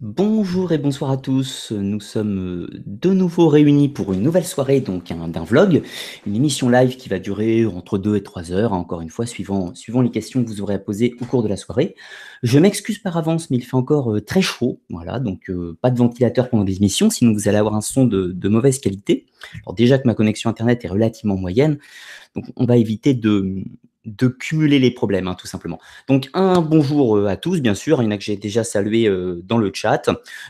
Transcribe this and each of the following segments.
Bonjour et bonsoir à tous, nous sommes euh, de nouveau réunis pour une nouvelle soirée donc d'un vlog, une émission live qui va durer entre 2 et 3 heures, encore une fois, suivant, suivant les questions que vous aurez à poser au cours de la soirée. Je m'excuse par avance, mais il fait encore euh, très chaud, voilà, donc euh, pas de ventilateur pendant émissions, sinon vous allez avoir un son de, de mauvaise qualité. Alors déjà que ma connexion Internet est relativement moyenne, donc on va éviter de, de cumuler les problèmes, hein, tout simplement. Donc, un bonjour euh, à tous, bien sûr. Il y en a que j'ai déjà salué euh, dans le chat.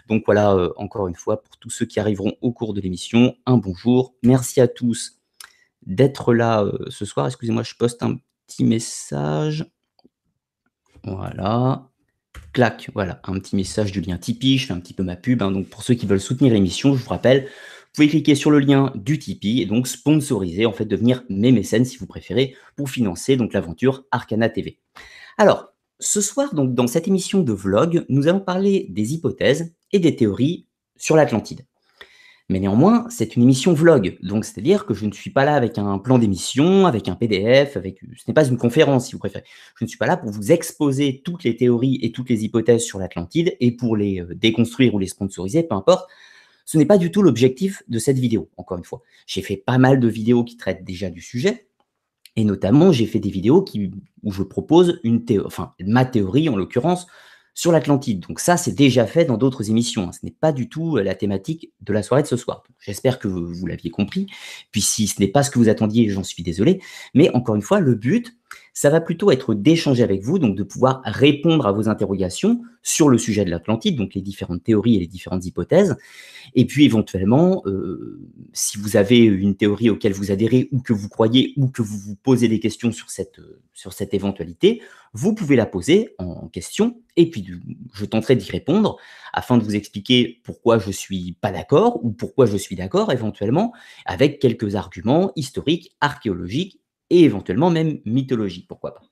Donc, voilà, euh, encore une fois, pour tous ceux qui arriveront au cours de l'émission, un bonjour. Merci à tous d'être là ce soir. Excusez-moi, je poste un petit message. Voilà. Clac, voilà, un petit message du lien Tipeee. Je fais un petit peu ma pub. Hein. Donc, pour ceux qui veulent soutenir l'émission, je vous rappelle, vous pouvez cliquer sur le lien du Tipeee et donc sponsoriser, en fait, devenir mes mécènes si vous préférez, pour financer donc l'aventure Arcana TV. Alors, ce soir, donc, dans cette émission de vlog, nous allons parler des hypothèses et des théories sur l'Atlantide. Mais néanmoins, c'est une émission vlog, donc c'est-à-dire que je ne suis pas là avec un plan d'émission, avec un PDF, avec ce n'est pas une conférence si vous préférez. Je ne suis pas là pour vous exposer toutes les théories et toutes les hypothèses sur l'Atlantide et pour les euh, déconstruire ou les sponsoriser, peu importe. Ce n'est pas du tout l'objectif de cette vidéo, encore une fois. J'ai fait pas mal de vidéos qui traitent déjà du sujet, et notamment, j'ai fait des vidéos qui, où je propose une enfin, ma théorie, en l'occurrence, sur l'Atlantide. Donc ça, c'est déjà fait dans d'autres émissions. Hein. Ce n'est pas du tout euh, la thématique de la soirée de ce soir. J'espère que vous l'aviez compris. Puis si ce n'est pas ce que vous attendiez, j'en suis désolé. Mais encore une fois, le but, ça va plutôt être d'échanger avec vous, donc de pouvoir répondre à vos interrogations sur le sujet de l'Atlantide, donc les différentes théories et les différentes hypothèses. Et puis éventuellement, euh, si vous avez une théorie auquel vous adhérez ou que vous croyez ou que vous vous posez des questions sur cette, sur cette éventualité, vous pouvez la poser en question et puis je tenterai d'y répondre afin de vous expliquer pourquoi je ne suis pas d'accord ou pourquoi je suis d'accord éventuellement avec quelques arguments historiques, archéologiques et éventuellement même mythologie, pourquoi pas.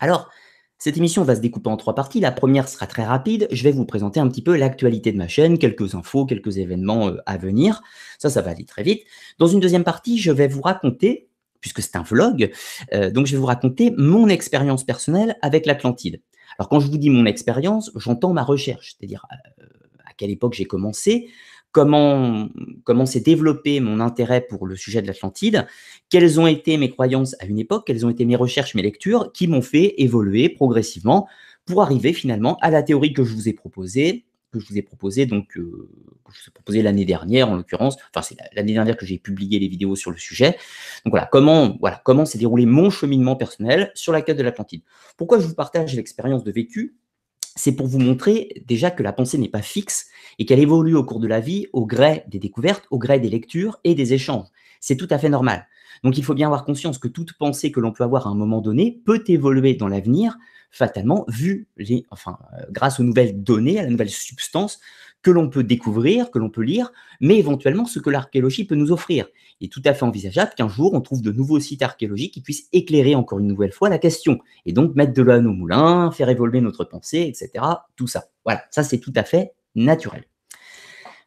Alors, cette émission va se découper en trois parties. La première sera très rapide. Je vais vous présenter un petit peu l'actualité de ma chaîne, quelques infos, quelques événements euh, à venir. Ça, ça va aller très vite. Dans une deuxième partie, je vais vous raconter, puisque c'est un vlog, euh, donc je vais vous raconter mon expérience personnelle avec l'Atlantide. Alors quand je vous dis mon expérience, j'entends ma recherche, c'est-à-dire euh, à quelle époque j'ai commencé, comment, comment s'est développé mon intérêt pour le sujet de l'Atlantide, quelles ont été mes croyances à une époque, quelles ont été mes recherches, mes lectures, qui m'ont fait évoluer progressivement pour arriver finalement à la théorie que je vous ai proposée, que je vous ai proposée donc euh, je vous ai proposé l'année dernière en l'occurrence, enfin c'est l'année dernière que j'ai publié les vidéos sur le sujet. Donc voilà comment voilà comment s'est déroulé mon cheminement personnel sur la quête de l'Atlantide. Pourquoi je vous partage l'expérience de vécu c'est pour vous montrer déjà que la pensée n'est pas fixe et qu'elle évolue au cours de la vie au gré des découvertes, au gré des lectures et des échanges. C'est tout à fait normal. Donc il faut bien avoir conscience que toute pensée que l'on peut avoir à un moment donné peut évoluer dans l'avenir fatalement, vu les, enfin, euh, grâce aux nouvelles données, à la nouvelle substance que l'on peut découvrir, que l'on peut lire, mais éventuellement ce que l'archéologie peut nous offrir. Il est tout à fait envisageable qu'un jour on trouve de nouveaux sites archéologiques qui puissent éclairer encore une nouvelle fois la question, et donc mettre de l'eau à nos moulins, faire évoluer notre pensée, etc. Tout ça. Voilà, ça c'est tout à fait naturel.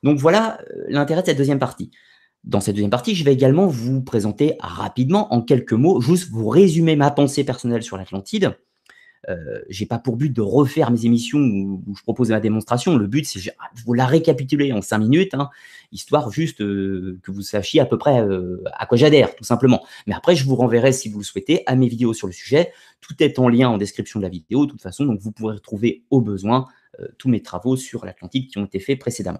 Donc voilà euh, l'intérêt de cette deuxième partie. Dans cette deuxième partie, je vais également vous présenter rapidement, en quelques mots, juste vous résumer ma pensée personnelle sur l'Atlantide, euh, j'ai pas pour but de refaire mes émissions où, je propose ma démonstration. Le but, c'est ah, de vous la récapituler en cinq minutes, hein, histoire juste euh, que vous sachiez à peu près euh, à quoi j'adhère, tout simplement. Mais après, je vous renverrai, si vous le souhaitez, à mes vidéos sur le sujet. Tout est en lien en description de la vidéo, de toute façon, donc vous pourrez retrouver au besoin tous mes travaux sur l'Atlantique qui ont été faits précédemment.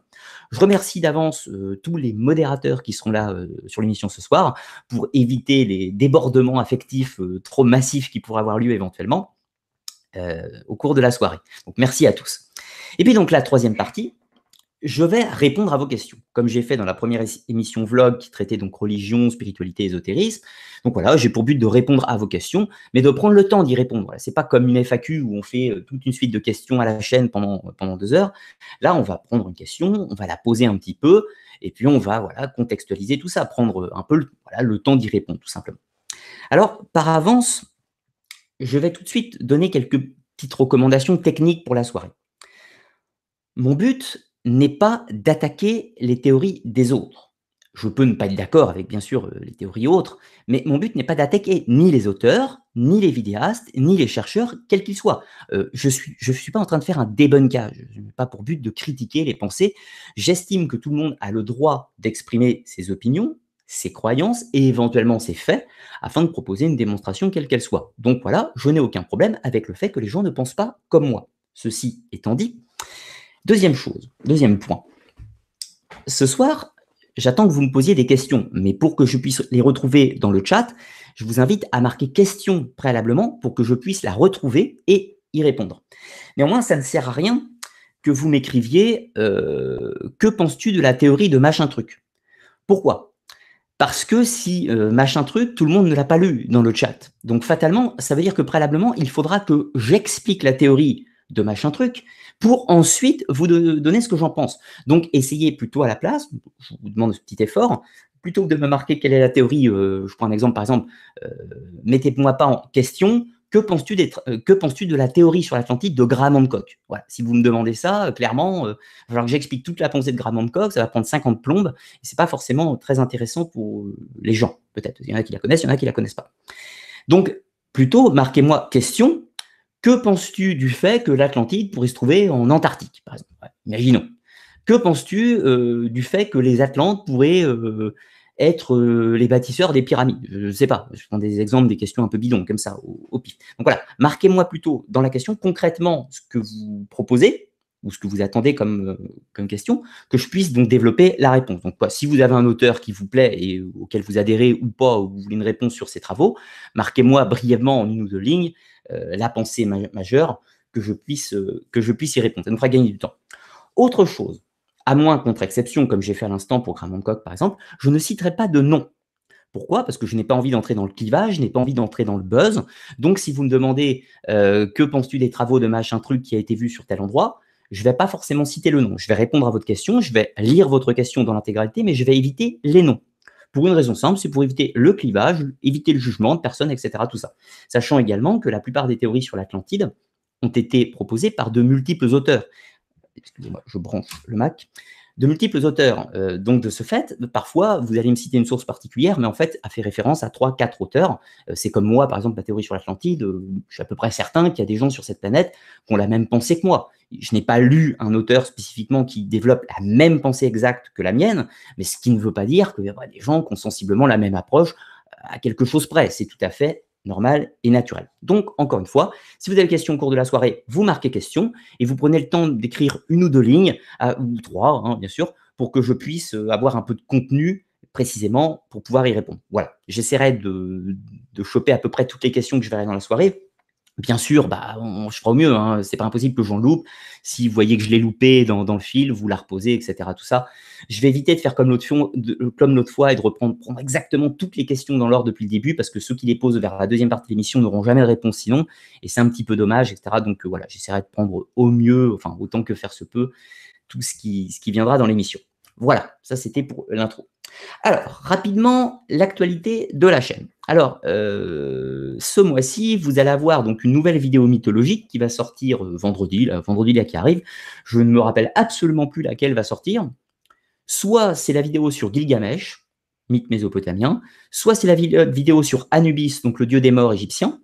Je remercie d'avance tous les modérateurs qui seront là sur l'émission ce soir pour éviter les débordements affectifs trop massifs qui pourraient avoir lieu éventuellement. Euh, au cours de la soirée. Donc merci à tous. Et puis donc la troisième partie, je vais répondre à vos questions, comme j'ai fait dans la première émission vlog qui traitait donc religion, spiritualité, ésotérisme. Donc voilà, j'ai pour but de répondre à vos questions, mais de prendre le temps d'y répondre. c'est pas comme une FAQ où on fait euh, toute une suite de questions à la chaîne pendant, euh, pendant deux heures. Là, on va prendre une question, on va la poser un petit peu, et puis on va voilà contextualiser tout ça, prendre un peu le temps d'y répondre tout simplement. Alors par avance, je vais tout de suite donner quelques petites recommandations techniques pour la soirée. Mon but n'est pas d'attaquer les théories des autres. Je peux ne pas être d'accord avec, bien sûr, euh, les théories autres, mais mon but n'est pas d'attaquer ni les auteurs, ni les vidéastes, ni les chercheurs, quels qu'ils soient. Euh, je ne suis, je suis pas en train de faire un débunkage. Je n'ai pas pour but de critiquer les pensées. J'estime que tout le monde a le droit d'exprimer ses opinions, ses croyances et éventuellement ses faits afin de proposer une démonstration quelle qu'elle soit. Donc voilà, je n'ai aucun problème avec le fait que les gens ne pensent pas comme moi. Ceci étant dit, deuxième chose, deuxième point. Ce soir, j'attends que vous me posiez des questions, mais pour que je puisse les retrouver dans le chat, je vous invite à marquer question préalablement pour que je puisse la retrouver et y répondre. Néanmoins, ça ne sert à rien que vous m'écriviez euh, Que penses-tu de la théorie de machin truc Pourquoi parce que si euh, machin truc, tout le monde ne l'a pas lu dans le chat. Donc fatalement, ça veut dire que préalablement, il faudra que j'explique la théorie de machin truc pour ensuite vous donner ce que j'en pense. Donc essayez plutôt à la place, je vous demande ce petit effort, plutôt que de me marquer quelle est la théorie, euh, je prends un exemple par exemple, euh, mettez-moi pas en question que penses-tu euh, que penses-tu de la théorie sur l'Atlantide de Graham Hancock si vous me demandez ça, euh, clairement, euh, alors que j'explique toute la pensée de Graham Hancock, ça va prendre 50 plombes, et c'est pas forcément très intéressant pour les gens, peut-être. Il y en a qui la connaissent, il y en a qui la connaissent pas. Donc, plutôt, marquez-moi question, que penses-tu du fait que l'Atlantide pourrait se trouver en Antarctique, Imaginons. Que penses-tu du fait que les Atlantes pourraient être euh, les bâtisseurs des pyramides. Je ne sais pas, je prends des exemples, des questions un peu bidons comme ça, au, pif. Donc voilà, marquez-moi plutôt dans la question concrètement ce que vous proposez ou ce que vous attendez comme, euh, question, que je puisse donc développer la réponse. Donc, si vous avez un auteur qui vous plaît et auquel vous adhérez ou pas, ou vous voulez une réponse sur ses travaux, marquez-moi brièvement en une ou deux lignes euh, la pensée majeure que je puisse, que je puisse y répondre. Ça nous fera gagner du temps. Autre chose, à moins contre exception, comme j'ai fait à l'instant pour Graham Hancock par exemple, je ne citerai pas de nom. Pourquoi Parce que je n'ai pas envie d'entrer dans le clivage, je n'ai pas envie d'entrer dans le buzz. Donc, si vous me demandez euh, que penses-tu des travaux de machin truc qui a été vu sur tel endroit, je ne vais pas forcément citer le nom. Je vais répondre à votre question, je vais lire votre question dans l'intégralité, mais je vais éviter les noms. Pour une raison simple, c'est pour éviter le clivage, éviter le jugement de personnes, etc. Tout ça. Sachant également que la plupart des théories sur l'Atlantide ont été proposées par de multiples auteurs excusez-moi, je branche le Mac, de multiples auteurs. Euh, donc, de ce fait, parfois, vous allez me citer une source particulière, mais en fait, a fait référence à trois, quatre auteurs. Euh, c'est comme moi, par exemple, ma théorie sur l'Atlantide. Euh, je suis à peu près certain qu'il y a des gens sur cette planète qui ont la même pensée que moi. Je n'ai pas lu un auteur spécifiquement qui développe la même pensée exacte que la mienne, mais ce qui ne veut pas dire qu'il y a des gens qui ont sensiblement la même approche à quelque chose près. C'est tout à fait normal et naturel. Donc, encore une fois, si vous avez des questions au cours de la soirée, vous marquez question et vous prenez le temps d'écrire une ou deux lignes, ah, ou trois, hein, bien sûr, pour que je puisse euh, avoir un peu de contenu précisément pour pouvoir y répondre. Voilà, j'essaierai de, de choper à peu près toutes les questions que je verrai dans la soirée Bien sûr, bah, je ferai au mieux. Hein. C'est pas impossible que j'en loupe. Si vous voyez que je l'ai loupé dans, le fil, vous la reposez, etc. Tout ça. Je vais éviter de faire euh, comme l'autre, fois et de reprendre prendre exactement toutes les questions dans l'ordre depuis le début parce que ceux qui les posent vers la deuxième partie de l'émission n'auront jamais de réponse sinon. Et c'est un petit peu dommage, etc. Donc euh, voilà, j'essaierai de prendre au mieux, enfin autant que faire se peut, tout ce qui, ce qui viendra dans l'émission. Voilà, ça c'était pour l'intro. Alors, rapidement, l'actualité de la chaîne. Alors, euh, ce mois-ci, vous allez avoir donc une nouvelle vidéo mythologique qui va sortir euh, vendredi, vendredi là qui arrive. Je ne me rappelle absolument plus laquelle va sortir. Soit c'est la vidéo sur Gilgamesh, mythe mésopotamien, soit c'est la euh, vidéo sur Anubis, donc le dieu des morts égyptien,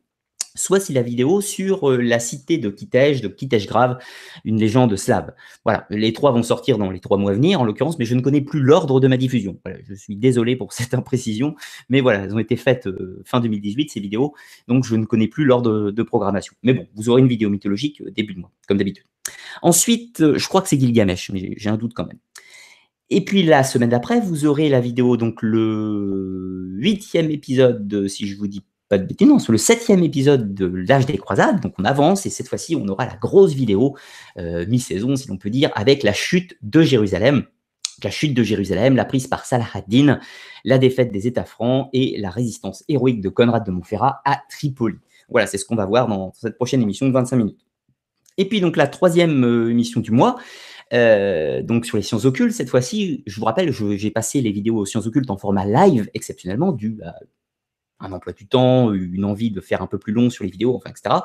soit c'est la vidéo sur euh, la cité de Kitej, de Kitej Grave, une légende slave. Voilà, les trois vont sortir dans les trois mois à venir, en l'occurrence, mais je ne connais plus l'ordre de ma diffusion. je suis désolé pour cette imprécision, mais voilà, elles ont été faites euh, fin 2018, ces vidéos, donc je ne connais plus l'ordre de programmation. Mais bon, vous aurez une vidéo mythologique euh, début de mois, comme d'habitude. Ensuite, je crois que c'est Gilgamesh, mais j'ai un doute quand même. Et puis la semaine d'après, vous aurez la vidéo, donc le huitième épisode, si je vous dis pas de bêtises, non, sur le septième épisode de l'âge des croisades. Donc on avance et cette fois-ci on aura la grosse vidéo euh, mi-saison, si l'on peut dire, avec la chute de Jérusalem. La chute de Jérusalem, la prise par Salah ad la défaite des États francs et la résistance héroïque de Conrad de Montferrat à Tripoli. Voilà, c'est ce qu'on va voir dans cette prochaine émission de 25 minutes. Et puis donc la troisième euh, émission du mois, euh, donc sur les sciences occultes, cette fois-ci, je vous rappelle, j'ai passé les vidéos aux sciences occultes en format live, exceptionnellement, du un emploi du temps, une envie de faire un peu plus long sur les vidéos, enfin, etc.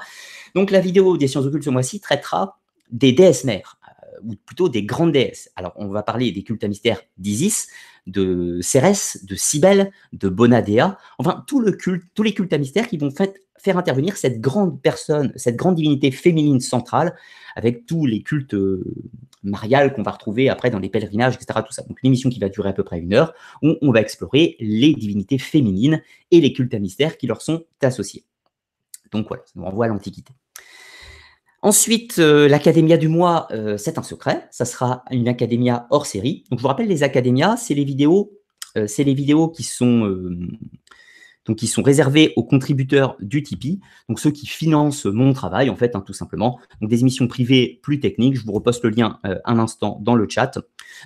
Donc la vidéo des sciences occultes ce mois-ci traitera des déesses mères, euh, ou plutôt des grandes déesses. Alors on va parler des cultes à mystère d'Isis, de Cérès, de Cybèle, de Bonadea, enfin tout le culte, tous les cultes à mystère qui vont faire faire intervenir cette grande personne, cette grande divinité féminine centrale, avec tous les cultes euh, mariales qu'on va retrouver après dans les pèlerinages, etc. Tout ça. Donc une émission qui va durer à peu près une heure, où on va explorer les divinités féminines et les cultes à mystère qui leur sont associés. Donc voilà, ça nous renvoie à l'Antiquité. Ensuite, euh, l'Academia l'Académia du mois, euh, c'est un secret. Ça sera une Académia hors série. Donc, je vous rappelle, les Académias, c'est les vidéos, c'est les vidéos qui sont donc qui sont réservés aux contributeurs du Tipeee, donc ceux qui financent mon travail, en fait, hein, tout simplement. Donc des émissions privées plus techniques. Je vous reposte le lien euh, un instant dans le chat.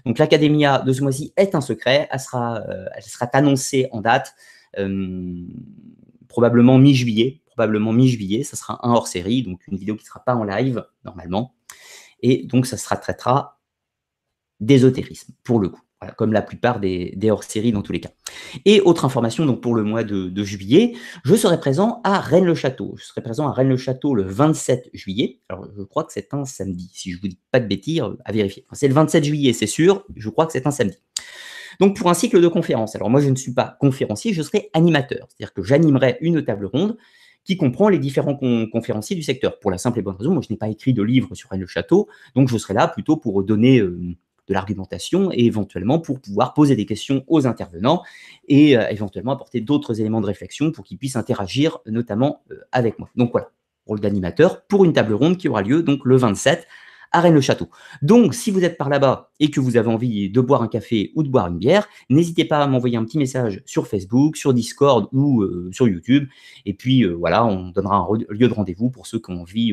Donc l'Academia de ce mois-ci est un secret. Elle sera, euh, elle sera annoncée en date euh, probablement mi-juillet. Probablement mi-juillet. Ça sera un hors-série, donc une vidéo qui ne sera pas en live, normalement. Et donc, ça sera traitera d'ésotérisme, pour le coup comme la plupart des, hors-séries dans tous les cas. Et autre information, donc pour le mois de, juillet, je serai présent à Rennes-le-Château. Je serai présent à Rennes-le-Château le 27 juillet. Alors je crois que c'est un samedi, si je vous dis pas de bêtises, à vérifier. c'est le 27 juillet, c'est sûr. Je crois que c'est un samedi. Donc pour un cycle de conférences, alors moi je ne suis pas conférencier, je serai animateur, c'est-à-dire que j'animerai une table ronde qui comprend les différents conférenciers du secteur. Pour la simple et bonne raison, moi je n'ai pas écrit de livre sur Rennes-le-Château, donc je serai là plutôt pour donner euh, de l'argumentation et éventuellement pour pouvoir poser des questions aux intervenants et euh, éventuellement apporter d'autres éléments de réflexion pour qu'ils puissent interagir notamment euh, avec moi. Donc voilà, rôle d'animateur pour une table ronde qui aura lieu donc le 27 à Rennes-le-Château. Donc, si vous êtes par là-bas et que vous avez envie de boire un café ou de boire une bière, n'hésitez pas à m'envoyer un petit message sur Facebook, sur Discord ou euh, sur YouTube. Et puis, voilà, on donnera un lieu de rendez-vous pour ceux qui ont envie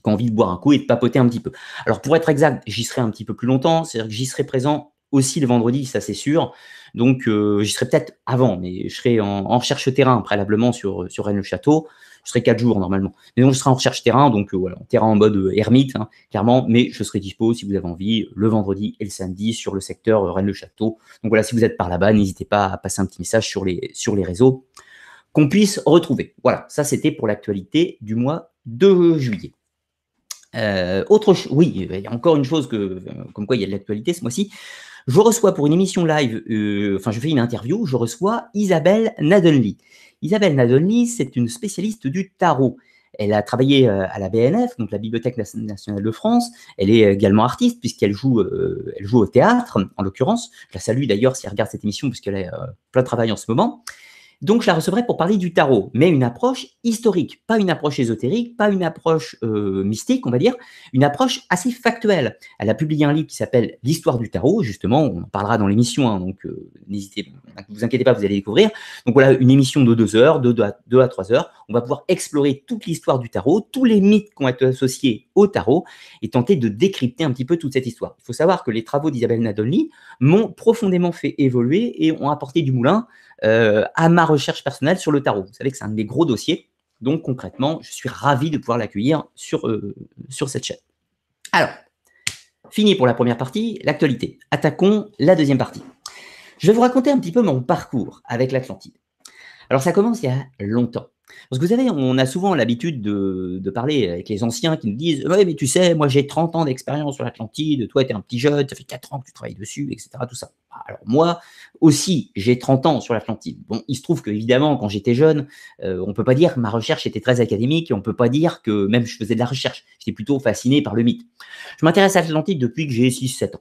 qu'envie de boire un coup et de papoter un petit peu. Alors pour être exact, j'y serai un petit peu plus longtemps, c'est-à-dire que j'y serai présent aussi le vendredi, ça c'est sûr. Donc euh, j'y serai peut-être avant, mais je serai en, recherche terrain préalablement sur, Rennes-le-Château. Je serai quatre jours normalement. Mais donc je serai en recherche terrain, donc euh, voilà, voilà, terrain en mode euh, ermite, hein, clairement. Mais je serai dispo si vous avez envie le vendredi et le samedi sur le secteur Rennes-le-Château. Donc voilà, si vous êtes par là-bas, n'hésitez pas à passer un petit message sur les, sur les réseaux qu'on puisse retrouver. Voilà, ça c'était pour l'actualité du mois de juillet. Euh, autre chose, oui, il y a encore une chose que, euh, comme quoi il y a de l'actualité ce mois-ci. Je reçois pour une émission live, euh, enfin je fais une interview, je reçois Isabelle Nadenly. Isabelle Nadenly, c'est une spécialiste du tarot. Elle a travaillé à la BNF, donc la Bibliothèque nationale de France. Elle est également artiste puisqu'elle joue, elle joue au théâtre, en l'occurrence. Je la salue d'ailleurs si elle regarde cette émission puisqu'elle a plein de travail en ce moment. Donc, je la recevrai pour parler du tarot, mais une approche historique, pas une approche ésotérique, pas une approche euh, mystique, on va dire, une approche assez factuelle. Elle a publié un livre qui s'appelle L'histoire du tarot, justement, on en parlera dans l'émission, hein, donc euh, n'hésitez, ne vous inquiétez pas, vous allez découvrir. Donc voilà, une émission de deux heures, de deux à trois heures, on va pouvoir explorer toute l'histoire du tarot, tous les mythes qui ont été associés au tarot, et tenter de décrypter un petit peu toute cette histoire. Il faut savoir que les travaux d'Isabelle Nadolny m'ont profondément fait évoluer et ont apporté du moulin euh, à ma recherche personnelle sur le tarot. Vous savez que c'est un des gros dossiers. Donc concrètement, je suis ravi de pouvoir l'accueillir sur, euh, sur cette chaîne. Alors, fini pour la première partie, l'actualité. Attaquons la deuxième partie. Je vais vous raconter un petit peu mon parcours avec l'Atlantide. Alors ça commence il y a longtemps. Parce que vous savez, on a souvent l'habitude de, parler avec les anciens qui nous disent Ouais, mais tu sais, moi j'ai 30 ans d'expérience sur l'Atlantide, toi es un petit jeune, ça fait 4 ans que tu travailles dessus, etc. Tout ça. Bah, alors moi aussi, j'ai 30 ans sur l'Atlantide. Bon, il se trouve que quand j'étais jeune, euh, on ne peut pas dire que ma recherche était très académique on ne peut pas dire que même je faisais de la recherche. J'étais plutôt fasciné par le mythe. Je m'intéresse à l'Atlantide depuis que j'ai 6-7 ans.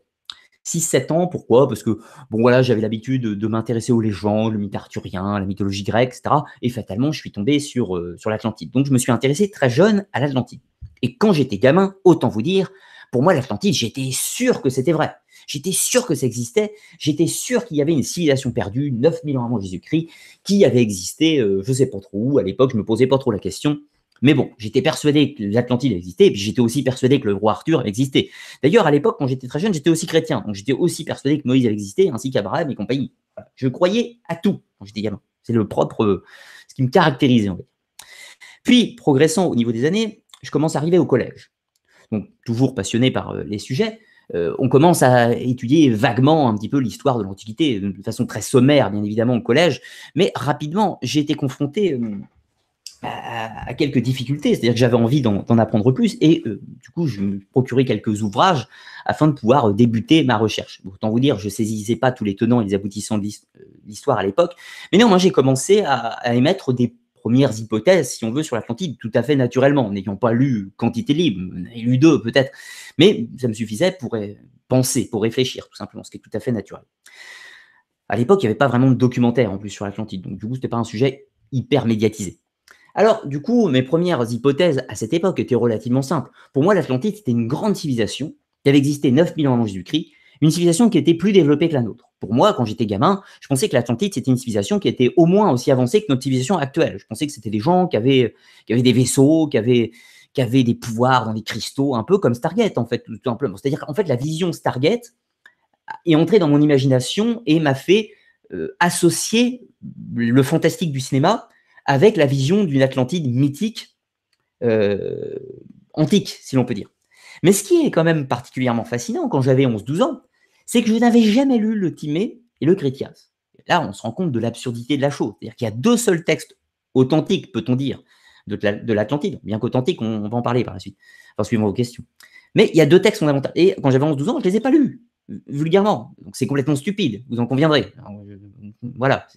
6-7 ans. Pourquoi Parce que bon voilà, j'avais l'habitude de, m'intéresser aux légendes, le mythe arthurien, la mythologie grecque, etc. Et fatalement, je suis tombé sur, euh, sur l'Atlantide. Donc je me suis intéressé très jeune à l'Atlantide. Et quand j'étais gamin, autant vous dire, pour moi l'Atlantide, j'étais sûr que c'était vrai. J'étais sûr que ça existait. J'étais sûr qu'il y avait une civilisation perdue 9000 ans avant Jésus-Christ qui avait existé, je euh, je sais pas trop où. À l'époque, je me posais pas trop la question. Mais bon, j'étais persuadé que l'Atlantide existait, et puis j'étais aussi persuadé que le roi Arthur existait. D'ailleurs, à l'époque, quand j'étais très jeune, j'étais aussi chrétien, donc j'étais aussi persuadé que Moïse existé, ainsi qu'Abraham et compagnie. Je croyais à tout quand j'étais gamin. C'est le propre, euh, ce qui me caractérisait en fait. Puis, progressant au niveau des années, je commence à arriver au collège. Donc, toujours passionné par euh, les sujets, euh, on commence à étudier vaguement un petit peu l'histoire de l'Antiquité, de façon très sommaire, bien évidemment, au collège, mais rapidement, j'ai été confronté à, quelques difficultés, c'est-à-dire que j'avais envie d'en apprendre plus et euh, du coup je me procurais quelques ouvrages afin de pouvoir euh, débuter ma recherche. Autant vous dire, je ne saisissais pas tous les tenants et les aboutissants de euh, l'histoire à l'époque, mais néanmoins j'ai commencé à, émettre des premières hypothèses, si on veut, sur l'Atlantide, tout à fait naturellement, n'ayant pas lu quantité libre, et lu deux peut-être, mais ça me suffisait pour penser, pour réfléchir, tout simplement, ce qui est tout à fait naturel. À l'époque, il n'y avait pas vraiment de documentaire en plus sur l'Atlantide, donc du coup, ce n'était pas un sujet hyper médiatisé. Alors, du coup, mes premières hypothèses à cette époque étaient relativement simples. Pour moi, l'Atlantide, c'était une grande civilisation qui avait existé 9000 ans avant Jésus-Christ, une civilisation qui était plus développée que la nôtre. Pour moi, quand j'étais gamin, je pensais que l'Atlantide, c'était une civilisation qui était au moins aussi avancée que notre civilisation actuelle. Je pensais que c'était des gens qui avaient, des vaisseaux, qui avaient, des pouvoirs dans des cristaux, un peu comme Stargate, en fait, tout simplement. C'est-à-dire qu'en fait, la vision Stargate est entrée dans mon imagination et m'a fait euh, associer le fantastique du cinéma avec la vision d'une Atlantide mythique, euh, antique, si l'on peut dire. Mais ce qui est quand même particulièrement fascinant quand j'avais 11-12 ans, c'est que je n'avais jamais lu le Timée et le Critias. Là, on se rend compte de l'absurdité de la chose. C'est-à-dire qu'il y a deux seuls textes authentiques, peut-on dire, de l'Atlantide, bien qu'authentiques, on, va en parler par la suite, en suivant vos questions. Mais il y a deux textes fondamentaux. Et quand j'avais 11-12 ans, je ne les ai pas lus, vulgairement. Donc c'est complètement stupide, vous en conviendrez. Voilà,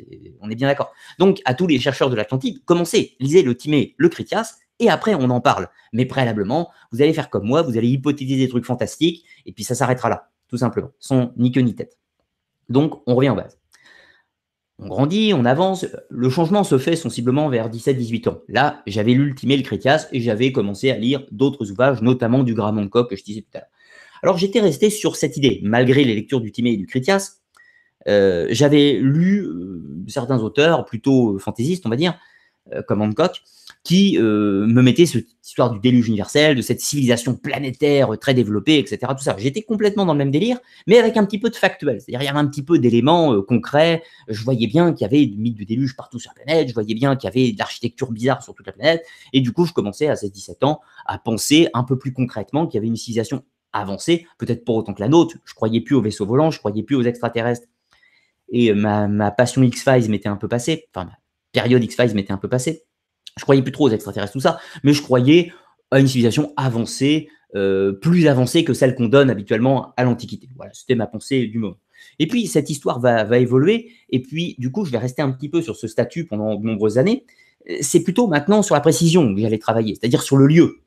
on est bien d'accord. Donc, à tous les chercheurs de l'Atlantique, commencez, lisez le Timé, le Critias, et après, on en parle. Mais préalablement, vous allez faire comme moi, vous allez hypothétiser des trucs fantastiques, et puis ça s'arrêtera là, tout simplement, sans ni queue ni tête. Donc, on revient en base. On grandit, on avance. Le changement se fait sensiblement vers 17-18 ans. Là, j'avais lu le Timé, le Critias et j'avais commencé à lire d'autres ouvrages, notamment du Grammont que je disais tout à l'heure. Alors j'étais resté sur cette idée, malgré les lectures du Timé et du Critias, euh, j'avais lu euh, certains auteurs plutôt fantaisistes, on va dire, euh, comme Hancock, qui me mettaient cette histoire du déluge universel, de cette civilisation planétaire très développée, etc. Tout ça. J'étais complètement dans le même délire, mais avec un petit peu de factuel. C'est-à-dire, il y avait un petit peu d'éléments concrets. Je voyais bien qu'il y avait du mythe du déluge partout sur la planète. Je voyais bien qu'il y avait de l'architecture bizarre sur toute la planète. Et du coup, je commençais à 17 ans à penser un peu plus concrètement qu'il y avait une civilisation avancée, peut-être pour autant que la nôtre. Je croyais plus aux vaisseaux volants, je croyais plus aux extraterrestres et euh, ma, passion X-Files m'était un peu passée, enfin ma période X-Files m'était un peu passée. Je croyais plus trop aux extraterrestres, tout ça, mais je croyais à une civilisation avancée, euh, plus avancée que celle qu'on donne habituellement à l'Antiquité. Voilà, c'était ma pensée du moment. Et puis, cette histoire va, va, évoluer, et puis, du coup, je vais rester un petit peu sur ce statut pendant de nombreuses années. Euh, c'est plutôt maintenant sur la précision que j'allais travailler, c'est-à-dire sur le lieu.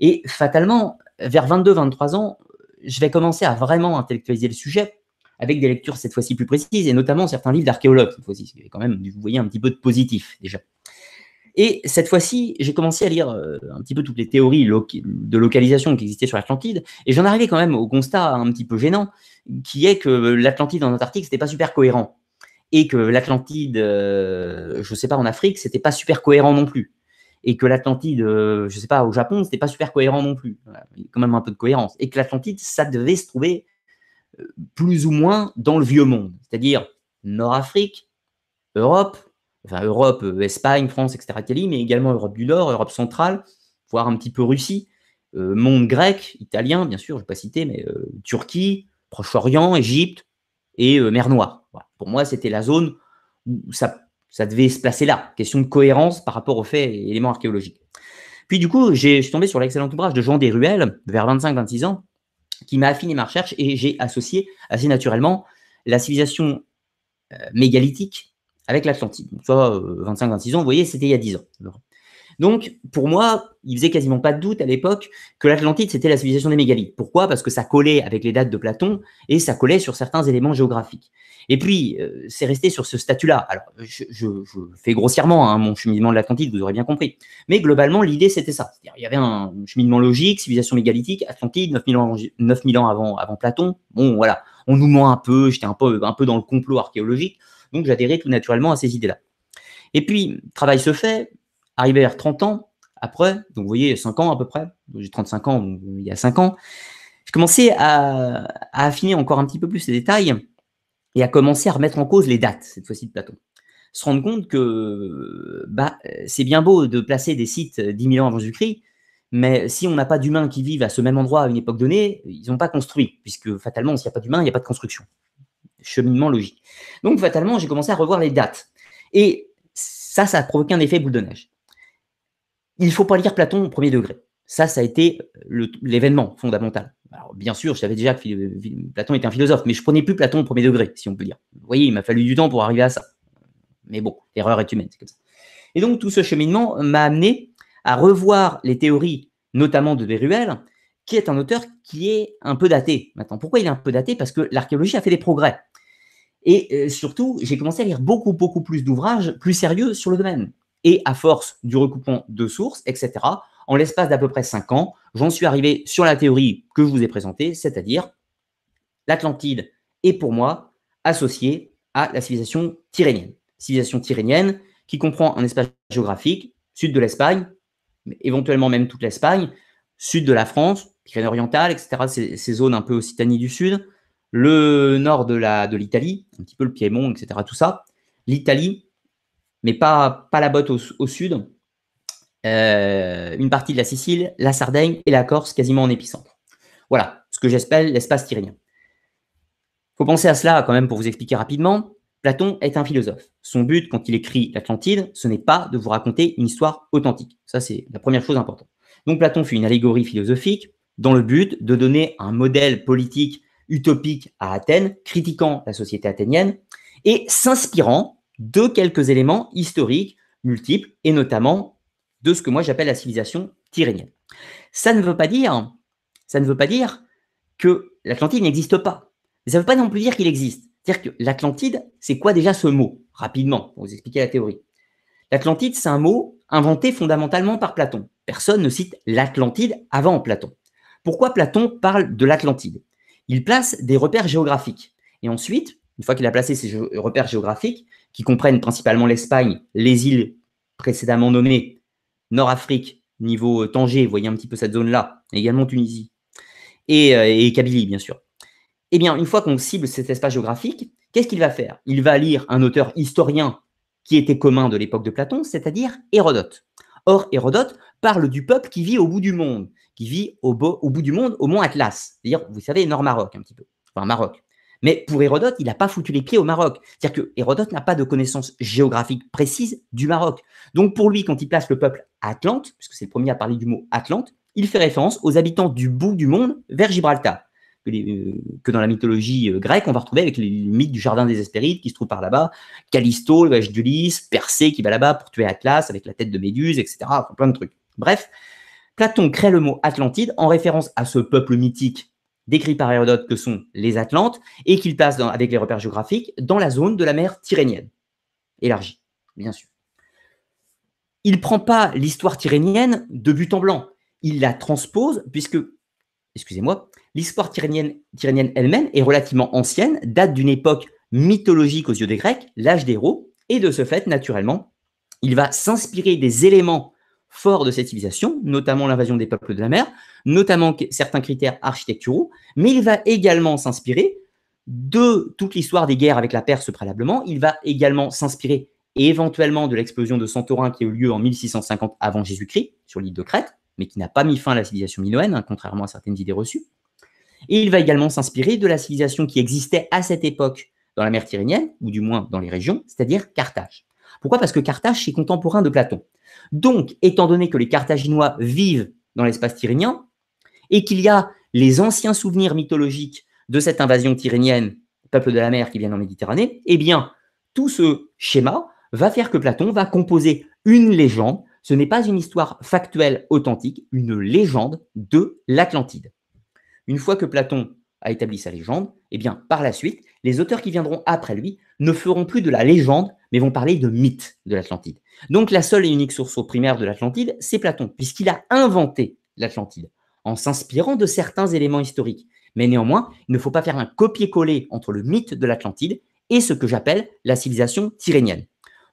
Et fatalement, vers 22-23 ans, je vais commencer à vraiment intellectualiser le sujet avec des lectures cette fois-ci plus précises, et notamment certains livres d'archéologues cette fois-ci, quand même, vous voyez, un petit peu de positif déjà. Et cette fois-ci, j'ai commencé à lire euh, un petit peu toutes les théories de localisation qui existaient sur l'Atlantide, et j'en arrivais quand même au constat un petit peu gênant, qui est que l'Atlantide en Antarctique, n'était pas super cohérent. Et que l'Atlantide, je euh, je sais pas, en Afrique, c'était pas super cohérent non plus. Et que l'Atlantide, je euh, je sais pas, au Japon, c'était pas super cohérent non plus. a quand même un peu de cohérence. Et que l'Atlantide, ça devait se trouver plus ou moins dans le vieux monde, c'est-à-dire Nord-Afrique, Europe, enfin Europe, euh, Espagne, France, etc., mais également Europe du Nord, Europe centrale, voire un petit peu Russie, euh, monde grec, italien, bien sûr, je ne vais pas citer, mais euh, Turquie, Proche-Orient, Égypte et mer Noire. Pour moi, c'était la zone où ça, ça, devait se placer là. Question de cohérence par rapport aux faits et éléments archéologiques. Puis du coup, je suis tombé sur l'excellent ouvrage de Jean Desruelles, vers 25-26 ans, qui m'a affiné ma recherche et j'ai associé assez naturellement la civilisation euh, mégalithique avec l'Atlantide. Soit 25-26 euh, ans, vous voyez, c'était il y a 10 ans. Donc, pour moi, il faisait quasiment pas de doute à l'époque que l'Atlantide, c'était la civilisation des mégalithes. Pourquoi Parce que ça collait avec les dates de Platon et ça collait sur certains éléments géographiques. Et puis, euh, c'est resté sur ce statut-là. Alors, je, fais grossièrement hein, mon cheminement de l'Atlantide, vous aurez bien compris. Mais globalement, l'idée, c'était ça. Il y avait un cheminement logique, civilisation mégalithique, Atlantide, 9000 ans, ans avant, Platon. Bon, voilà, on nous ment un peu, j'étais un peu, dans le complot archéologique, donc j'adhérais tout naturellement à ces idées-là. Et puis, travail se fait, arrivé vers 30 ans, après, donc vous voyez, 5 ans à peu près, j'ai 35 ans, il y a 5 ans, je commençais à, à affiner encore un petit peu plus les détails et à commencer à remettre en cause les dates, cette fois-ci de Platon. Se rendre compte que bah, c'est bien beau de placer des sites 10 000 ans avant Jésus-Christ, mais si on n'a pas d'humains qui vivent à ce même endroit à une époque donnée, ils n'ont pas construit, puisque fatalement, s'il n'y a pas d'humains, il n'y a pas de construction. Cheminement logique. Donc, fatalement, j'ai commencé à revoir les dates. Et ça, ça a provoqué un effet boule de neige. Il ne faut pas lire Platon au premier degré. Ça, ça a été l'événement fondamental. Alors, bien sûr, je savais déjà que Platon était un philosophe, mais je prenais plus Platon au premier degré, si on peut dire. Vous voyez, il m'a fallu du temps pour arriver à ça. Mais bon, l'erreur est humaine, c'est comme ça. Et donc, tout ce cheminement m'a amené à revoir les théories, notamment de Beruel, qui est un auteur qui est un peu daté maintenant. Pourquoi il est un peu daté Parce que l'archéologie a fait des progrès. Et euh, surtout, j'ai commencé à lire beaucoup, beaucoup plus d'ouvrages plus sérieux sur le domaine. Et à force du recoupement de sources, etc., en l'espace d'à peu près 5 ans, j'en suis arrivé sur la théorie que je vous ai présentée, c'est-à-dire l'Atlantide est pour moi associée à la civilisation tyrénienne. Civilisation tyrénienne qui comprend un espace géographique, sud de l'Espagne, éventuellement même toute l'Espagne, sud de la France, Pyrénées orientales, etc., ces, zones un peu Occitanie du Sud, le nord de l'Italie, un petit peu le Piémont, etc., tout ça, l'Italie, mais pas, pas la botte au, sud, euh, une partie de la Sicile, la Sardaigne et la Corse quasiment en épicentre. Voilà ce que j'appelle l'espace Il faut penser à cela quand même pour vous expliquer rapidement. Platon est un philosophe. Son but quand il écrit l'Atlantide, ce n'est pas de vous raconter une histoire authentique. Ça, c'est la première chose importante. Donc Platon fait une allégorie philosophique dans le but de donner un modèle politique utopique à Athènes, critiquant la société athénienne et s'inspirant de quelques éléments historiques multiples, et notamment de ce que moi j'appelle la civilisation tyrénienne. Ça ne veut pas dire, ça ne veut pas dire que l'Atlantide n'existe pas. ça ne veut pas non plus dire qu'il existe. C'est-à-dire que l'Atlantide, c'est quoi déjà ce mot Rapidement, pour vous expliquer la théorie. L'Atlantide, c'est un mot inventé fondamentalement par Platon. Personne ne cite l'Atlantide avant Platon. Pourquoi Platon parle de l'Atlantide Il place des repères géographiques. Et ensuite, une fois qu'il a placé ces repères géographiques, qui comprennent principalement l'Espagne, les îles précédemment nommées, Nord-Afrique, niveau euh, Tanger, voyez un petit peu cette zone-là, également Tunisie, euh, et, Kabylie, bien sûr. Eh bien, une fois qu'on cible cet espace géographique, qu'est-ce qu'il va faire Il va lire un auteur historien qui était commun de l'époque de Platon, c'est-à-dire Hérodote. Or, Hérodote parle du peuple qui vit au bout du monde, qui vit au, au bout du monde, au mont Atlas, c'est-à-dire, vous savez, Nord-Maroc un petit peu, enfin Maroc. Mais pour Hérodote, il n'a pas foutu les pieds au Maroc. C'est-à-dire que Hérodote n'a pas de connaissances géographiques précises du Maroc. Donc pour lui, quand il place le peuple Atlante, puisque c'est le premier à parler du mot Atlante, il fait référence aux habitants du bout du monde vers Gibraltar, que, euh, dans la mythologie euh, grecque, on va retrouver avec les mythes du jardin des Hespérides qui se trouve par là-bas, Callisto, le du d'Ulysse, Persée qui va là-bas pour tuer Atlas avec la tête de Méduse, etc. plein de trucs. Bref, Platon crée le mot Atlantide en référence à ce peuple mythique décrit par Hérodote que sont les Atlantes, et qu'il passe, avec les repères géographiques dans la zone de la mer Tyrrhénienne, élargie, bien sûr. Il ne prend pas l'histoire tyrrhénienne de but en blanc, il la transpose, puisque, excusez-moi, l'histoire tyrrhénienne, elle-même est relativement ancienne, date d'une époque mythologique aux yeux des Grecs, l'âge des héros, et de ce fait, naturellement, il va s'inspirer des éléments Fort de cette civilisation, notamment l'invasion des peuples de la mer, notamment certains critères architecturaux, mais il va également s'inspirer de toute l'histoire des guerres avec la Perse préalablement. Il va également s'inspirer éventuellement de l'explosion de Santorin qui a eu lieu en 1650 avant Jésus-Christ sur l'île de Crète, mais qui n'a pas mis fin à la civilisation minoenne, hein, contrairement à certaines idées reçues. Et il va également s'inspirer de la civilisation qui existait à cette époque dans la mer Tyrrhénienne, ou du moins dans les régions, c'est-à-dire Carthage. Pourquoi Parce que Carthage, est contemporain de Platon. Donc, étant donné que les Carthaginois vivent dans l'espace tyrrhénien et qu'il y a les anciens souvenirs mythologiques de cette invasion tyrrhénienne, peuple de la mer qui vient en Méditerranée, eh bien, tout ce schéma va faire que Platon va composer une légende. Ce n'est pas une histoire factuelle authentique, une légende de l'Atlantide. Une fois que Platon a établi sa légende, eh bien, par la suite, les auteurs qui viendront après lui ne feront plus de la légende, mais vont parler de mythe de l'Atlantide. Donc la seule et unique source primaire de l'Atlantide, c'est Platon, puisqu'il a inventé l'Atlantide, en s'inspirant de certains éléments historiques. Mais néanmoins, il ne faut pas faire un copier-coller entre le mythe de l'Atlantide et ce que j'appelle la civilisation tyrénienne.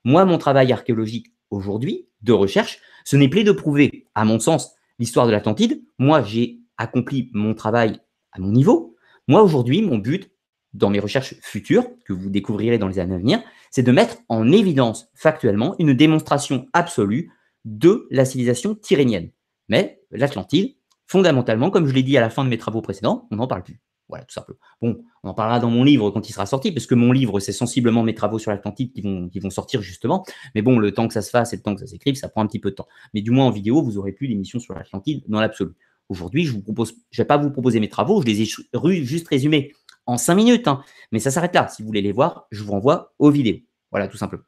Moi, mon travail archéologique aujourd'hui, de recherche, ce n'est plus de prouver, à mon sens, l'histoire de l'Atlantide. Moi, j'ai accompli mon travail à mon niveau. Moi, aujourd'hui, mon but, dans mes recherches futures, que vous découvrirez dans les années à venir, c'est de mettre en évidence factuellement une démonstration absolue de la civilisation tyrénienne. Mais l'Atlantide, fondamentalement, comme je l'ai dit à la fin de mes travaux précédents, on n'en parle plus. Voilà, tout simplement. Bon, on en parlera dans mon livre quand il sera sorti, parce que mon livre, c'est sensiblement mes travaux sur l'Atlantide qui vont, qui vont sortir justement. Mais bon, le temps que ça se fasse et le temps que ça s'écrive, ça prend un petit peu de temps. Mais du moins en vidéo, vous aurez plus d'émissions sur l'Atlantide dans l'absolu. Aujourd'hui, je vous propose, vais pas vous proposer mes travaux, je les ai juste résumés en 5 minutes. Hein. Mais ça s'arrête là. Si vous voulez les voir, je vous renvoie aux vidéos. Voilà, tout simplement.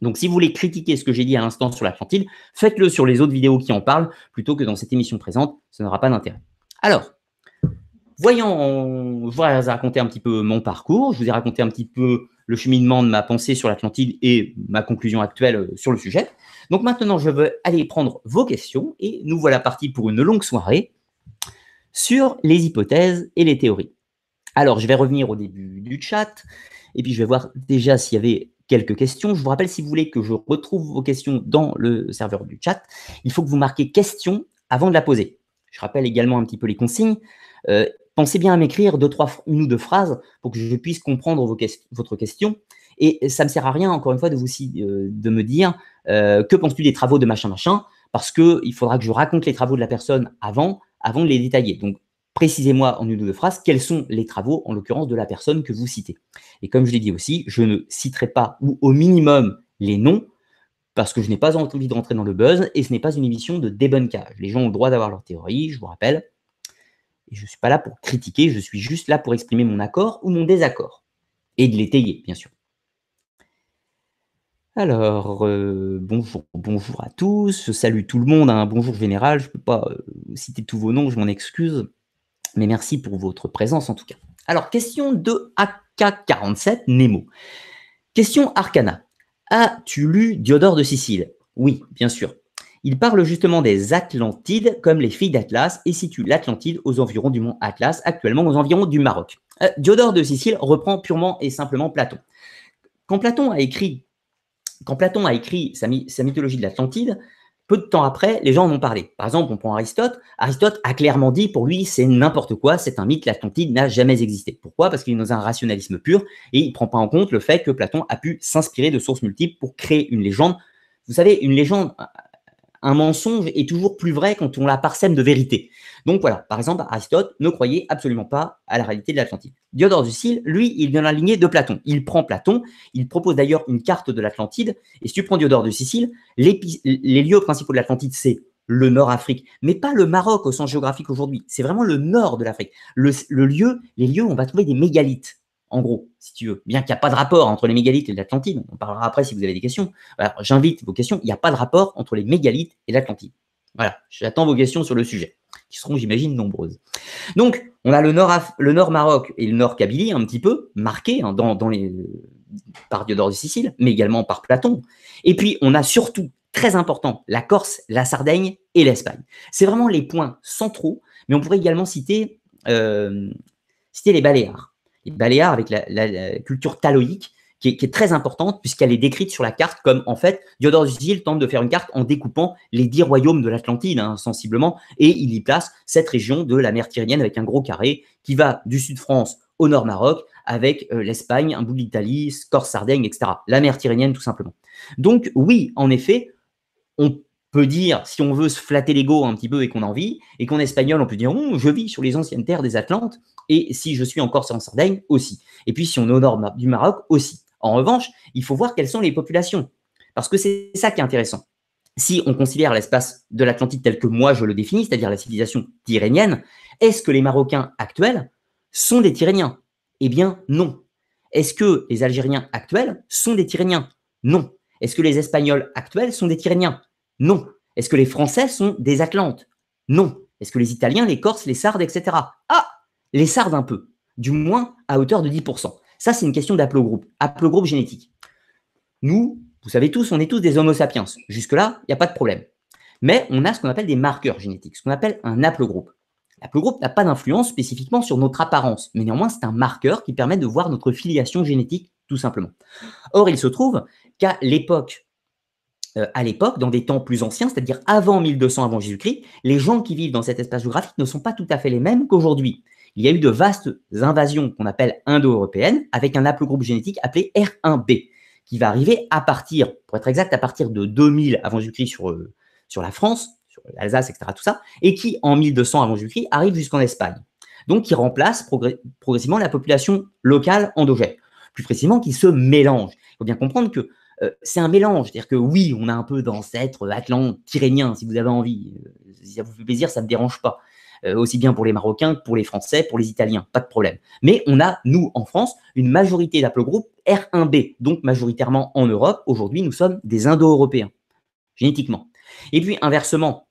Donc, si vous voulez critiquer ce que j'ai dit à l'instant sur l'Atlantide, faites-le sur les autres vidéos qui en parlent plutôt que dans cette émission présente. Ça n'aura pas d'intérêt. Alors, voyons, je vous ai raconté un petit peu mon parcours. Je vous ai raconté un petit peu le cheminement de ma pensée sur l'Atlantide et ma conclusion actuelle euh, sur le sujet. Donc maintenant, je veux aller prendre vos questions et nous voilà partis pour une longue soirée sur les hypothèses et les théories. Alors, je vais revenir au début du chat, et puis je vais voir déjà s'il y avait quelques questions. Je vous rappelle, si vous voulez que je retrouve vos questions dans le serveur du chat, il faut que vous marquez question avant de la poser. Je rappelle également un petit peu les consignes. Euh, pensez bien à m'écrire deux, trois, une ou deux phrases pour que je puisse comprendre votre question. Et ça ne me sert à rien, encore une fois, de, vous, euh, de me dire euh, que penses-tu des travaux de machin, machin, parce qu'il faudra que je raconte les travaux de la personne avant, avant de les détailler. Donc, précisez-moi en une ou deux phrases quels sont les travaux, en l'occurrence, de la personne que vous citez. Et comme je l'ai dit aussi, je ne citerai pas ou au minimum les noms parce que je n'ai pas envie de rentrer dans le buzz et ce n'est pas une émission de débunkage. Les gens ont le droit d'avoir leur théorie, je vous rappelle. je ne suis pas là pour critiquer, je suis juste là pour exprimer mon accord ou mon désaccord et de l'étayer, bien sûr. Alors, euh, bonjour, bonjour à tous, salut tout le monde, hein. bonjour général, je ne peux pas euh, citer tous vos noms, je m'en excuse. Mais merci pour votre présence en tout cas. Alors, question de AK47 Nemo. Question Arcana. As-tu lu Diodore de Sicile Oui, bien sûr. Il parle justement des Atlantides comme les filles d'Atlas et situe l'Atlantide aux environs du mont Atlas, actuellement aux environs du Maroc. Euh, Diodore de Sicile reprend purement et simplement Platon. Quand Platon a écrit, quand Platon a écrit sa, mythologie de l'Atlantide, peu de temps après, les gens en ont parlé. Par exemple, on prend Aristote. Aristote a clairement dit, pour lui, c'est n'importe quoi, c'est un mythe, l'Atlantide n'a jamais existé. Pourquoi Parce qu'il nous a un rationalisme pur et il ne prend pas en compte le fait que Platon a pu s'inspirer de sources multiples pour créer une légende. Vous savez, une légende, un mensonge est toujours plus vrai quand on la parsème de vérité. Donc voilà, par exemple, Aristote ne croyait absolument pas à la réalité de l'Atlantide. Diodore de Sicile, lui, il vient d'un la de Platon. Il prend Platon, il propose d'ailleurs une carte de l'Atlantide, et si tu prends Diodore de Sicile, les, lieux principaux de l'Atlantide, c'est le Nord-Afrique, mais pas le Maroc au sens géographique aujourd'hui, c'est vraiment le nord de l'Afrique. Le, lieu, les lieux où on va trouver des mégalithes en gros, si tu veux. Bien qu'il n'y a pas de rapport entre les mégalithes et l'Atlantide, on parlera après si vous avez des questions. J'invite vos questions, il n'y a pas de rapport entre les mégalithes et l'Atlantide. Voilà, j'attends vos questions sur le sujet, qui seront, j'imagine, nombreuses. Donc, on a le nord, le nord Maroc et le nord Kabylie, un petit peu, marqués hein, dans, les, par Diodore de Sicile, mais également par Platon. Et puis, on a surtout, très important, la Corse, la Sardaigne et l'Espagne. C'est vraiment les points centraux, mais on pourrait également citer, euh, citer les Baléares les Baléares avec la, culture taloïque qui est, très importante puisqu'elle est décrite sur la carte comme en fait Diodore Zil tente de faire une carte en découpant les dix royaumes de l'Atlantide hein, sensiblement et il y place cette région de la mer Tyrrhénienne avec un gros carré qui va du sud France au nord Maroc avec euh, l'Espagne, un bout d'Italie, Corse, Sardaigne, etc. La mer Tyrrhénienne tout simplement. Donc oui, en effet, on peut dire, si on veut se flatter l'ego un petit peu et qu'on en vit, et qu'en espagnol, on peut dire, oh, je vis sur les anciennes terres des Atlantes, et si je suis en Corse en Sardaigne, aussi. Et puis si on est au nord du Maroc, aussi. En revanche, il faut voir quelles sont les populations, parce que c'est ça qui est intéressant. Si on considère l'espace de l'Atlantique tel que moi je le définis, c'est-à-dire la civilisation tyrénienne, est-ce que les Marocains actuels sont des Tyréniens Eh bien, non. Est-ce que les Algériens actuels sont des Tyréniens Non. Est-ce que les Espagnols actuels sont des Tyréniens non. Est-ce que les Français sont des Atlantes Non. Est-ce que les Italiens, les Corses, les Sardes, etc. Ah Les Sardes un peu. Du moins à hauteur de 10%. Ça, c'est une question d'haplogroupe, haplogroupe génétique. Nous, vous savez tous, on est tous des homo sapiens. Jusque-là, il n'y a pas de problème. Mais on a ce qu'on appelle des marqueurs génétiques, ce qu'on appelle un haplogroupe. L'haplogroupe n'a pas d'influence spécifiquement sur notre apparence, mais néanmoins, c'est un marqueur qui permet de voir notre filiation génétique, tout simplement. Or, il se trouve qu'à l'époque euh, à l'époque, dans des temps plus anciens, c'est-à-dire avant 1200 avant Jésus-Christ, les gens qui vivent dans cet espace géographique ne sont pas tout à fait les mêmes qu'aujourd'hui. Il y a eu de vastes invasions qu'on appelle indo-européennes avec un haplogroupe génétique appelé R1b qui va arriver à partir, pour être exact, à partir de 2000 avant Jésus-Christ sur, euh, sur la France, sur l'Alsace, etc., tout ça, et qui, en 1200 avant Jésus-Christ, arrive jusqu'en Espagne. Donc, qui remplace progressivement la population locale endogène. Plus précisément, qui se mélange. Il faut bien comprendre que euh, c'est un mélange. C'est-à-dire que oui, on a un peu d'ancêtres euh, atlantes, tyrénien si vous avez envie. Euh, si ça vous fait plaisir, ça ne me dérange pas. aussi bien pour les Marocains que pour les Français, pour les Italiens, pas de problème. Mais on a, nous, en France, une majorité d'appelgroupes R1B, donc majoritairement en Europe. Aujourd'hui, nous sommes des Indo-Européens, génétiquement. Et puis, inversement,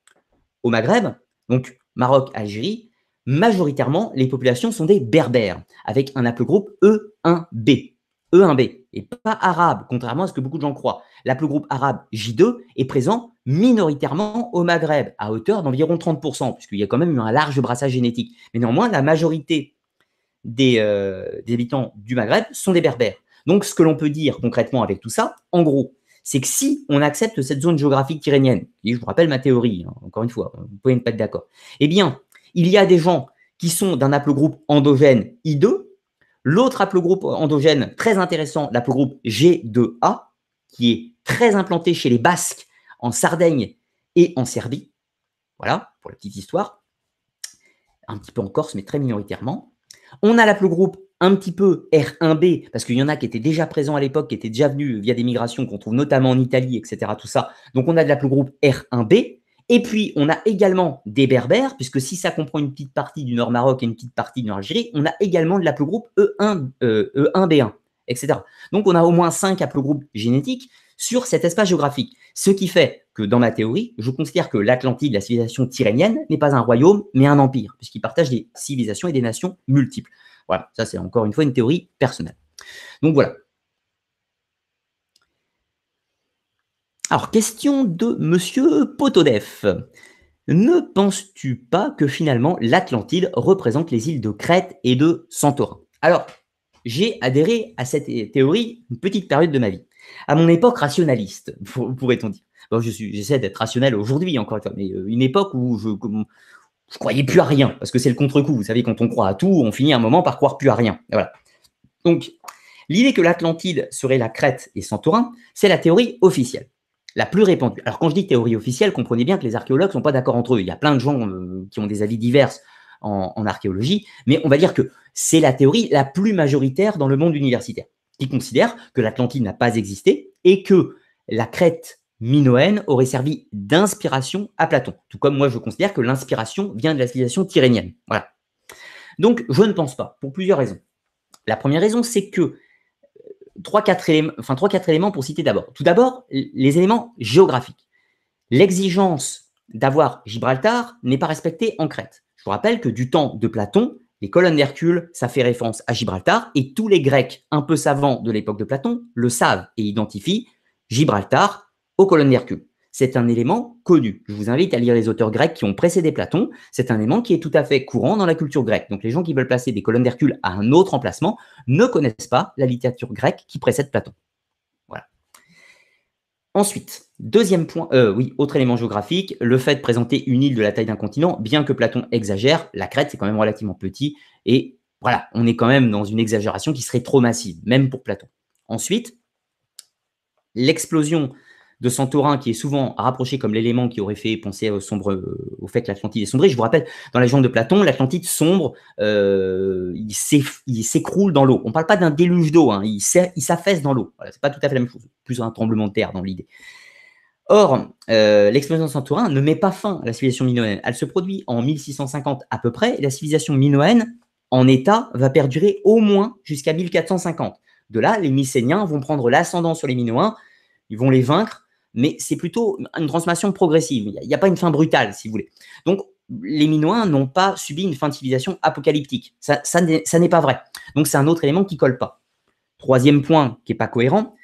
au Maghreb, donc Maroc, Algérie, majoritairement, les populations sont des Berbères, avec un haplogroupe E1B. E1B, et pas arabe, contrairement à ce que beaucoup de gens croient. L'haplogroupe arabe J2 est présent minoritairement au Maghreb, à hauteur d'environ 30%, puisqu'il y a quand même eu un large brassage génétique. Mais néanmoins, la majorité euh, des, habitants du Maghreb sont des berbères. Donc, ce que l'on peut dire concrètement avec tout ça, en gros, c'est que si on accepte cette zone géographique tyrénienne, et je vous rappelle ma théorie, hein, encore une fois, vous pouvez ne pas être d'accord, eh bien, il y a des gens qui sont d'un haplogroupe endogène I2, L'autre haplogroupe endogène très intéressant, l'haplogroupe G2A, qui est très implanté chez les Basques en Sardaigne et en Serbie. Voilà, pour la petite histoire. Un petit peu en Corse, mais très minoritairement. On a l'haplogroupe un petit peu R1B, parce qu'il y en a qui étaient déjà présents à l'époque, qui étaient déjà venus via des migrations qu'on trouve notamment en Italie, etc. Tout ça. Donc on a de l'haplogroupe R1B. Et puis, on a également des Berbères, puisque si ça comprend une petite partie du Nord Maroc et une petite partie du Nord Algérie, on a également de l'aplogroupe E1, E1B1, euh, e etc. Donc, on a au moins cinq aplogroupes génétiques sur cet espace géographique. Ce qui fait que, dans ma théorie, je considère que l'Atlantide, la civilisation tyrénienne, n'est pas un royaume, mais un empire, puisqu'il partage des civilisations et des nations multiples. Voilà, ça c'est encore une fois une théorie personnelle. Donc voilà, Alors, question de Monsieur Potodef. Ne penses-tu pas que finalement l'Atlantide représente les îles de Crète et de Santorin Alors, j'ai adhéré à cette théorie une petite période de ma vie, à mon époque rationaliste, pourrait-on dire. je suis, j'essaie d'être rationnel aujourd'hui encore une fois, mais euh, une époque où je, ne croyais plus à rien, parce que c'est le contre-coup. Vous savez, quand on croit à tout, on finit un moment par croire plus à rien. Voilà. Donc, l'idée que l'Atlantide serait la Crète et Santorin, c'est la théorie officielle la plus répandue. Alors quand je dis théorie officielle, comprenez bien que les archéologues sont pas d'accord entre eux. Il y a plein de gens euh, qui ont des avis divers en, archéologie, mais on va dire que c'est la théorie la plus majoritaire dans le monde universitaire, qui considère que l'Atlantide n'a pas existé et que la crête minoenne aurait servi d'inspiration à Platon. Tout comme moi, je considère que l'inspiration vient de la civilisation tyrénienne. Voilà. Donc, je ne pense pas, pour plusieurs raisons. La première raison, c'est que trois, quatre éléments, enfin, éléments pour citer d'abord. Tout d'abord, les éléments géographiques. L'exigence d'avoir Gibraltar n'est pas respectée en Crète. Je vous rappelle que du temps de Platon, les colonnes d'Hercule, ça fait référence à Gibraltar, et tous les Grecs un peu savants de l'époque de Platon le savent et identifient Gibraltar aux colonnes d'Hercule c'est un élément connu. Je vous invite à lire les auteurs grecs qui ont précédé Platon. C'est un élément qui est tout à fait courant dans la culture grecque. Donc les gens qui veulent placer des colonnes d'Hercule à un autre emplacement ne connaissent pas la littérature grecque qui précède Platon. Voilà. Ensuite, deuxième point, euh, oui, autre élément géographique, le fait de présenter une île de la taille d'un continent, bien que Platon exagère, la Crète c'est quand même relativement petit et voilà, on est quand même dans une exagération qui serait trop massive, même pour Platon. Ensuite, l'explosion de Santorin, qui est souvent rapproché comme l'élément qui aurait fait penser au, euh, sombre, euh, au fait que l'Atlantide est sombrée. Je vous rappelle, dans la légende de Platon, l'Atlantide sombre, euh, il s'écroule dans l'eau. On ne parle pas d'un déluge d'eau, hein. il s'affaisse dans l'eau. Ce n'est pas tout à fait la même chose, plus un tremblement de terre dans l'idée. Or, l'explosion de Santorin ne met pas fin à la civilisation minoenne. Elle se produit en 1650 à peu près, et la civilisation minoenne, en état, va perdurer au moins jusqu'à 1450. De là, les Mycéniens vont prendre l'ascendant sur les Minoens, ils vont les vaincre, mais c'est plutôt une transformation progressive. Il n'y a, pas une fin brutale, si vous voulez. Donc, les Minoens n'ont pas subi une fin civilisation apocalyptique. Ça, n'est pas vrai. Donc, c'est un autre élément qui colle pas. Troisième point qui n'est pas cohérent,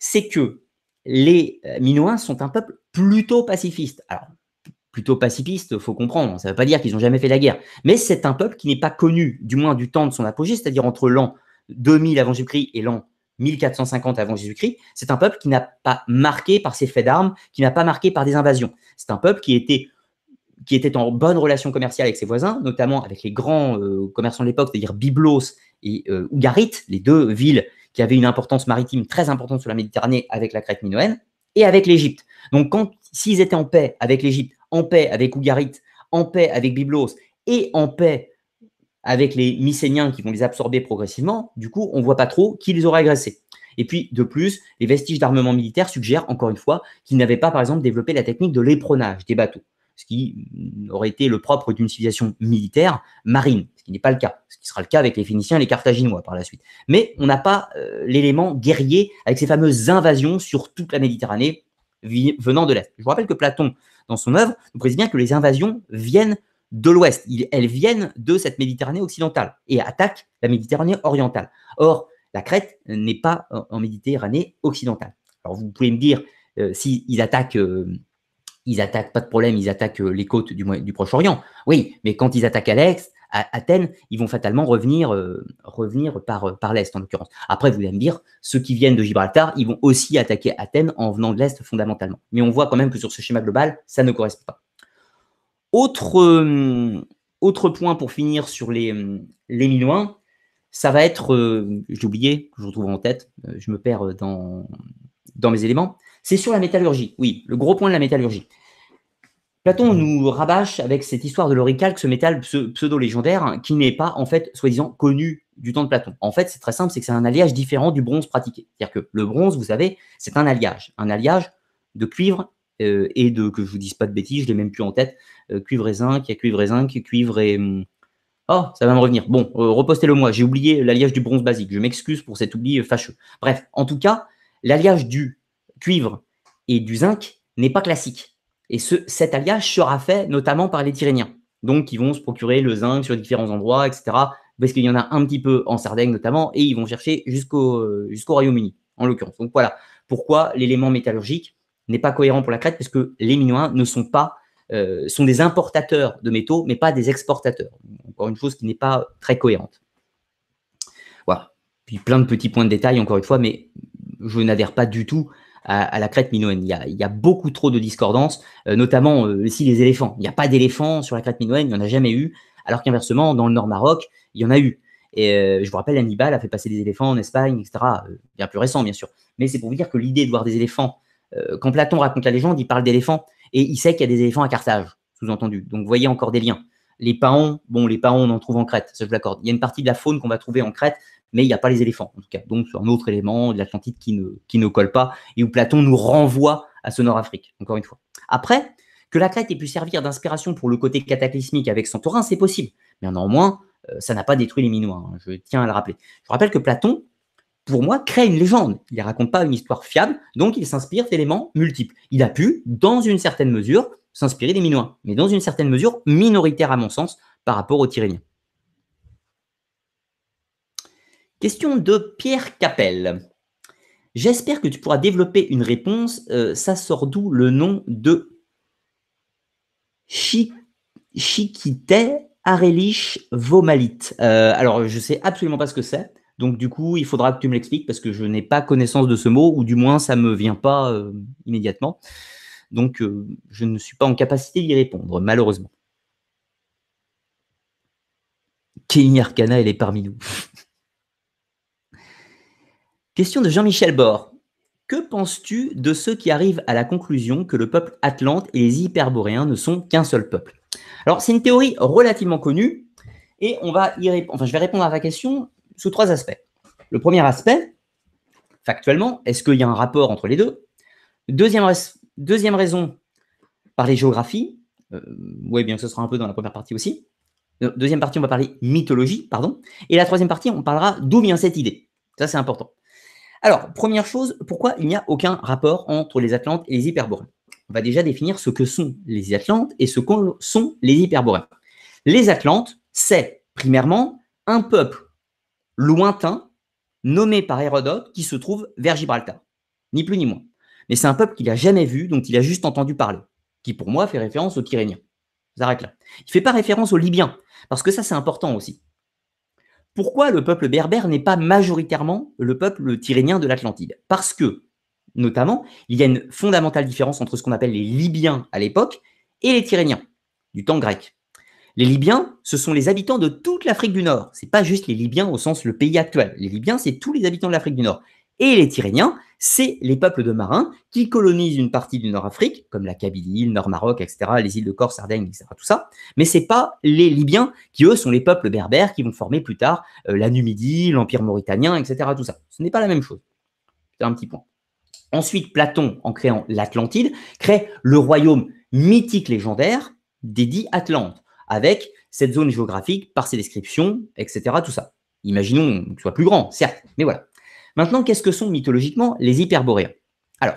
c'est que les euh, Minoins sont un peuple plutôt pacifiste. Alors, plutôt pacifiste, faut comprendre. Ça ne veut pas dire qu'ils n'ont jamais fait la guerre. Mais c'est un peuple qui n'est pas connu, du moins du temps de son apogée, c'est-à-dire entre l'an 2000 avant j christ et l'an 1450 avant Jésus-Christ, c'est un peuple qui n'a pas marqué par ses faits d'armes, qui n'a pas marqué par des invasions. C'est un peuple qui était, qui était en bonne relation commerciale avec ses voisins, notamment avec les grands euh, commerçants de l'époque, c'est-à-dire Byblos et euh, Ougarit, les deux villes qui avaient une importance maritime très importante sur la Méditerranée avec la Crète minoenne, et avec l'Égypte. Donc, s'ils étaient en paix avec l'Égypte, en paix avec Ougarit, en paix avec Byblos et en paix avec les mycéniens qui vont les absorber progressivement, du coup, on ne voit pas trop qui les aurait agressés. Et puis, de plus, les vestiges d'armement militaire suggèrent, encore une fois, qu'ils n'avaient pas, par exemple, développé la technique de l'épronage des bateaux, ce qui mm, aurait été le propre d'une civilisation militaire marine, ce qui n'est pas le cas, ce qui sera le cas avec les Phéniciens et les Carthaginois par la suite. Mais on n'a pas euh, l'élément guerrier avec ces fameuses invasions sur toute la Méditerranée venant de l'Est. Je vous rappelle que Platon, dans son œuvre, nous précise bien que les invasions viennent de l'Ouest. Elles viennent de cette Méditerranée occidentale et attaquent la Méditerranée orientale. Or, la Crète n'est pas en Méditerranée occidentale. Alors, vous pouvez me dire, euh, s'ils attaquent, euh, ils attaquent, pas de problème, ils attaquent euh, les côtes du, Proche-Orient. Oui, mais quand ils attaquent à à Athènes, ils vont fatalement revenir, revenir par, par l'Est, en l'occurrence. Après, vous allez me dire, ceux qui viennent de Gibraltar, ils vont aussi attaquer Athènes en venant de l'Est fondamentalement. Mais on voit quand même que sur ce schéma global, ça ne correspond pas. Autre, euh, autre point pour finir sur les, euh, les Minois, ça va être, euh, j'ai oublié, je retrouve en tête, je me perds dans, dans mes éléments, c'est sur la métallurgie, oui, le gros point de la métallurgie. Platon mmh. nous rabâche avec cette histoire de l'oricalque, ce métal pseudo-légendaire hein, qui n'est pas en fait soi-disant connu du temps de Platon. En fait, c'est très simple, c'est que c'est un alliage différent du bronze pratiqué. C'est-à-dire que le bronze, vous savez, c'est un alliage, un alliage de cuivre euh, et de que je vous dise pas de bêtises, je l'ai même plus en tête. Euh, cuivre et zinc, il y a cuivre et zinc, cuivre et hum, oh, ça va me revenir. Bon, euh, repostez-le moi. J'ai oublié l'alliage du bronze basique. Je m'excuse pour cet oubli fâcheux. Bref, en tout cas, l'alliage du cuivre et du zinc n'est pas classique. Et ce, cet alliage sera fait notamment par les Tyréniens. Donc, ils vont se procurer le zinc sur différents endroits, etc. Parce qu'il y en a un petit peu en Sardaigne notamment, et ils vont chercher jusqu'au jusqu'au Royaume-Uni, en l'occurrence. Donc voilà pourquoi l'élément métallurgique n'est pas cohérent pour la crête puisque les minoins ne sont pas euh, sont des importateurs de métaux, mais pas des exportateurs. Encore une chose qui n'est pas très cohérente. Voilà. Puis plein de petits points de détail, encore une fois, mais je n'adhère pas du tout à, la crête minoenne. Il y, a, beaucoup trop de discordances, euh, notamment euh, ici les éléphants. Il n'y a pas d'éléphants sur la crête minoenne, il n'y en a jamais eu, alors qu'inversement, dans le Nord Maroc, il y en a eu. Et je vous rappelle, Hannibal a fait passer des éléphants en Espagne, etc. bien plus récent, bien sûr. Mais c'est pour vous dire que l'idée de voir des éléphants euh, quand Platon raconte la légende, il parle d'éléphants et il sait qu'il y a des éléphants à Carthage, sous-entendu. Donc, vous voyez encore des liens. Les paons, bon, les paons, on en trouve en Crète, ça je l'accorde. Il y a une partie de la faune qu'on va trouver en Crète, mais il n'y a pas les éléphants, en tout cas. Donc, c'est un autre élément de l'Atlantide qui ne, qui ne colle pas et où Platon nous renvoie à ce Nord-Afrique, encore une fois. Après, que la Crète ait pu servir d'inspiration pour le côté cataclysmique avec Santorin, c'est possible. Mais néanmoins, euh, ça n'a pas détruit les Minois, hein, je tiens à le rappeler. Je rappelle que Platon pour moi, crée une légende. Il ne raconte pas une histoire fiable, donc il s'inspire d'éléments multiples. Il a pu, dans une certaine mesure, s'inspirer des Minois, mais dans une certaine mesure minoritaire à mon sens par rapport aux Tyréniens. Question de Pierre Capel. J'espère que tu pourras développer une réponse. Euh, ça sort d'où le nom de Chiquité Arelich Vomalit euh, Alors, je ne sais absolument pas ce que c'est. Donc du coup, il faudra que tu me l'expliques parce que je n'ai pas connaissance de ce mot, ou du moins ça ne me vient pas euh, immédiatement. Donc euh, je ne suis pas en capacité d'y répondre, malheureusement. Kenny Arcana, elle est parmi nous. Question de Jean-Michel Bord. Que penses-tu de ceux qui arrivent à la conclusion que le peuple atlante et les hyperboréens ne sont qu'un seul peuple Alors, c'est une théorie relativement connue et on va y Enfin, je vais répondre à ta question sous trois aspects. Le premier aspect, factuellement, est-ce qu'il y a un rapport entre les deux deuxième, deuxième, raison, par les géographies. voyez euh, bien que ce sera un peu dans la première partie aussi. Euh, deuxième partie, on va parler mythologie, pardon. Et la troisième partie, on parlera d'où vient cette idée. Ça, c'est important. Alors, première chose, pourquoi il n'y a aucun rapport entre les Atlantes et les Hyperboréens On va déjà définir ce que sont les Atlantes et ce que sont les Hyperboréens. Les Atlantes, c'est primairement un peuple lointain nommé par Hérodote qui se trouve vers Gibraltar. Ni plus ni moins. Mais c'est un peuple qu'il n'a jamais vu, donc il a juste entendu parler, qui pour moi fait référence aux Kyréniens. là. Il ne fait pas référence aux Libyens, parce que ça c'est important aussi. Pourquoi le peuple berbère n'est pas majoritairement le peuple tyrénien de l'Atlantide Parce que, notamment, il y a une fondamentale différence entre ce qu'on appelle les Libyens à l'époque et les Tyréniens, du temps grec. Les Libyens, ce sont les habitants de toute l'Afrique du Nord. Ce n'est pas juste les Libyens au sens le pays actuel. Les Libyens, c'est tous les habitants de l'Afrique du Nord. Et les Tyréniens, c'est les peuples de marins qui colonisent une partie du Nord-Afrique, comme la Kabylie, le Nord-Maroc, etc., les îles de Corse, Sardaigne, etc., tout ça. Mais c'est pas les Libyens qui, eux, sont les peuples berbères qui vont former plus tard euh, la Numidie, l'Empire mauritanien, etc., tout ça. Ce n'est pas la même chose. C'est un petit point. Ensuite, Platon, en créant l'Atlantide, crée le royaume mythique légendaire dédié Atlante avec cette zone géographique par ses descriptions, etc. Tout ça. Imaginons que soit plus grand, certes, mais voilà. Maintenant, qu'est-ce que sont mythologiquement les hyperboréens Alors,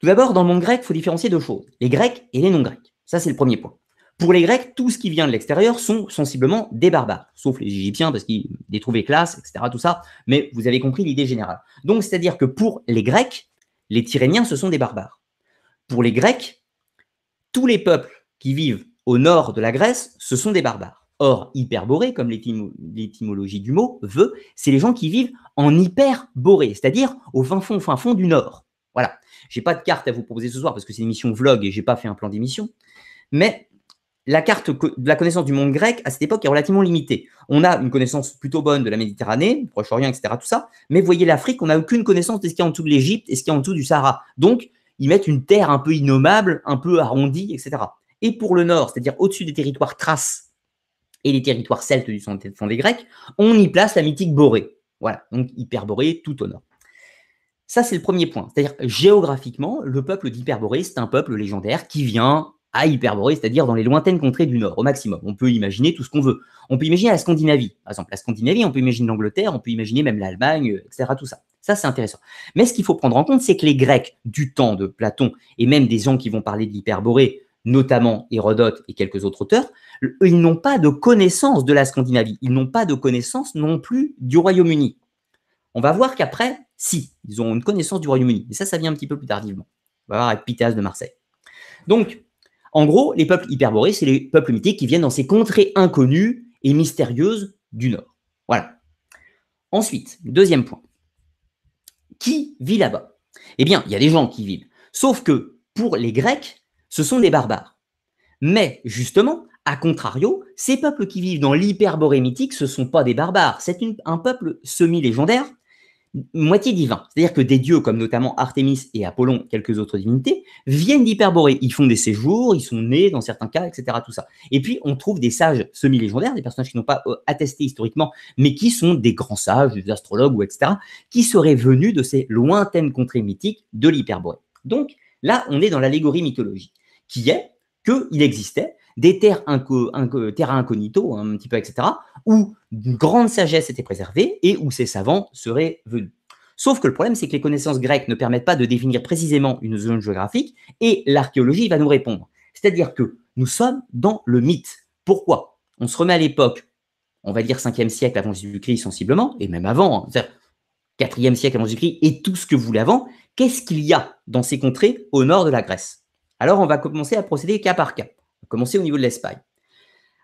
tout d'abord, dans le monde grec, il faut différencier deux choses, les Grecs et les non-Grecs. Ça, c'est le premier point. Pour les Grecs, tout ce qui vient de l'extérieur sont sensiblement des barbares, sauf les Égyptiens parce qu'ils trouvaient classe, etc. Tout ça, mais vous avez compris l'idée générale. Donc, c'est-à-dire que pour les Grecs, les Tyréniens, ce sont des barbares. Pour les Grecs, tous les peuples qui vivent au nord de la Grèce, ce sont des barbares. Or, hyperborée, comme l'étymologie du mot veut, c'est les gens qui vivent en hyperborée, c'est-à-dire au fin fond, fin fond du nord. Voilà. J'ai pas de carte à vous proposer ce soir parce que c'est une émission vlog et j'ai pas fait un plan d'émission. Mais la carte de la connaissance du monde grec à cette époque est relativement limitée. On a une connaissance plutôt bonne de la Méditerranée, Proche-Orient, etc., tout ça. Mais voyez l'Afrique, on n'a aucune connaissance de ce qu'il y a en dessous de l'Égypte et ce qu'il y a en dessous du Sahara. Donc, ils mettent une terre un peu innommable, un peu arrondie, etc et pour le nord, c'est-à-dire au-dessus des territoires thraces et des territoires celtes du fond des Grecs, on y place la mythique Borée. Voilà, donc Hyperborée tout au nord. Ça, c'est le premier point. C'est-à-dire, géographiquement, le peuple d'Hyperborée, c'est un peuple légendaire qui vient à Hyperborée, c'est-à-dire dans les lointaines contrées du Nord, au maximum. On peut imaginer tout ce qu'on veut. On peut imaginer la Scandinavie, par exemple. La Scandinavie, on peut imaginer l'Angleterre, on peut imaginer même l'Allemagne, etc. Tout ça. Ça, c'est intéressant. Mais ce qu'il faut prendre en compte, c'est que les Grecs du temps de Platon, et même des gens qui vont parler d'Hyperborée notamment Hérodote et quelques autres auteurs, ils n'ont pas de connaissance de la Scandinavie, ils n'ont pas de connaissance non plus du Royaume-Uni. On va voir qu'après, si, ils ont une connaissance du Royaume-Uni. Mais ça, ça vient un petit peu plus tardivement. On va voir avec Pythias de Marseille. Donc, en gros, les peuples hyperborés, c'est les peuples mythiques qui viennent dans ces contrées inconnues et mystérieuses du Nord. Voilà. Ensuite, deuxième point. Qui vit là-bas Eh bien, il y a des gens qui vivent. Sauf que pour les Grecs, ce sont des barbares. Mais justement, à contrario, ces peuples qui vivent dans mythique, ce ne sont pas des barbares, c'est un peuple semi-légendaire, moitié divin. C'est-à-dire que des dieux comme notamment Artemis et Apollon, quelques autres divinités, viennent d'Hyperborée. Ils font des séjours, ils sont nés dans certains cas, etc. Tout ça. Et puis, on trouve des sages semi-légendaires, des personnages qui n'ont pas euh, attesté historiquement, mais qui sont des grands sages, des astrologues, ou etc., qui seraient venus de ces lointaines contrées mythiques de l'Hyperborée. Donc, là, on est dans l'allégorie mythologique qui est qu'il existait des terres incognito, hein, un petit peu, etc., où une grande sagesse était préservée et où ces savants seraient venus. Sauf que le problème, c'est que les connaissances grecques ne permettent pas de définir précisément une zone géographique et l'archéologie va nous répondre. C'est-à-dire que nous sommes dans le mythe. Pourquoi On se remet à l'époque, on va dire 5e siècle avant Jésus-Christ sensiblement, et même avant, 4e hein, siècle avant Jésus-Christ, et tout ce que vous l'avant, qu'est-ce qu'il y a dans ces contrées au nord de la Grèce alors, on va commencer à procéder cas par cas. On va commencer au niveau de l'Espagne.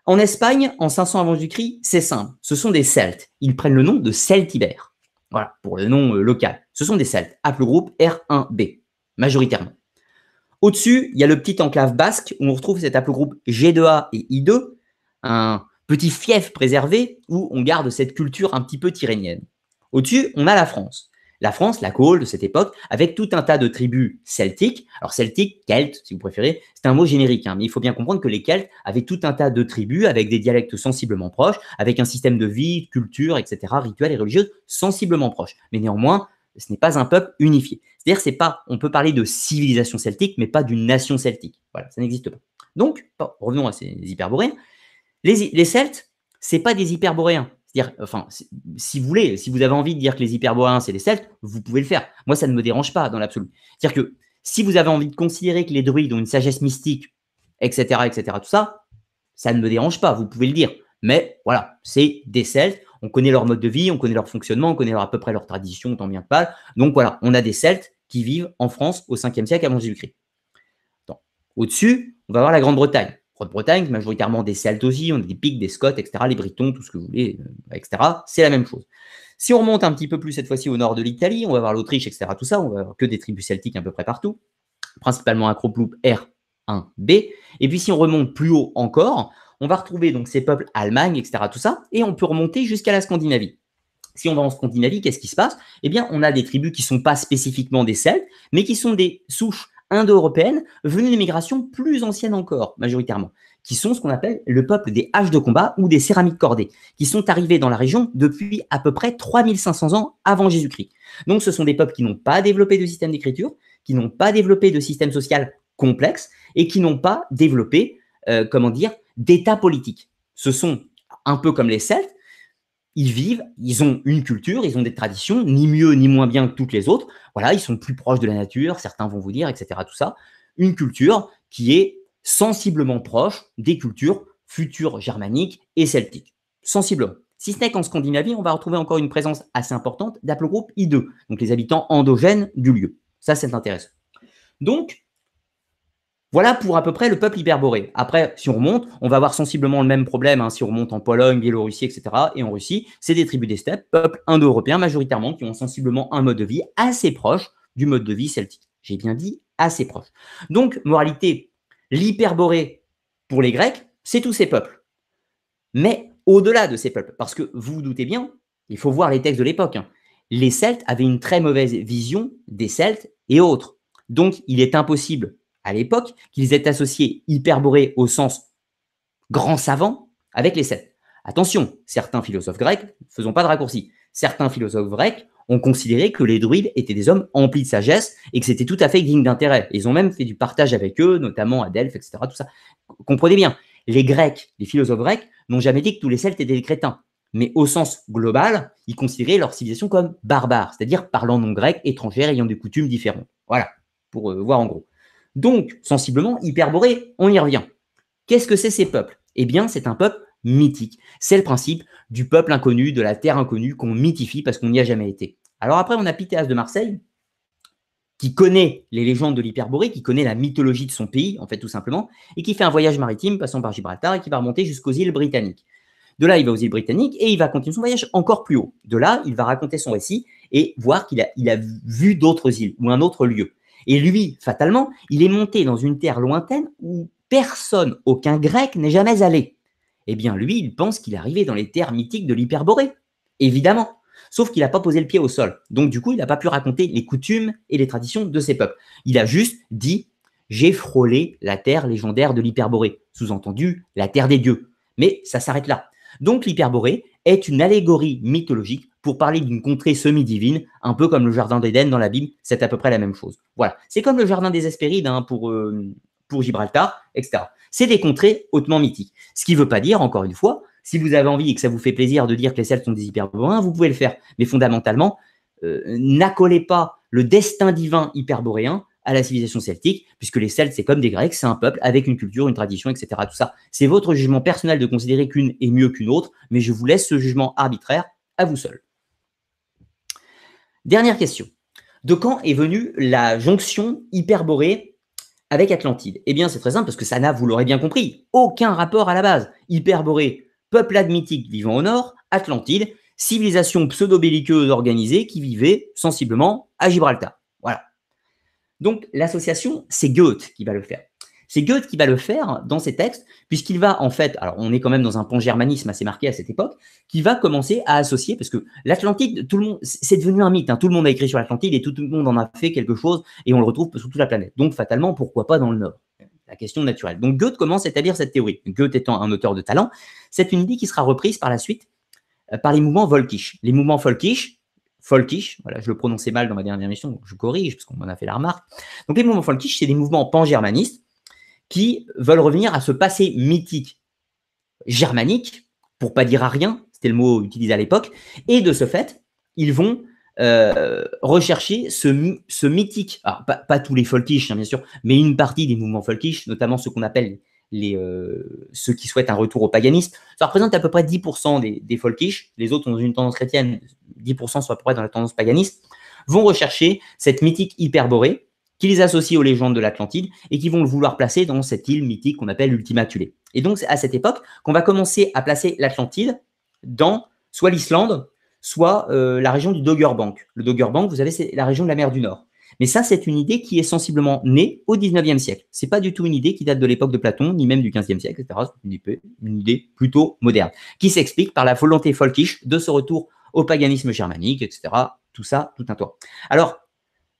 En Espagne, en 500 avant du c'est simple. Ce sont des Celtes. Ils prennent le nom de Celtibères. Voilà, pour le nom euh, local. Ce sont des Celtes. Appel groupe R1B, majoritairement. Au-dessus, il y a le petit enclave basque où on retrouve cet groupe G2A et I2, un petit fief préservé où on garde cette culture un petit peu tyrénienne. Au-dessus, on a la France la France, la Gaule de cette époque, avec tout un tas de tribus celtiques. Alors celtiques, celtes, si vous préférez, c'est un mot générique, hein, mais il faut bien comprendre que les Celtes avaient tout un tas de tribus avec des dialectes sensiblement proches, avec un système de vie, culture, etc., rituel et religieux sensiblement proches. Mais néanmoins, ce n'est pas un peuple unifié. C'est-à-dire, c'est pas, on peut parler de civilisation celtique, mais pas d'une nation celtique. Voilà, ça n'existe pas. Donc, revenons à ces hyperboréens. Les, les Celtes, c'est pas des hyperboréens enfin, si vous voulez, si vous avez envie de dire que les hyperboréens, c'est les Celtes, vous pouvez le faire. Moi, ça ne me dérange pas dans l'absolu. C'est-à-dire que si vous avez envie de considérer que les druides ont une sagesse mystique, etc., etc., tout ça, ça ne me dérange pas, vous pouvez le dire. Mais voilà, c'est des Celtes, on connaît leur mode de vie, on connaît leur fonctionnement, on connaît à peu près leur tradition, tant bien que mal. Donc voilà, on a des Celtes qui vivent en France au 5e siècle avant Jésus-Christ. Au-dessus, on va voir la Grande-Bretagne bretagne majoritairement des Celtes aussi, on a des Pics, des Scots, etc., les Britons, tout ce que vous voulez, euh, etc. C'est la même chose. Si on remonte un petit peu plus cette fois-ci au nord de l'Italie, on va voir l'Autriche, etc., tout ça, on va avoir que des tribus celtiques à peu près partout, principalement Acroploup R1b. Et puis si on remonte plus haut encore, on va retrouver donc ces peuples Allemagne, etc., tout ça, et on peut remonter jusqu'à la Scandinavie. Si on va en Scandinavie, qu'est-ce qui se passe Eh bien, on a des tribus qui ne sont pas spécifiquement des Celtes, mais qui sont des souches indo européennes venues d'immigration plus anciennes encore, majoritairement, qui sont ce qu'on appelle le peuple des haches de combat ou des céramiques cordées, qui sont arrivés dans la région depuis à peu près 3500 ans avant Jésus-Christ. Donc ce sont des peuples qui n'ont pas développé de système d'écriture, qui n'ont pas développé de système social complexe et qui n'ont pas développé, euh, comment dire, d'état politique. Ce sont un peu comme les Celtes, ils vivent, ils ont une culture, ils ont des traditions, ni mieux ni moins bien que toutes les autres. Voilà, ils sont plus proches de la nature, certains vont vous dire, etc. Tout ça. Une culture qui est sensiblement proche des cultures futures germaniques et celtiques. Sensiblement. Si ce n'est qu'en Scandinavie, on va retrouver encore une présence assez importante d'haplogroupe I2, donc les habitants endogènes du lieu. Ça, c'est intéressant. Donc, voilà pour à peu près le peuple hyperboré. Après, si on remonte, on va avoir sensiblement le même problème hein, si on remonte en Pologne, Biélorussie, etc. et en Russie. C'est des tribus des steppes, peuples indo-européens majoritairement, qui ont sensiblement un mode de vie assez proche du mode de vie celtique. J'ai bien dit assez proche. Donc, moralité, l'hyperboré pour les Grecs, c'est tous ces peuples. Mais au-delà de ces peuples, parce que vous vous doutez bien, il faut voir les textes de l'époque, hein. les Celtes avaient une très mauvaise vision des Celtes et autres. Donc, il est impossible à l'époque qu'ils aient associés hyperboré au sens grand savant avec les celtes. Attention, certains philosophes grecs, faisons pas de raccourci, certains philosophes grecs ont considéré que les druides étaient des hommes emplis de sagesse et que c'était tout à fait digne d'intérêt. Ils ont même fait du partage avec eux, notamment à Delphes, etc. Tout ça. Comprenez bien, les Grecs, les philosophes grecs, n'ont jamais dit que tous les Celtes étaient des crétins. Mais au sens global, ils considéraient leur civilisation comme barbare, c'est-à-dire parlant non grec, étrangère, ayant des coutumes différentes. Voilà, pour euh, voir en gros. Donc, sensiblement, hyperboré on y revient. Qu'est-ce que c'est ces peuples Eh bien, c'est un peuple mythique. C'est le principe du peuple inconnu, de la terre inconnue qu'on mythifie parce qu'on n'y a jamais été. Alors après, on a Pythéas de Marseille, qui connaît les légendes de l'Hyperborée, qui connaît la mythologie de son pays, en fait, tout simplement, et qui fait un voyage maritime passant par Gibraltar et qui va remonter jusqu'aux îles britanniques. De là, il va aux îles britanniques et il va continuer son voyage encore plus haut. De là, il va raconter son récit et voir qu'il a, a vu d'autres îles ou un autre lieu. Et lui, fatalement, il est monté dans une terre lointaine où personne, aucun grec n'est jamais allé. Eh bien, lui, il pense qu'il est arrivé dans les terres mythiques de l'Hyperborée. Évidemment. Sauf qu'il n'a pas posé le pied au sol. Donc, du coup, il n'a pas pu raconter les coutumes et les traditions de ses peuples. Il a juste dit J'ai frôlé la terre légendaire de l'Hyperborée. Sous-entendu, la terre des dieux. Mais ça s'arrête là. Donc, l'Hyperborée est une allégorie mythologique pour parler d'une contrée semi-divine, un peu comme le jardin d'Éden dans la Bible, c'est à peu près la même chose. Voilà, c'est comme le jardin des Hespérides hein, pour, euh, pour Gibraltar, etc. C'est des contrées hautement mythiques. Ce qui ne veut pas dire, encore une fois, si vous avez envie et que ça vous fait plaisir de dire que les Celtes sont des hyperboréens, vous pouvez le faire. Mais fondamentalement, euh, n'accollez pas le destin divin hyperboréen à la civilisation celtique, puisque les Celtes, c'est comme des Grecs, c'est un peuple avec une culture, une tradition, etc. Tout ça. C'est votre jugement personnel de considérer qu'une est mieux qu'une autre, mais je vous laisse ce jugement arbitraire à vous seul. Dernière question. De quand est venue la jonction Hyperborée avec Atlantide Eh bien, c'est très simple parce que ça n'a, vous l'aurez bien compris, aucun rapport à la base. Hyperborée, peuple admitique vivant au nord, Atlantide, civilisation pseudo-belliqueuse organisée qui vivait sensiblement à Gibraltar. Voilà. Donc, l'association, c'est Goethe qui va le faire. C'est Goethe qui va le faire dans ses textes, puisqu'il va en fait, alors on est quand même dans un pan-germanisme assez marqué à cette époque, qui va commencer à associer, parce que l'Atlantide, tout le monde, c'est devenu un mythe, hein. tout le monde a écrit sur l'Atlantide et tout, le monde en a fait quelque chose, et on le retrouve sur toute la planète. Donc fatalement, pourquoi pas dans le Nord la question naturelle. Donc Goethe commence à établir cette théorie. Goethe étant un auteur de talent, c'est une idée qui sera reprise par la suite euh, par les mouvements volkisch. Les mouvements volkisch, volkisch, voilà, je le prononçais mal dans ma dernière émission, je corrige parce qu'on m'en a fait la remarque. Donc les mouvements volkisch, c'est des mouvements pan-germanistes qui veulent revenir à ce passé mythique germanique, pour pas dire à rien, c'était le mot utilisé à l'époque, et de ce fait, ils vont euh, rechercher ce, mythique, alors pas, tous les folkish hein, bien sûr, mais une partie des mouvements folkish, notamment ceux qu'on appelle les, euh, ceux qui souhaitent un retour au paganisme. Ça représente à peu près 10% des, des folkish, les autres ont une tendance chrétienne, 10% soit à peu près dans la tendance paganiste, vont rechercher cette mythique hyperborée, qui les associent aux légendes de l'Atlantide et qui vont le vouloir placer dans cette île mythique qu'on appelle l'Ultima Et donc, c'est à cette époque qu'on va commencer à placer l'Atlantide dans soit l'Islande, soit euh, la région du Doggerbank. Le Doggerbank, vous savez, c'est la région de la mer du Nord. Mais ça, c'est une idée qui est sensiblement née au XIXe siècle. Ce n'est pas du tout une idée qui date de l'époque de Platon, ni même du 15e siècle, etc. C'est une idée plutôt moderne, qui s'explique par la volonté folkish de ce retour au paganisme germanique, etc. Tout ça, tout un tour. Alors,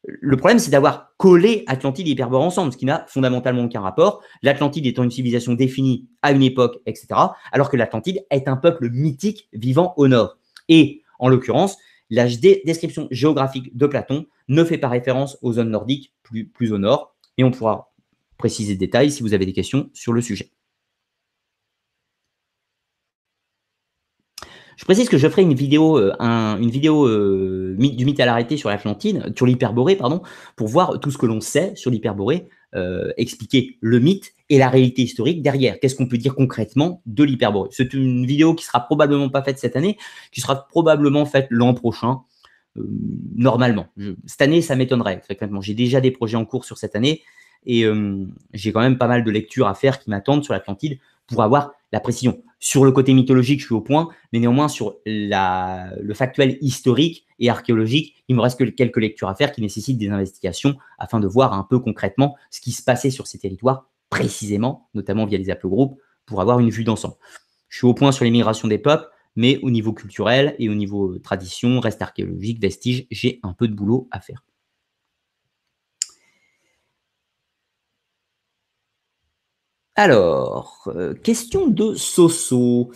le problème, c'est d'avoir collé Atlantide et Hyperbore ensemble, ce qui n'a fondamentalement aucun rapport. L'Atlantide étant une civilisation définie à une époque, etc., alors que l'Atlantide est un peuple mythique vivant au nord. Et, en l'occurrence, la description géographique de Platon ne fait pas référence aux zones nordiques plus, plus au nord, et on pourra préciser le détails si vous avez des questions sur le sujet. Je précise que je ferai une vidéo, euh, une vidéo euh, du mythe à l'arrêté sur l'Atlantide, sur l'hyperborée, pardon, pour voir tout ce que l'on sait sur l'hyperborée, euh, expliquer le mythe et la réalité historique derrière. Qu'est-ce qu'on peut dire concrètement de l'hyperborée C'est une vidéo qui sera probablement pas faite cette année, qui sera probablement faite l'an prochain. Normalement. cette année, ça m'étonnerait. J'ai déjà des projets en cours sur cette année et j'ai quand même pas mal de lectures à faire qui m'attendent sur l'Atlantide pour avoir la précision. Sur le côté mythologique, je suis au point, mais néanmoins, sur la, le factuel historique et archéologique, il me reste que quelques lectures à faire qui nécessitent des investigations afin de voir un peu concrètement ce qui se passait sur ces territoires, précisément, notamment via les aplogroupes, pour avoir une vue d'ensemble. Je suis au point sur les des peuples, mais au niveau culturel et au niveau euh, tradition, reste archéologique, vestige, j'ai un peu de boulot à faire. Alors, euh, question de Soso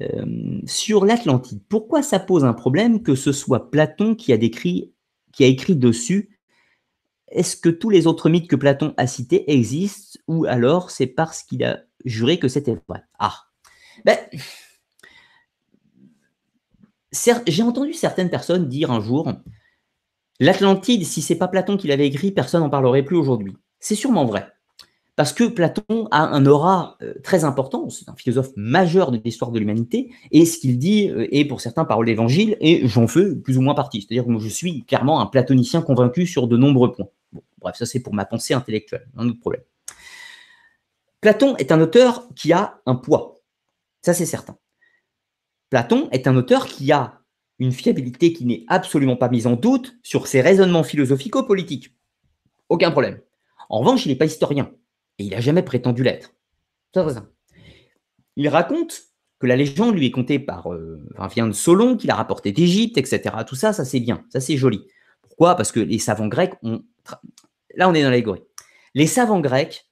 euh, sur l'Atlantide. Pourquoi ça pose un problème que ce soit Platon qui a, décrit, qui a écrit dessus Est-ce que tous les autres mythes que Platon a cités existent ou alors c'est parce qu'il a juré que c'était vrai Ah, ben, j'ai entendu certaines personnes dire un jour l'Atlantide, si c'est pas Platon qui l'avait écrit, personne n'en parlerait plus aujourd'hui. C'est sûrement vrai. Parce que Platon a un aura euh, très important, c'est un philosophe majeur de l'histoire de l'humanité, et ce qu'il dit euh, est pour certains parole d'évangile, et j'en fais plus ou moins partie. C'est-à-dire que je suis clairement un platonicien convaincu sur de nombreux points. bref, ça c'est pour ma pensée intellectuelle, un autre problème. Platon est un auteur qui a un poids, ça c'est certain. Platon est un auteur qui a une fiabilité qui n'est absolument pas mise en doute sur ses raisonnements philosophico-politiques. Aucun problème. En revanche, il n'est pas historien. Et il n'a jamais prétendu l'être. Il raconte que la légende lui est contée par, euh, enfin, vient de Solon, qu'il a rapporté d'Égypte, etc. Tout ça, ça c'est bien, ça c'est joli. Pourquoi Parce que les savants grecs ont. Là, on est dans l'allégorie. Les savants grecs,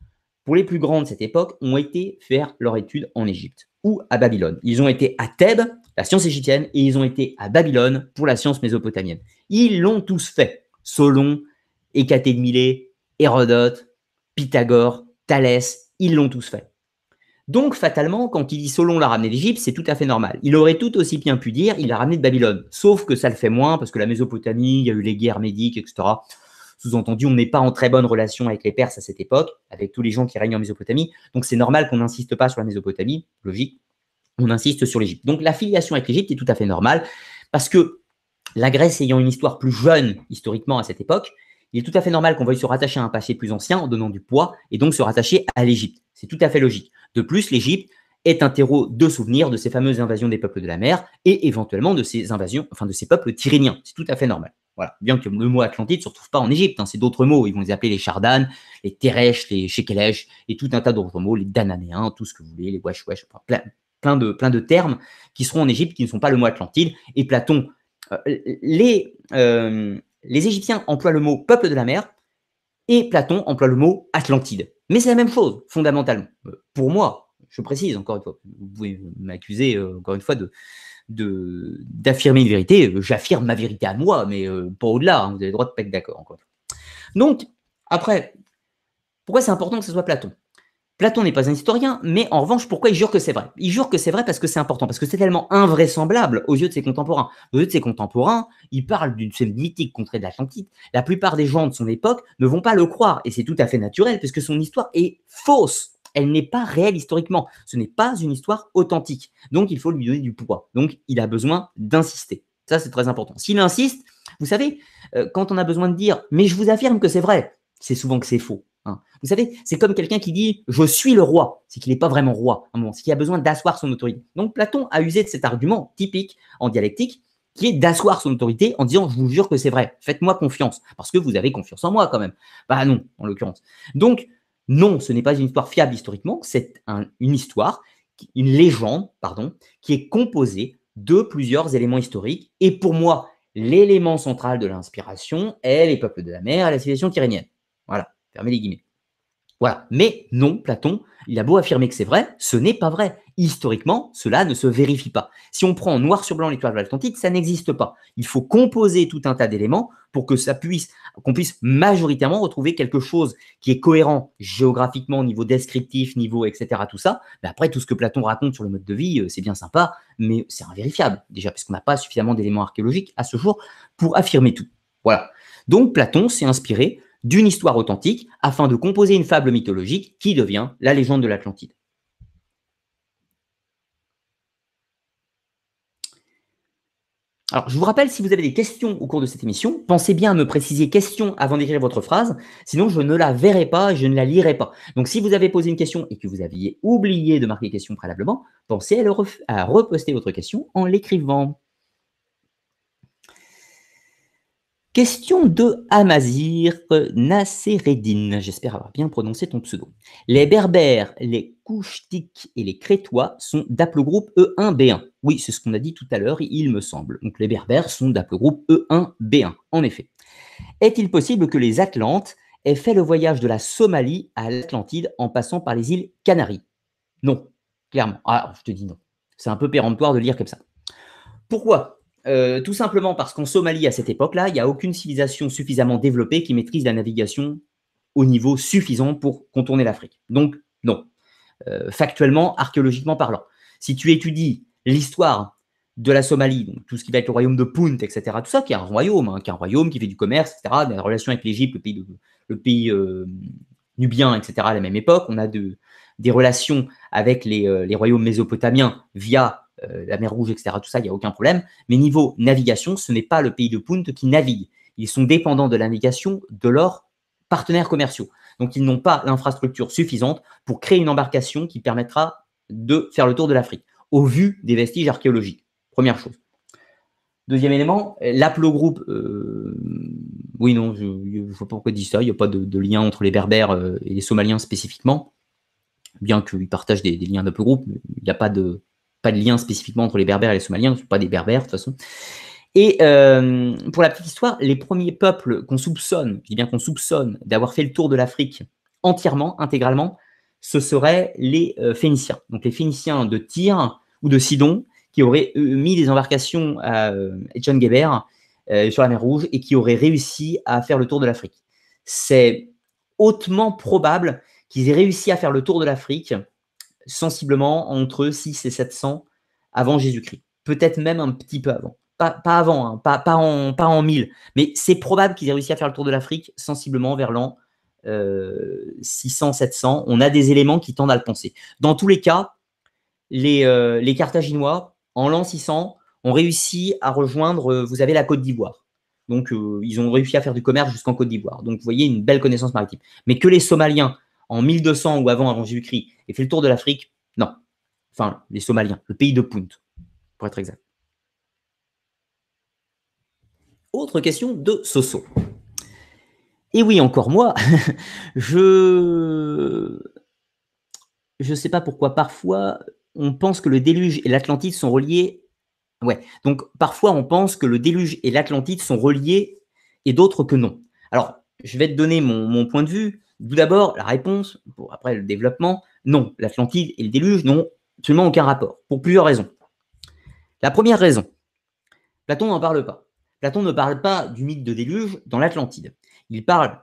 pour les plus grands de cette époque, ont été faire leur étude en Égypte ou à Babylone. Ils ont été à Thèbes, la science égyptienne, et ils ont été à Babylone pour la science mésopotamienne. Ils l'ont tous fait. Solon, Hécaté de Milet, Hérodote, Pythagore, Thalès, ils l'ont tous fait. Donc, fatalement, quand il dit Solon l'a ramené d'Égypte, c'est tout à fait normal. Il aurait tout aussi bien pu dire il l'a ramené de Babylone. Sauf que ça le fait moins, parce que la Mésopotamie, il y a eu les guerres médiques, etc. Sous-entendu, on n'est pas en très bonne relation avec les Perses à cette époque, avec tous les gens qui règnent en Mésopotamie. Donc, c'est normal qu'on n'insiste pas sur la Mésopotamie, logique. On insiste sur l'Égypte. Donc, la filiation avec l'Égypte est tout à fait normale, parce que la Grèce ayant une histoire plus jeune historiquement à cette époque, il est tout à fait normal qu'on veuille se rattacher à un passé plus ancien en donnant du poids et donc se rattacher à l'Égypte. C'est tout à fait logique. De plus, l'Égypte est un terreau de souvenirs de ces fameuses invasions des peuples de la mer et éventuellement de ces invasions, enfin de ces peuples tyrrhéniens. C'est tout à fait normal. Voilà. Bien que le mot Atlantide ne se retrouve pas en Égypte, hein. c'est d'autres mots. Ils vont les appeler les Chardanes, les Teresh, les Shekelech et tout un tas d'autres mots, les Dananéens, tout ce que vous voulez, les Wesh plein, de, plein de termes qui seront en Égypte qui ne sont pas le mot Atlantide. Et Platon, euh, les, euh, les Égyptiens emploient le mot peuple de la mer et Platon emploie le mot Atlantide. Mais c'est la même chose, fondamentalement. Euh, pour moi, je précise encore une fois, vous pouvez m'accuser euh, encore une fois de d'affirmer une vérité, euh, j'affirme ma vérité à moi, mais pas au-delà, hein, vous avez le droit de pas être d'accord. Encore. Donc, après, pourquoi c'est important que ce soit Platon Platon n'est pas un historien, mais en revanche, pourquoi il jure que c'est vrai Il jure que c'est vrai parce que c'est important, parce que c'est tellement invraisemblable aux yeux de ses contemporains. Aux yeux de ses contemporains, il parle d'une mythique contrée de l'Atlantide. La plupart des gens de son époque ne vont pas le croire, et c'est tout à fait naturel, puisque son histoire est fausse. Elle n'est pas réelle historiquement. Ce n'est pas une histoire authentique. Donc, il faut lui donner du poids. Donc, il a besoin d'insister. Ça, c'est très important. S'il insiste, vous savez, euh, quand on a besoin de dire, mais je vous affirme que c'est vrai, c'est souvent que c'est faux. Hein. Vous savez, c'est comme quelqu'un qui dit je suis le roi, c'est qu'il n'est pas vraiment roi un moment, c'est qu'il a besoin d'asseoir son autorité. Donc Platon a usé de cet argument typique en dialectique qui est d'asseoir son autorité en disant je vous jure que c'est vrai, faites-moi confiance, parce que vous avez confiance en moi quand même. Bah non, en l'occurrence. Donc, non, ce n'est pas une histoire fiable historiquement, c'est une histoire, une légende, pardon, qui est composée de plusieurs éléments historiques. Et pour moi, l'élément central de l'inspiration est les peuples de la mer et la civilisation tyrénienne. Voilà. Voilà. Mais non, Platon, il a beau affirmer que c'est vrai, ce n'est pas vrai. Historiquement, cela ne se vérifie pas. Si on prend en noir sur blanc l'étoile de l'Atlantique, ça n'existe pas. Il faut composer tout un tas d'éléments pour que ça puisse, qu'on puisse majoritairement retrouver quelque chose qui est cohérent géographiquement, niveau descriptif, niveau etc. Tout ça. Mais après, tout ce que Platon raconte sur le mode de vie, euh, c'est bien sympa, mais c'est invérifiable déjà parce qu'on n'a pas suffisamment d'éléments archéologiques à ce jour pour affirmer tout. Voilà. Donc Platon s'est inspiré d'une histoire authentique afin de composer une fable mythologique qui devient la légende de l'Atlantide. Alors, je vous rappelle, si vous avez des questions au cours de cette émission, pensez bien à me préciser question avant d'écrire votre phrase, sinon je ne la verrai pas, je ne la lirai pas. Donc, si vous avez posé une question et que vous aviez oublié de marquer question préalablement, pensez à, à reposter votre question en l'écrivant. Question de Amazir Nassereddin. J'espère avoir bien prononcé ton pseudo. Les Berbères, les Couchtiques et les Crétois sont d'aplogroupe E1B1. Oui, c'est ce qu'on a dit tout à l'heure, il me semble. Donc les Berbères sont d'aplogroupe E1B1, en effet. Est-il possible que les Atlantes aient fait le voyage de la Somalie à l'Atlantide en passant par les îles Canaries Non, clairement. Ah, je te dis non. C'est un peu péremptoire de lire comme ça. Pourquoi euh, tout simplement parce qu'en Somalie, à cette époque-là, il n'y a aucune civilisation suffisamment développée qui maîtrise la navigation au niveau suffisant pour contourner l'Afrique. Donc, non. Euh, factuellement, archéologiquement parlant. Si tu étudies l'histoire de la Somalie, tout ce qui va être le royaume de Punt, etc., tout ça, qui est un royaume, hein, qui est un royaume qui fait du commerce, etc., des relations avec l'Égypte, le pays, euh, nubien, etc., à la même époque. On a des relations avec les royaumes mésopotamiens via euh, la mer Rouge, etc. Tout ça, il n'y a aucun problème. Mais niveau navigation, ce n'est pas le pays de Punt qui navigue. Ils sont dépendants de la navigation de leurs partenaires commerciaux. Donc, ils n'ont pas l'infrastructure suffisante pour créer une embarcation qui permettra de faire le tour de l'Afrique, au vu des vestiges archéologiques. Première chose. Deuxième élément, l'Aplo euh, oui, non, je ne vois pas pourquoi je dis ça. Il n'y a pas de, lien entre les Berbères euh, et les Somaliens spécifiquement, bien qu'ils partagent des, liens d'Aplogroupe, groupe Il n'y a pas de, pas de lien spécifiquement entre les Berbères et les Somaliens, ce ne sont pas des Berbères de toute façon. Et euh, pour la petite histoire, les premiers peuples qu'on soupçonne, je dis bien qu'on soupçonne d'avoir fait le tour de l'Afrique entièrement, intégralement, ce seraient les euh, Phéniciens. Donc les Phéniciens de Tyr ou de Sidon, qui auraient mis des embarcations à euh, John Geber sur la mer Rouge et qui auraient réussi à faire le tour de l'Afrique. C'est hautement probable qu'ils aient réussi à faire le tour de l'Afrique sensiblement entre 6 et 700 avant Jésus-Christ. Peut-être même un petit peu avant. Pas, avant, hein, pas, en, pas en 1000. Mais c'est probable qu'ils aient réussi à faire le tour de l'Afrique sensiblement vers l'an 600-700. Euh, On a des éléments qui tendent à le penser. Dans tous les cas, les, euh, les Carthaginois, en l'an 600, ont réussi à rejoindre, euh, vous avez la Côte d'Ivoire. Donc, ils ont réussi à faire du commerce jusqu'en Côte d'Ivoire. Donc, vous voyez, une belle connaissance maritime. Mais que les Somaliens en 1200 ou avant, avant Jésus-Christ, et fait le tour de l'Afrique Non. Enfin, les Somaliens, le pays de Punt, pour être exact. Autre question de Soso. Et oui, encore moi, je je ne sais pas pourquoi parfois on pense que le déluge et l'Atlantide sont reliés. Ouais. Donc parfois on pense que le déluge et l'Atlantide sont reliés et d'autres que non. Alors je vais te donner mon point de vue. Tout d'abord, la réponse, pour après le développement, non, l'Atlantide et le déluge n'ont absolument aucun rapport, pour plusieurs raisons. La première raison, Platon n'en parle pas. Platon ne parle pas du mythe de déluge dans l'Atlantide. Il parle,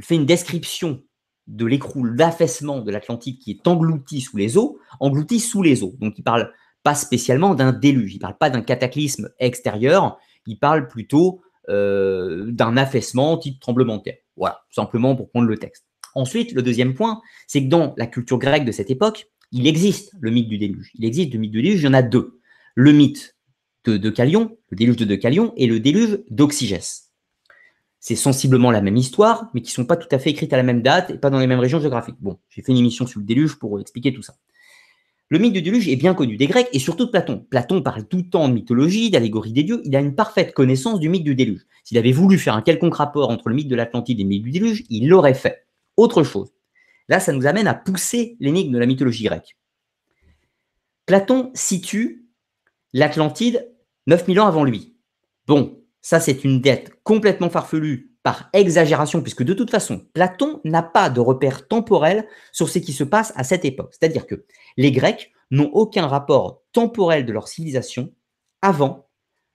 fait une description de l'écroule, d'affaissement de l'Atlantide qui est englouti sous les eaux, englouti sous les eaux. Donc il ne parle pas spécialement d'un déluge, il ne parle pas d'un cataclysme extérieur, il parle plutôt euh, d'un affaissement type tremblement de terre. Voilà, simplement pour prendre le texte. Ensuite, le deuxième point, c'est que dans la culture grecque de cette époque, il existe le mythe du déluge. Il existe le mythe du déluge, il y en a deux. Le mythe de Deucalion, le déluge de Deucalion, et le déluge d'Oxygès. C'est sensiblement la même histoire, mais qui ne sont pas tout à fait écrites à la même date et pas dans les mêmes régions géographiques. Bon, j'ai fait une émission sur le déluge pour expliquer tout ça. Le mythe du déluge est bien connu des Grecs et surtout de Platon. Platon parle tout le temps de mythologie, d'allégorie des dieux. Il a une parfaite connaissance du mythe du déluge. S'il avait voulu faire un quelconque rapport entre le mythe de l'Atlantide et le mythe du déluge, il l'aurait fait. Autre chose. Là, ça nous amène à pousser l'énigme de la mythologie grecque. Platon situe l'Atlantide 9000 ans avant lui. Bon, ça c'est une dette complètement farfelue par exagération, puisque de toute façon, Platon n'a pas de repère temporel sur ce qui se passe à cette époque. C'est-à-dire que les Grecs n'ont aucun rapport temporel de leur civilisation avant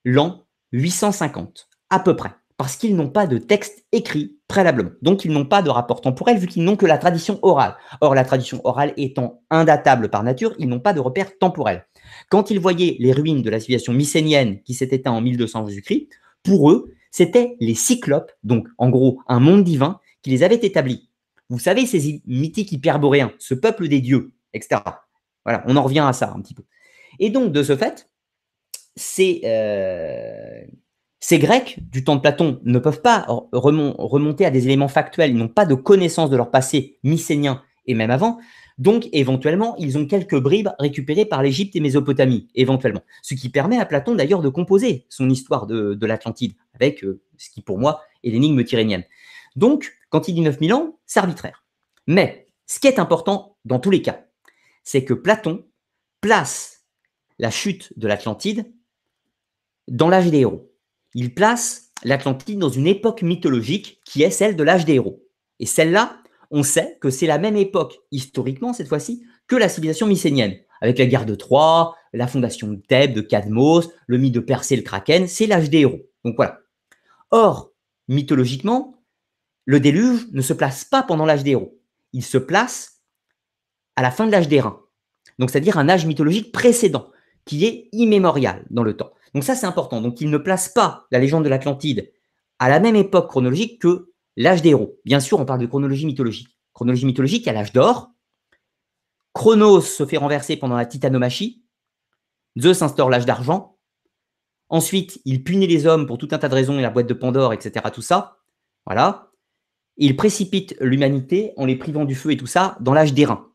l'an 850 à peu près, parce qu'ils n'ont pas de texte écrit préalablement. Donc, ils n'ont pas de rapport temporel vu qu'ils n'ont que la tradition orale. Or, la tradition orale étant indatable par nature, ils n'ont pas de repère temporel. Quand ils voyaient les ruines de la civilisation mycénienne qui s'est éteinte en 1200 Jésus-Christ, pour eux, c'était les cyclopes, donc en gros un monde divin qui les avait établis. Vous savez, ces mythiques hyperboréens, ce peuple des dieux, etc. Voilà, on en revient à ça un petit peu. Et donc, de ce fait, c'est... Euh, ces Grecs du temps de Platon ne peuvent pas remonter à des éléments factuels, ils n'ont pas de connaissance de leur passé mycénien et même avant. Donc, éventuellement, ils ont quelques bribes récupérées par l'Égypte et Mésopotamie, éventuellement. Ce qui permet à Platon d'ailleurs de composer son histoire de, l'Atlantide avec euh, ce qui, pour moi, est l'énigme tyrénienne. Donc, quand il dit 9000 ans, c'est arbitraire. Mais ce qui est important dans tous les cas, c'est que Platon place la chute de l'Atlantide dans l'âge des héros il place l'Atlantide dans une époque mythologique qui est celle de l'âge des héros. Et celle-là, on sait que c'est la même époque, historiquement cette fois-ci, que la civilisation mycénienne, avec la guerre de Troie, la fondation de Thèbes, de Cadmos, le mythe de Persée, le Kraken, c'est l'âge des héros. Donc voilà. Or, mythologiquement, le déluge ne se place pas pendant l'âge des héros. Il se place à la fin de l'âge des reins. Donc c'est-à-dire un âge mythologique précédent, qui est immémorial dans le temps. Donc ça, c'est important. Donc il ne place pas la légende de l'Atlantide à la même époque chronologique que l'âge des héros. Bien sûr, on parle de chronologie mythologique. Chronologie mythologique, il y a l'âge d'or. Chronos se fait renverser pendant la titanomachie. Zeus instaure l'âge d'argent. Ensuite, il punit les hommes pour tout un tas de raisons, et la boîte de Pandore, etc. Tout ça. Voilà. Il précipite l'humanité en les privant du feu et tout ça dans l'âge des reins.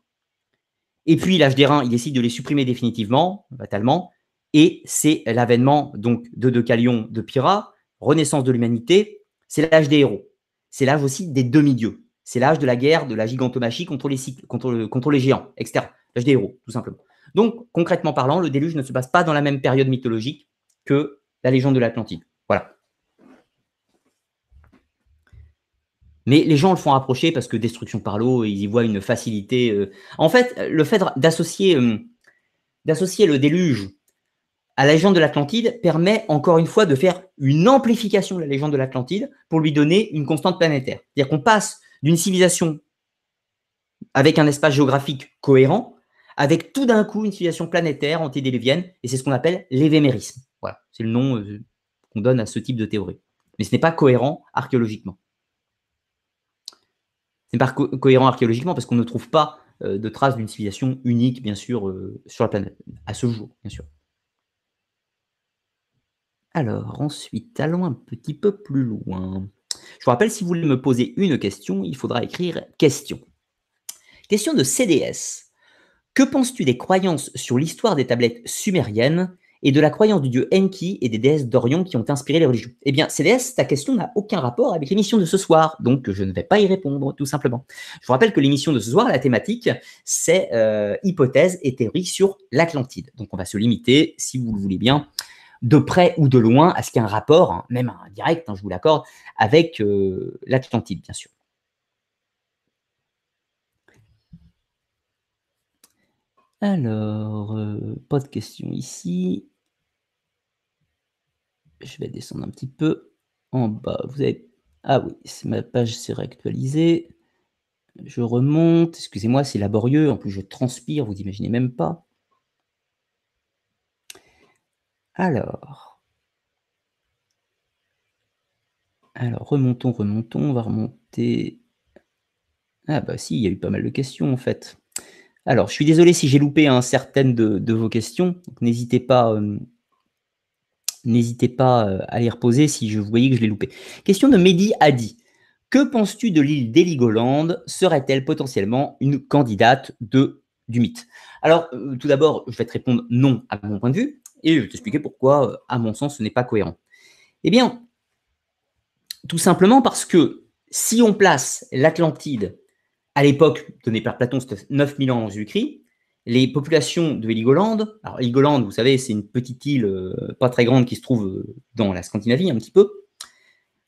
Et puis, l'âge des reins, il décide de les supprimer définitivement, fatalement. Et c'est l'avènement donc de Deucalion de Pyrrha, renaissance de l'humanité, c'est l'âge des héros. C'est l'âge aussi des demi-dieux. C'est l'âge de la guerre, de la gigantomachie contre les, contre les géants, etc. L'âge des héros, tout simplement. Donc, concrètement parlant, le déluge ne se passe pas dans la même période mythologique que la légende de l'Atlantide. Voilà. Mais les gens le font rapprocher parce que destruction par l'eau, ils y voient une facilité. Euh. En fait, le fait d'associer, euh, d'associer le déluge à la légende de l'Atlantide permet encore une fois de faire une amplification de la légende de l'Atlantide pour lui donner une constante planétaire. C'est-à-dire qu'on passe d'une civilisation avec un espace géographique cohérent, avec tout d'un coup une civilisation planétaire antédéluvienne, et c'est ce qu'on appelle l'évémérisme. Voilà, c'est le nom euh, qu'on donne à ce type de théorie. Mais ce n'est pas cohérent archéologiquement. Ce n'est pas cohérent archéologiquement parce qu'on ne trouve pas euh, de traces d'une civilisation unique, bien sûr, euh, sur la planète, à ce jour, bien sûr. Alors, ensuite, allons un petit peu plus loin. Je vous rappelle, si vous voulez me poser une question, il faudra écrire question. Question de CDS. Que penses-tu des croyances sur l'histoire des tablettes sumériennes et de la croyance du dieu Enki et des déesses d'Orion qui ont inspiré les religions Eh bien, CDS, ta question n'a aucun rapport avec l'émission de ce soir, donc je ne vais pas y répondre, tout simplement. Je vous rappelle que l'émission de ce soir, la thématique, c'est euh, hypothèses et théories sur l'Atlantide. Donc on va se limiter, si vous le voulez bien, de près ou de loin à ce qu'il y ait un rapport, hein, même un direct, hein, je vous l'accorde, avec euh, l'Atlantide, bien sûr. Alors, euh, pas de questions ici. Je vais descendre un petit peu en bas. Vous Ah oui, ma page s'est réactualisée. Je remonte. Excusez-moi, c'est laborieux. En plus, je transpire, vous n'imaginez même pas. Alors, alors remontons, remontons, on va remonter. Ah bah si, il y a eu pas mal de questions en fait. Alors, je suis désolé si j'ai loupé hein, certaines de, vos questions. N'hésitez pas, euh, n'hésitez pas euh, à les reposer si je voyais que je l'ai loupé. Question de Mehdi Hadi. Que penses-tu de l'île d'Eligolande Serait-elle potentiellement une candidate de, du mythe Alors, euh, tout d'abord, je vais te répondre non à mon point de vue et je vais t'expliquer pourquoi, euh, à mon sens, ce n'est pas cohérent. Eh bien, tout simplement parce que si on place l'Atlantide à l'époque donnée par Platon, c'était 9000 ans avant Jésus-Christ, les populations de Heligoland, alors Heligoland, vous savez, c'est une petite île euh, pas très grande qui se trouve euh, dans la Scandinavie un petit peu,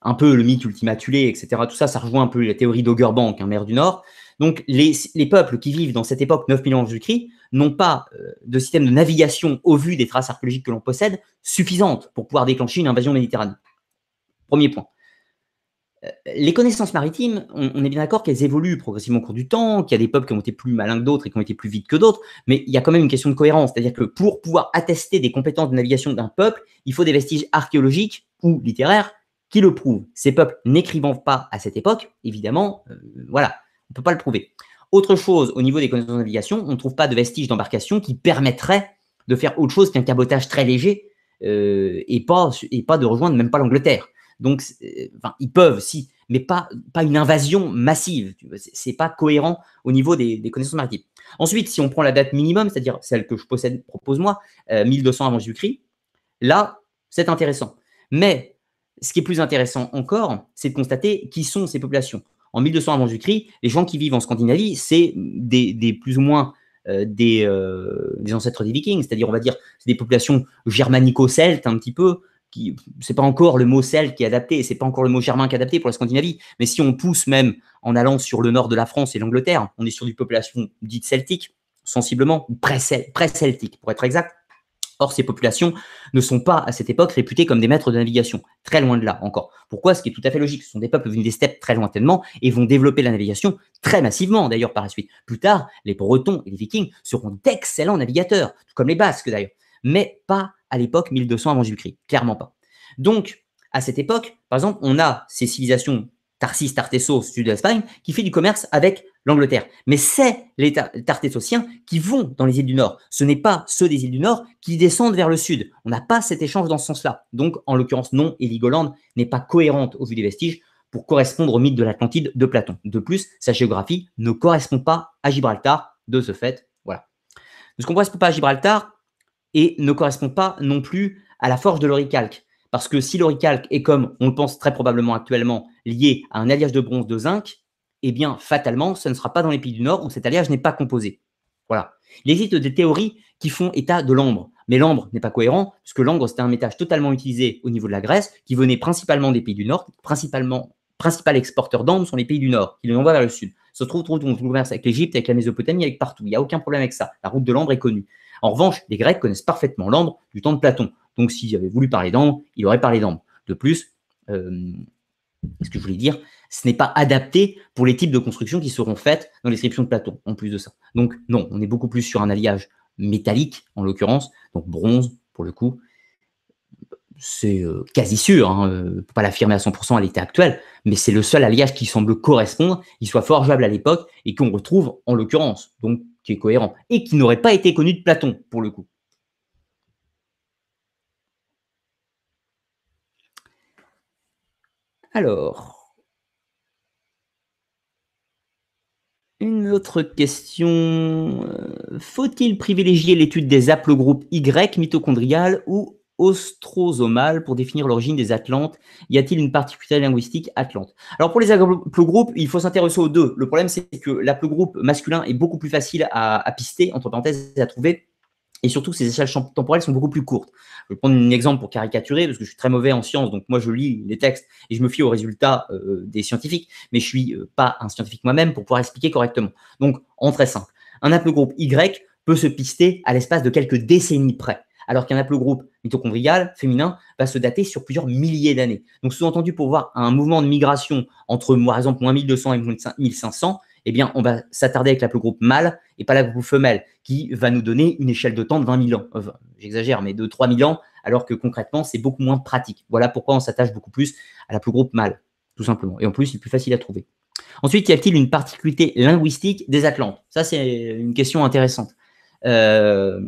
un peu le mythe ultimatulé, etc. Tout ça, ça rejoint un peu la théorie d'Augerbank, un hein, maire du Nord. Donc, les, peuples qui vivent dans cette époque 9 millions avant jésus n'ont pas euh, de système de navigation au vu des traces archéologiques que l'on possède suffisante pour pouvoir déclencher une invasion méditerranéenne. Premier point. Euh, les connaissances maritimes, on, est bien d'accord qu'elles évoluent progressivement au cours du temps, qu'il y a des peuples qui ont été plus malins que d'autres et qui ont été plus vite que d'autres, mais il y a quand même une question de cohérence. C'est-à-dire que pour pouvoir attester des compétences de navigation d'un peuple, il faut des vestiges archéologiques ou littéraires qui le prouvent. Ces peuples n'écrivant pas à cette époque, évidemment, euh, voilà, on ne peut pas le prouver. Autre chose, au niveau des connaissances de navigation, on ne trouve pas de vestiges d'embarcation qui permettraient de faire autre chose qu'un cabotage très léger euh, et, pas, et pas de rejoindre même pas l'Angleterre. Donc, euh, ils peuvent, si, mais pas, pas une invasion massive. C'est pas cohérent au niveau des, connaissances maritimes. Ensuite, si on prend la date minimum, c'est-à-dire celle que je possède, propose moi, 1200 euh, avant Jésus-Christ, là, c'est intéressant. Mais ce qui est plus intéressant encore, c'est de constater qui sont ces populations en 1200 avant jésus les gens qui vivent en Scandinavie, c'est des, plus ou moins euh, euh, des, ancêtres des Vikings, c'est-à-dire, on va dire, c'est des populations germanico-celtes un petit peu. Qui, c'est pas encore le mot celte qui est adapté, c'est pas encore le mot germain qui est adapté pour la Scandinavie. Mais si on pousse même en allant sur le nord de la France et l'Angleterre, on est sur des population dites celtique, sensiblement, pré celtique pour être exact. Or, ces populations ne sont pas, à cette époque, réputées comme des maîtres de navigation. Très loin de là, encore. Pourquoi Ce qui est tout à fait logique. Ce sont des peuples venus des steppes très lointainement et vont développer la navigation très massivement, d'ailleurs, par la suite. Plus tard, les Bretons et les Vikings seront d'excellents navigateurs, comme les Basques, d'ailleurs. Mais pas à l'époque 1200 avant J.-C. Clairement pas. Donc, à cette époque, par exemple, on a ces civilisations Tarsis, Tartessos, sud de l'Espagne, qui fait du commerce avec l'Angleterre. Mais c'est les tartétociens qui vont dans les îles du Nord. Ce n'est pas ceux des îles du Nord qui descendent vers le Sud. On n'a pas cet échange dans ce sens-là. Donc, en l'occurrence, non, et n'est pas cohérente au vu des vestiges pour correspondre au mythe de l'Atlantide de Platon. De plus, sa géographie ne correspond pas à Gibraltar, de ce fait, voilà. Ne correspond pas à Gibraltar et ne correspond pas non plus à la forge de l'oricalque. Parce que si l'oricalque est, comme on le pense très probablement actuellement, lié à un alliage de bronze de zinc, eh bien, fatalement, ce ne sera pas dans les pays du Nord où cet alliage n'est pas composé. Voilà. Il existe des théories qui font état de l'ambre. Mais l'ambre n'est pas cohérent, puisque l'ambre, c'était un métage totalement utilisé au niveau de la Grèce, qui venait principalement des pays du Nord. Principalement, principal exporteur d'ambre sont les pays du Nord, qui l'envoient vers le Sud. se trouve, trouve on commerce avec l'Égypte, avec la Mésopotamie, avec partout. Il n'y a aucun problème avec ça. La route de l'ambre est connue. En revanche, les Grecs connaissent parfaitement l'ambre du temps de Platon. Donc, s'ils avaient voulu parler d'ambre, ils auraient parlé d'ambre. De plus, euh, ce que je voulais dire, ce n'est pas adapté pour les types de constructions qui seront faites dans les de Platon, en plus de ça. Donc non, on est beaucoup plus sur un alliage métallique, en l'occurrence, donc bronze, pour le coup. C'est euh, quasi sûr, pour hein, euh, pas l'affirmer à 100% à l'état actuel, mais c'est le seul alliage qui semble correspondre, qui soit forgeable à l'époque et qu'on retrouve en l'occurrence, donc qui est cohérent, et qui n'aurait pas été connu de Platon, pour le coup. Alors, autre question. Euh, faut-il privilégier l'étude des haplogroupes Y mitochondriales ou ostrosomales pour définir l'origine des Atlantes Y a-t-il une particularité linguistique Atlante Alors pour les haplogroupes, il faut s'intéresser aux deux. Le problème, c'est que l'haplogroupe masculin est beaucoup plus facile à, à pister, entre parenthèses, à trouver et surtout, ces échelles temporelles sont beaucoup plus courtes. Je vais prendre un exemple pour caricaturer, parce que je suis très mauvais en science, donc moi je lis les textes et je me fie aux résultats euh, des scientifiques, mais je ne suis euh, pas un scientifique moi-même pour pouvoir expliquer correctement. Donc, en très simple, un haplogroupe Y peut se pister à l'espace de quelques décennies près, alors qu'un haplogroupe mitochondrial féminin va se dater sur plusieurs milliers d'années. Donc, sous-entendu, pour voir un mouvement de migration entre, par exemple, moins 1200 et moins 1500, eh bien, on va s'attarder avec la plus groupe mâle et pas la groupe femelle, qui va nous donner une échelle de temps de 20 000 ans. Euh, j'exagère, mais de 3 000 ans, alors que concrètement, c'est beaucoup moins pratique. Voilà pourquoi on s'attache beaucoup plus à la plus groupe mâle, tout simplement. Et en plus, c'est plus facile à trouver. Ensuite, y a-t-il une particularité linguistique des Atlantes Ça, c'est une question intéressante. Euh,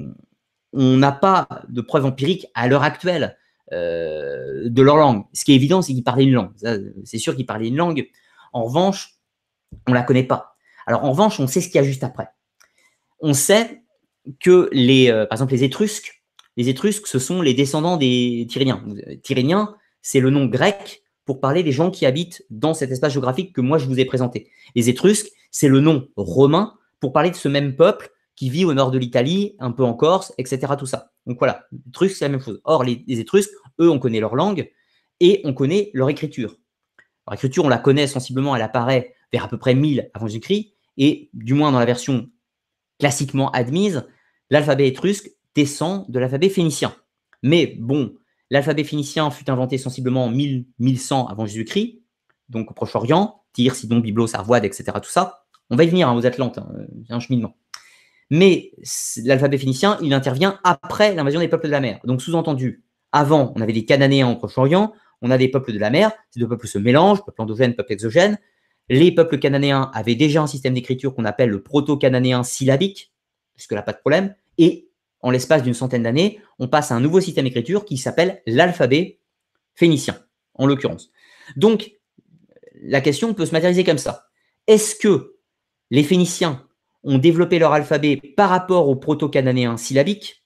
on n'a pas de preuves empiriques à l'heure actuelle euh, de leur langue. Ce qui est évident, c'est qu'ils parlaient une langue. C'est sûr qu'ils parlaient une langue. En revanche, on ne la connaît pas. Alors en revanche, on sait ce qu'il y a juste après. On sait que les, euh, par exemple, les Étrusques, les Étrusques, ce sont les descendants des Tyrrhéniens. Tyrrhéniens, c'est le nom grec pour parler des gens qui habitent dans cet espace géographique que moi je vous ai présenté. Les Étrusques, c'est le nom romain pour parler de ce même peuple qui vit au nord de l'Italie, un peu en Corse, etc. Tout ça. Donc voilà, les Étrusques, c'est la même chose. Or, les, Étrusques, eux, on connaît leur langue et on connaît leur écriture. Leur on la connaît sensiblement, elle apparaît vers à peu près 1000 avant Jésus-Christ, et du moins dans la version classiquement admise, l'alphabet étrusque descend de l'alphabet phénicien. Mais bon, l'alphabet phénicien fut inventé sensiblement en 1000, 1100 avant Jésus-Christ, donc au Proche-Orient, Tyr, Sidon, Byblos, Arvoide, etc. Tout ça. On va y venir hein, aux Atlantes, hein, un cheminement. Mais l'alphabet phénicien, il intervient après l'invasion des peuples de la mer. Donc sous-entendu, avant, on avait des Cananéens au Proche-Orient, on a des peuples de la mer, ces deux peuples se mélangent, peuple endogène, peuple exogène, les peuples cananéens avaient déjà un système d'écriture qu'on appelle le proto-cananéen syllabique, puisque là, pas de problème. Et en l'espace d'une centaine d'années, on passe à un nouveau système d'écriture qui s'appelle l'alphabet phénicien, en l'occurrence. Donc, la question peut se matérialiser comme ça. Est-ce que les Phéniciens ont développé leur alphabet par rapport au proto-cananéen syllabique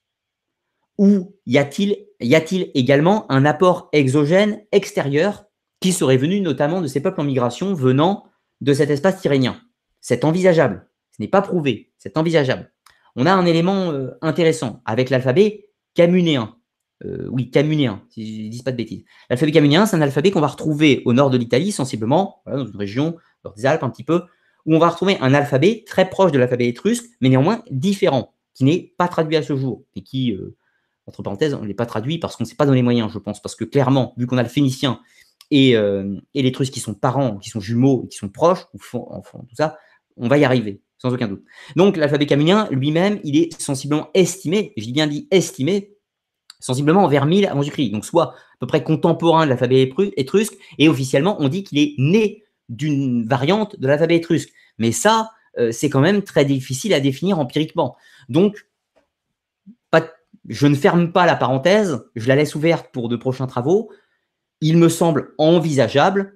Ou y a-t-il, également un apport exogène extérieur qui serait venu notamment de ces peuples en migration venant de cet espace tyrénien. C'est envisageable. Ce n'est pas prouvé. C'est envisageable. On a un élément euh, intéressant avec l'alphabet camunéen. Euh, oui, camunéen, si je ne dis pas de bêtises. L'alphabet camunéen, c'est un alphabet qu'on va retrouver au nord de l'Italie, sensiblement, dans une région, dans des Alpes un petit peu, où on va retrouver un alphabet très proche de l'alphabet étrusque, mais néanmoins différent, qui n'est pas traduit à ce jour, et qui, euh, entre parenthèses, on n'est pas traduit parce qu'on ne pas dans les moyens, je pense, parce que clairement, vu qu'on a le phénicien euh, et, les trucs qui sont parents, qui sont jumeaux, qui sont proches, ou font, enfants, tout ça, on va y arriver, sans aucun doute. Donc l'alphabet camélien lui-même, il est sensiblement estimé, j'ai bien dit estimé, sensiblement vers 1000 avant Jésus-Christ, donc soit à peu près contemporain de l'alphabet étrusque, et officiellement on dit qu'il est né d'une variante de l'alphabet étrusque. Mais ça, euh, c'est quand même très difficile à définir empiriquement. Donc, je ne ferme pas la parenthèse, je la laisse ouverte pour de prochains travaux, il me semble envisageable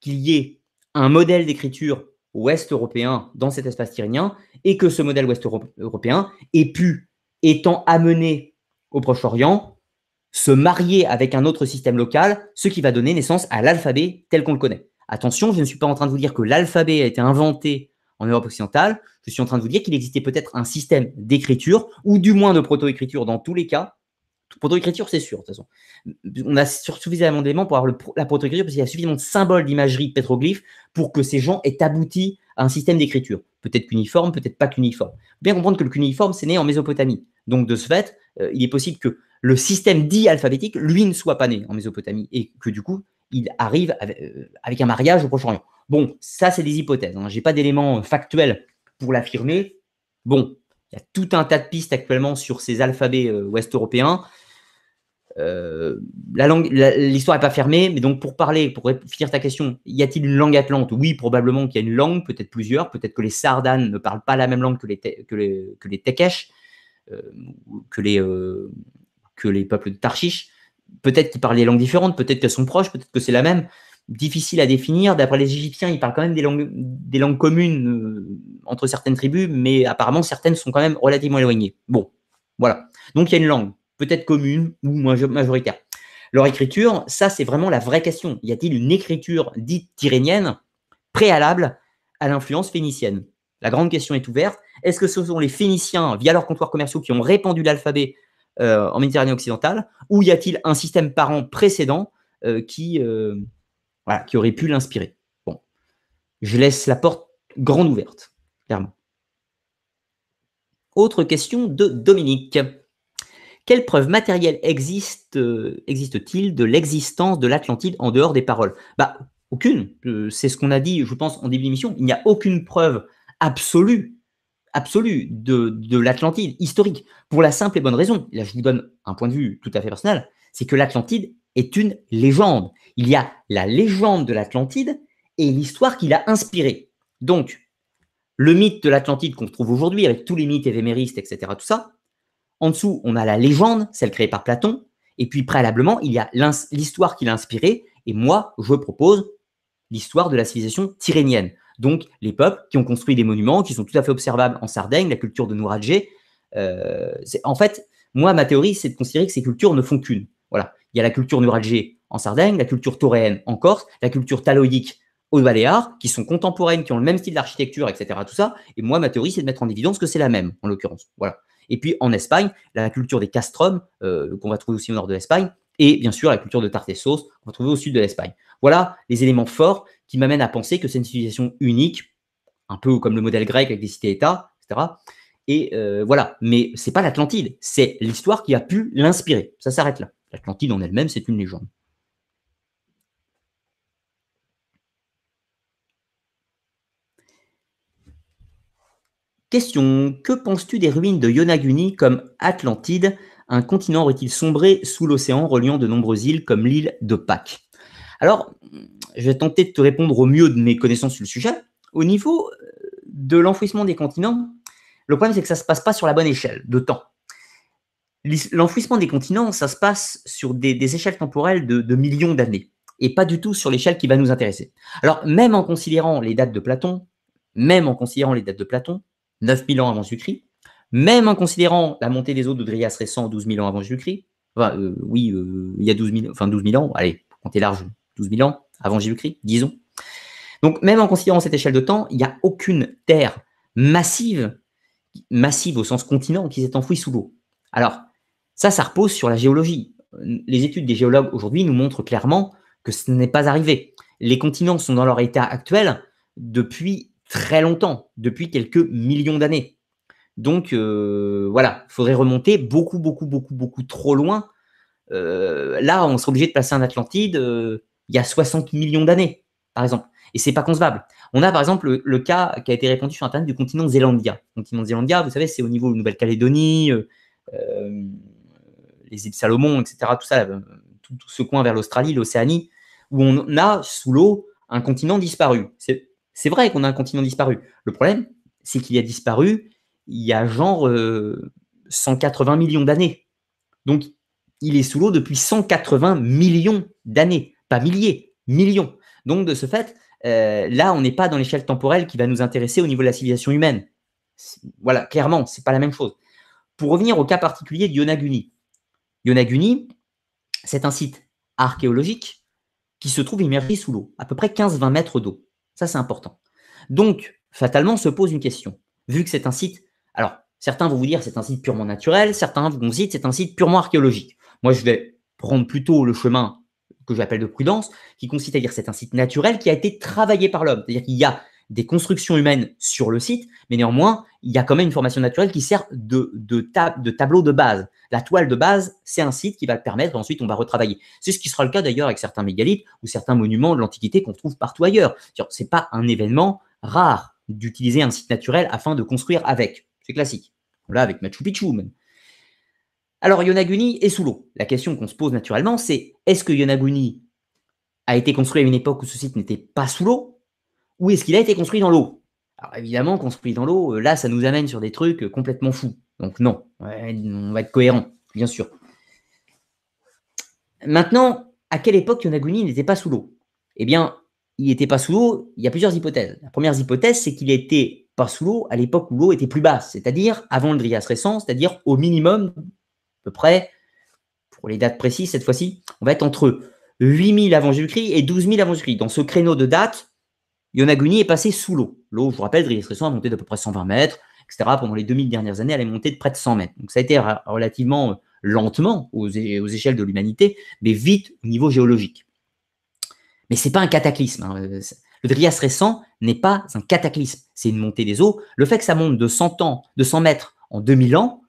qu'il y ait un modèle d'écriture ouest européen dans cet espace tyrénien et que ce modèle ouest européen ait pu, étant amené au Proche-Orient, se marier avec un autre système local, ce qui va donner naissance à l'alphabet tel qu'on le connaît. Attention, je ne suis pas en train de vous dire que l'alphabet a été inventé en Europe occidentale, je suis en train de vous dire qu'il existait peut-être un système d'écriture, ou du moins de proto-écriture dans tous les cas, Proto-écriture, c'est sûr, de toute façon. On a suffisamment d'éléments pour avoir la proto parce qu'il y a suffisamment de symboles, d'imagerie, de pétroglyphes, pour que ces gens aient abouti à un système d'écriture. Peut-être cuniforme, peut-être pas cuniforme. Bien comprendre que le cuniforme, c'est né en Mésopotamie. Donc, de ce fait, euh, il est possible que le système dit alphabétique, lui, ne soit pas né en Mésopotamie, et que du coup, il arrive euh, avec, un mariage au Proche-Orient. Bon, ça, c'est des hypothèses. Hein. Je n'ai pas d'éléments euh, factuels pour l'affirmer. Bon, il y a tout un tas de pistes actuellement sur ces alphabets euh, ouest européens. Euh, la langue, l'histoire n'est pas fermée, mais donc pour parler, pour finir ta question, y a-t-il une langue atlante Oui, probablement qu'il y a une langue, peut-être plusieurs, peut-être que les Sardanes ne parlent pas la même langue que les, que les, que les euh, que, les, que les peuples de Tarchiche. Peut-être qu'ils parlent des langues différentes, peut-être qu'elles sont proches, peut-être que c'est la même difficile à définir. D'après les Égyptiens, ils parlent quand même des langues, communes euh, entre certaines tribus, mais apparemment certaines sont quand même relativement éloignées. Bon, voilà. Donc il y a une langue, peut-être commune ou majoritaire. Leur écriture, ça c'est vraiment la vraie question. Y a-t-il une écriture dite tyrénienne préalable à l'influence phénicienne La grande question est ouverte. Est-ce que ce sont les Phéniciens, via leurs comptoirs commerciaux, qui ont répandu l'alphabet euh, en Méditerranée occidentale, ou y a-t-il un système parent précédent euh, qui, qui aurait pu l'inspirer. Bon. Je laisse la porte grande ouverte, clairement. Autre question de Dominique. Quelle preuves matérielles existe, euh, t il de l'existence de l'Atlantide en dehors des paroles Bah, aucune. Euh, c'est ce qu'on a dit, je pense, en début d'émission. Il n'y a aucune preuve absolue, absolue de, de l'Atlantide historique, pour la simple et bonne raison. Là, je vous donne un point de vue tout à fait personnel, c'est que l'Atlantide est une légende. Il y a la légende de l'Atlantide et l'histoire qu'il a inspirée. Donc, le mythe de l'Atlantide qu'on trouve aujourd'hui avec tous les mythes évéméristes, etc., tout ça. En dessous, on a la légende, celle créée par Platon. Et puis, préalablement, il y a l'histoire qui a inspirée. Et moi, je propose l'histoire de la civilisation tyrénienne. Donc, les peuples qui ont construit des monuments qui sont tout à fait observables en Sardaigne, la culture de Nouradjé. Euh, en fait, moi, ma théorie, c'est de considérer que ces cultures ne font qu'une. Voilà. Il y a la culture Nouradjé en Sardaigne, la culture tauréenne en Corse, la culture taloïque aux Baléares, qui sont contemporaines, qui ont le même style d'architecture, etc. Tout ça. Et moi, ma théorie, c'est de mettre en évidence que c'est la même, en l'occurrence. Voilà. Et puis en Espagne, la culture des castrums, euh, qu'on va trouver aussi au nord de l'Espagne, et bien sûr la culture de Tartessos, sauce, qu'on va trouver au sud de l'Espagne. Voilà les éléments forts qui m'amènent à penser que c'est une civilisation unique, un peu comme le modèle grec avec des cités-États, etc. Et euh, voilà. Mais c'est pas l'Atlantide, c'est l'histoire qui a pu l'inspirer. Ça s'arrête là. L'Atlantide en elle-même, c'est une légende. Question Que penses-tu des ruines de Yonaguni comme Atlantide Un continent aurait-il sombré sous l'océan reliant de nombreuses îles comme l'île de Pâques Alors, je vais tenter de te répondre au mieux de mes connaissances sur le sujet. Au niveau euh, de l'enfouissement des continents, le problème c'est que ça ne se passe pas sur la bonne échelle de temps. L'enfouissement des continents, ça se passe sur des, échelles temporelles de, de millions d'années et pas du tout sur l'échelle qui va nous intéresser. Alors, même en considérant les dates de Platon, même en considérant les dates de Platon, 9000 ans avant Jésus-Christ, même en considérant la montée des eaux de Drias récent 12 000 ans avant Jésus-Christ, enfin, euh, oui, euh, il y a 12 enfin 12 ans, allez, compter large, 12 ans avant Jésus-Christ, disons. Donc, même en considérant cette échelle de temps, il n'y a aucune terre massive, massive au sens continent, qui s'est enfouie sous l'eau. Alors, ça, ça repose sur la géologie. Les études des géologues aujourd'hui nous montrent clairement que ce n'est pas arrivé. Les continents sont dans leur état actuel depuis très longtemps, depuis quelques millions d'années. Donc euh, voilà, il faudrait remonter beaucoup, beaucoup, beaucoup, beaucoup trop loin. Euh, là, on serait obligé de passer un Atlantide euh, il y a 60 millions d'années, par exemple. Et c'est pas concevable. On a par exemple le, cas qui a été répandu sur Internet du continent Zélandia. Le continent Zélandia, vous savez, c'est au niveau de Nouvelle-Calédonie, les îles Salomon, etc. Tout ça, tout ce coin vers l'Australie, l'Océanie, où on a sous l'eau un continent disparu. C'est c'est vrai qu'on a un continent disparu. Le problème, c'est qu'il a disparu il y a genre 180 euh, millions d'années. Donc, il est sous l'eau depuis 180 millions d'années, pas milliers, millions. Donc, de ce fait, euh, là, on n'est pas dans l'échelle temporelle qui va nous intéresser au niveau de la civilisation humaine. Voilà, clairement, ce n'est pas la même chose. Pour revenir au cas particulier de Yonaguni. Yonaguni, c'est un site archéologique qui se trouve immergé sous l'eau, à peu près 15-20 mètres d'eau. Ça, c'est important. Donc, fatalement, se pose une question. Vu que c'est un site, alors, certains vont vous dire c'est un site purement naturel, certains vont vous dire c'est un site purement archéologique. Moi, je vais prendre plutôt le chemin que j'appelle de prudence, qui consiste à dire c'est un site naturel qui a été travaillé par l'homme. C'est-à-dire qu'il y a des constructions humaines sur le site, mais néanmoins, il y a quand même une formation naturelle qui sert de, tableau de base. La toile de base, c'est un site qui va permettre, ensuite on va retravailler. C'est ce qui sera le cas d'ailleurs avec certains mégalithes ou certains monuments de l'Antiquité qu'on trouve partout ailleurs. Ce n'est pas un événement rare d'utiliser un site naturel afin de construire avec. C'est classique. Là, avec Machu Picchu même. Alors, Yonaguni est sous l'eau. La question qu'on se pose naturellement, c'est est-ce que Yonaguni a été construit à une époque où ce site n'était pas sous l'eau où est-ce qu'il a été construit dans l'eau Alors évidemment, construit dans l'eau, euh, là, ça nous amène sur des trucs euh, complètement fous. Donc non, on va être cohérent, bien sûr. Maintenant, à quelle époque Yonaguni n'était pas sous l'eau Eh bien, il n'était pas sous l'eau, il y a plusieurs hypothèses. La première hypothèse, c'est qu'il n'était pas sous l'eau à l'époque où l'eau était plus basse, c'est-à-dire avant le Drias récent, c'est-à-dire au minimum, à peu près, pour les dates précises cette fois-ci, on va être entre 8000 avant Jésus-Christ et 12000 avant Jésus-Christ. Dans ce créneau de date, Yonaguni est passé sous l'eau. L'eau, je vous rappelle, récent a monté d'à peu près 120 mètres, etc. Pendant les 2000 dernières années, elle est montée de près de 100 mètres. Donc ça a été relativement euh, lentement aux, échelles de l'humanité, mais vite au niveau géologique. Mais ce n'est pas un cataclysme. Hein, euh, le Drias récent n'est pas un cataclysme, c'est une montée des eaux. Le fait que ça monte de 100 ans, de 100 mètres en 2000 ans,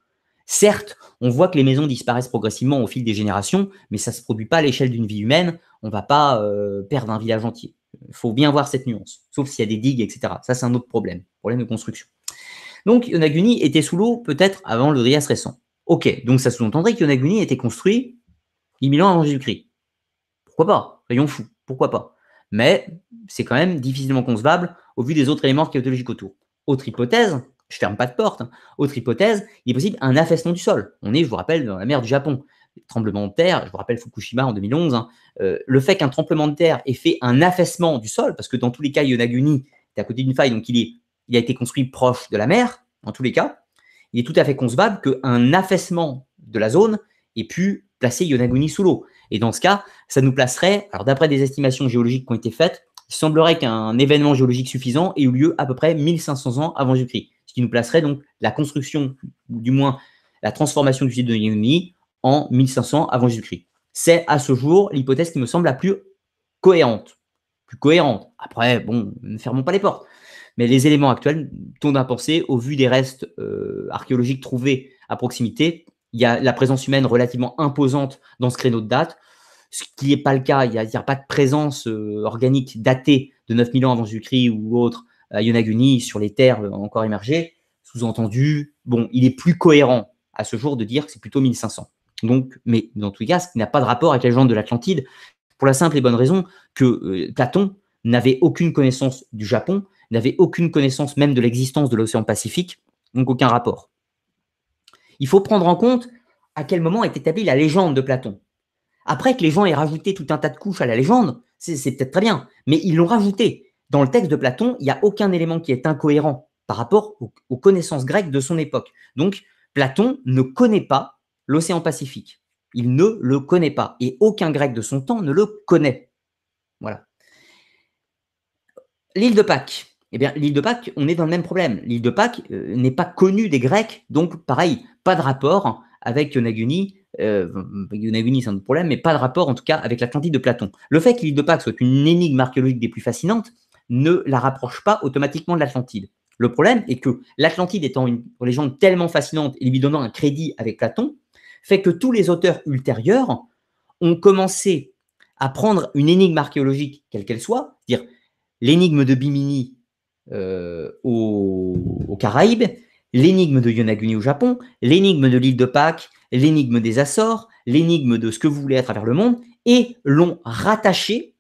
certes, on voit que les maisons disparaissent progressivement au fil des générations, mais ça ne se produit pas à l'échelle d'une vie humaine. On ne va pas euh, perdre un village entier. Il faut bien voir cette nuance, sauf s'il y a des digues, etc. Ça, c'est un autre problème, problème de construction. Donc, Yonaguni était sous l'eau peut-être avant le Rias récent. Ok, donc ça sous-entendrait que Yonaguni était construit 10 000 ans avant Jésus-Christ. Pourquoi pas Rayon fou, pourquoi pas Mais c'est quand même difficilement concevable au vu des autres éléments archéologiques autour. Autre hypothèse, je ferme pas de porte, hein, autre hypothèse, il est possible un affaissement du sol. On est, je vous rappelle, dans la mer du Japon tremblements de terre, je vous rappelle Fukushima en 2011, hein, euh, le fait qu'un tremblement de terre ait fait un affaissement du sol, parce que dans tous les cas, Yonaguni est à côté d'une faille, donc il, est, a été construit proche de la mer, dans tous les cas, il est tout à fait concevable qu'un affaissement de la zone ait pu placer Yonaguni sous l'eau. Et dans ce cas, ça nous placerait, alors d'après des estimations géologiques qui ont été faites, il semblerait qu'un événement géologique suffisant ait eu lieu à peu près 1500 ans avant J.C. ce qui nous placerait donc la construction, ou du moins la transformation du site de Yonaguni, en 1500 avant Jésus-Christ. C'est à ce jour l'hypothèse qui me semble la plus cohérente. Plus cohérente. Après, bon, ne fermons pas les portes. Mais les éléments actuels tournent à penser, au vu des restes euh, archéologiques trouvés à proximité, il y a la présence humaine relativement imposante dans ce créneau de date, ce qui n'est pas le cas. Il n'y a, pas de présence euh, organique datée de 9000 ans avant Jésus-Christ ou autre à Yonaguni sur les terres euh, encore émergées. Sous-entendu, bon, il est plus cohérent à ce jour de dire que c'est plutôt 1500. Donc, mais dans tout cas, ce qui n'a pas de rapport avec la légende de l'Atlantide, pour la simple et bonne raison que euh, Platon n'avait aucune connaissance du Japon, n'avait aucune connaissance même de l'existence de l'océan Pacifique, donc aucun rapport. Il faut prendre en compte à quel moment est établie la légende de Platon. Après que les gens aient rajouté tout un tas de couches à la légende, c'est peut-être très bien, mais ils l'ont rajouté. Dans le texte de Platon, il n'y a aucun élément qui est incohérent par rapport aux connaissances grecques de son époque. Donc, Platon ne connaît pas l'océan Pacifique. Il ne le connaît pas. Et aucun grec de son temps ne le connaît. Voilà. L'île de Pâques. Eh bien, l'île de Pâques, on est dans le même problème. L'île de Pâques euh, n'est pas connue des Grecs, donc pareil, pas de rapport avec Yonaguni, euh, c'est un problème, mais pas de rapport en tout cas avec l'Atlantide de Platon. Le fait que l'île de Pâques soit une énigme archéologique des plus fascinantes ne la rapproche pas automatiquement de l'Atlantide. Le problème est que l'Atlantide étant une légende tellement fascinante et lui donnant un crédit avec Platon, fait que tous les auteurs ultérieurs ont commencé à prendre une énigme archéologique, quelle qu'elle soit, dire l'énigme de Bimini euh, aux, Caraïbes, l'énigme de Yonaguni au Japon, l'énigme de l'île de Pâques, l'énigme des Açores, l'énigme de ce que vous voulez à travers le monde, et l'ont rattaché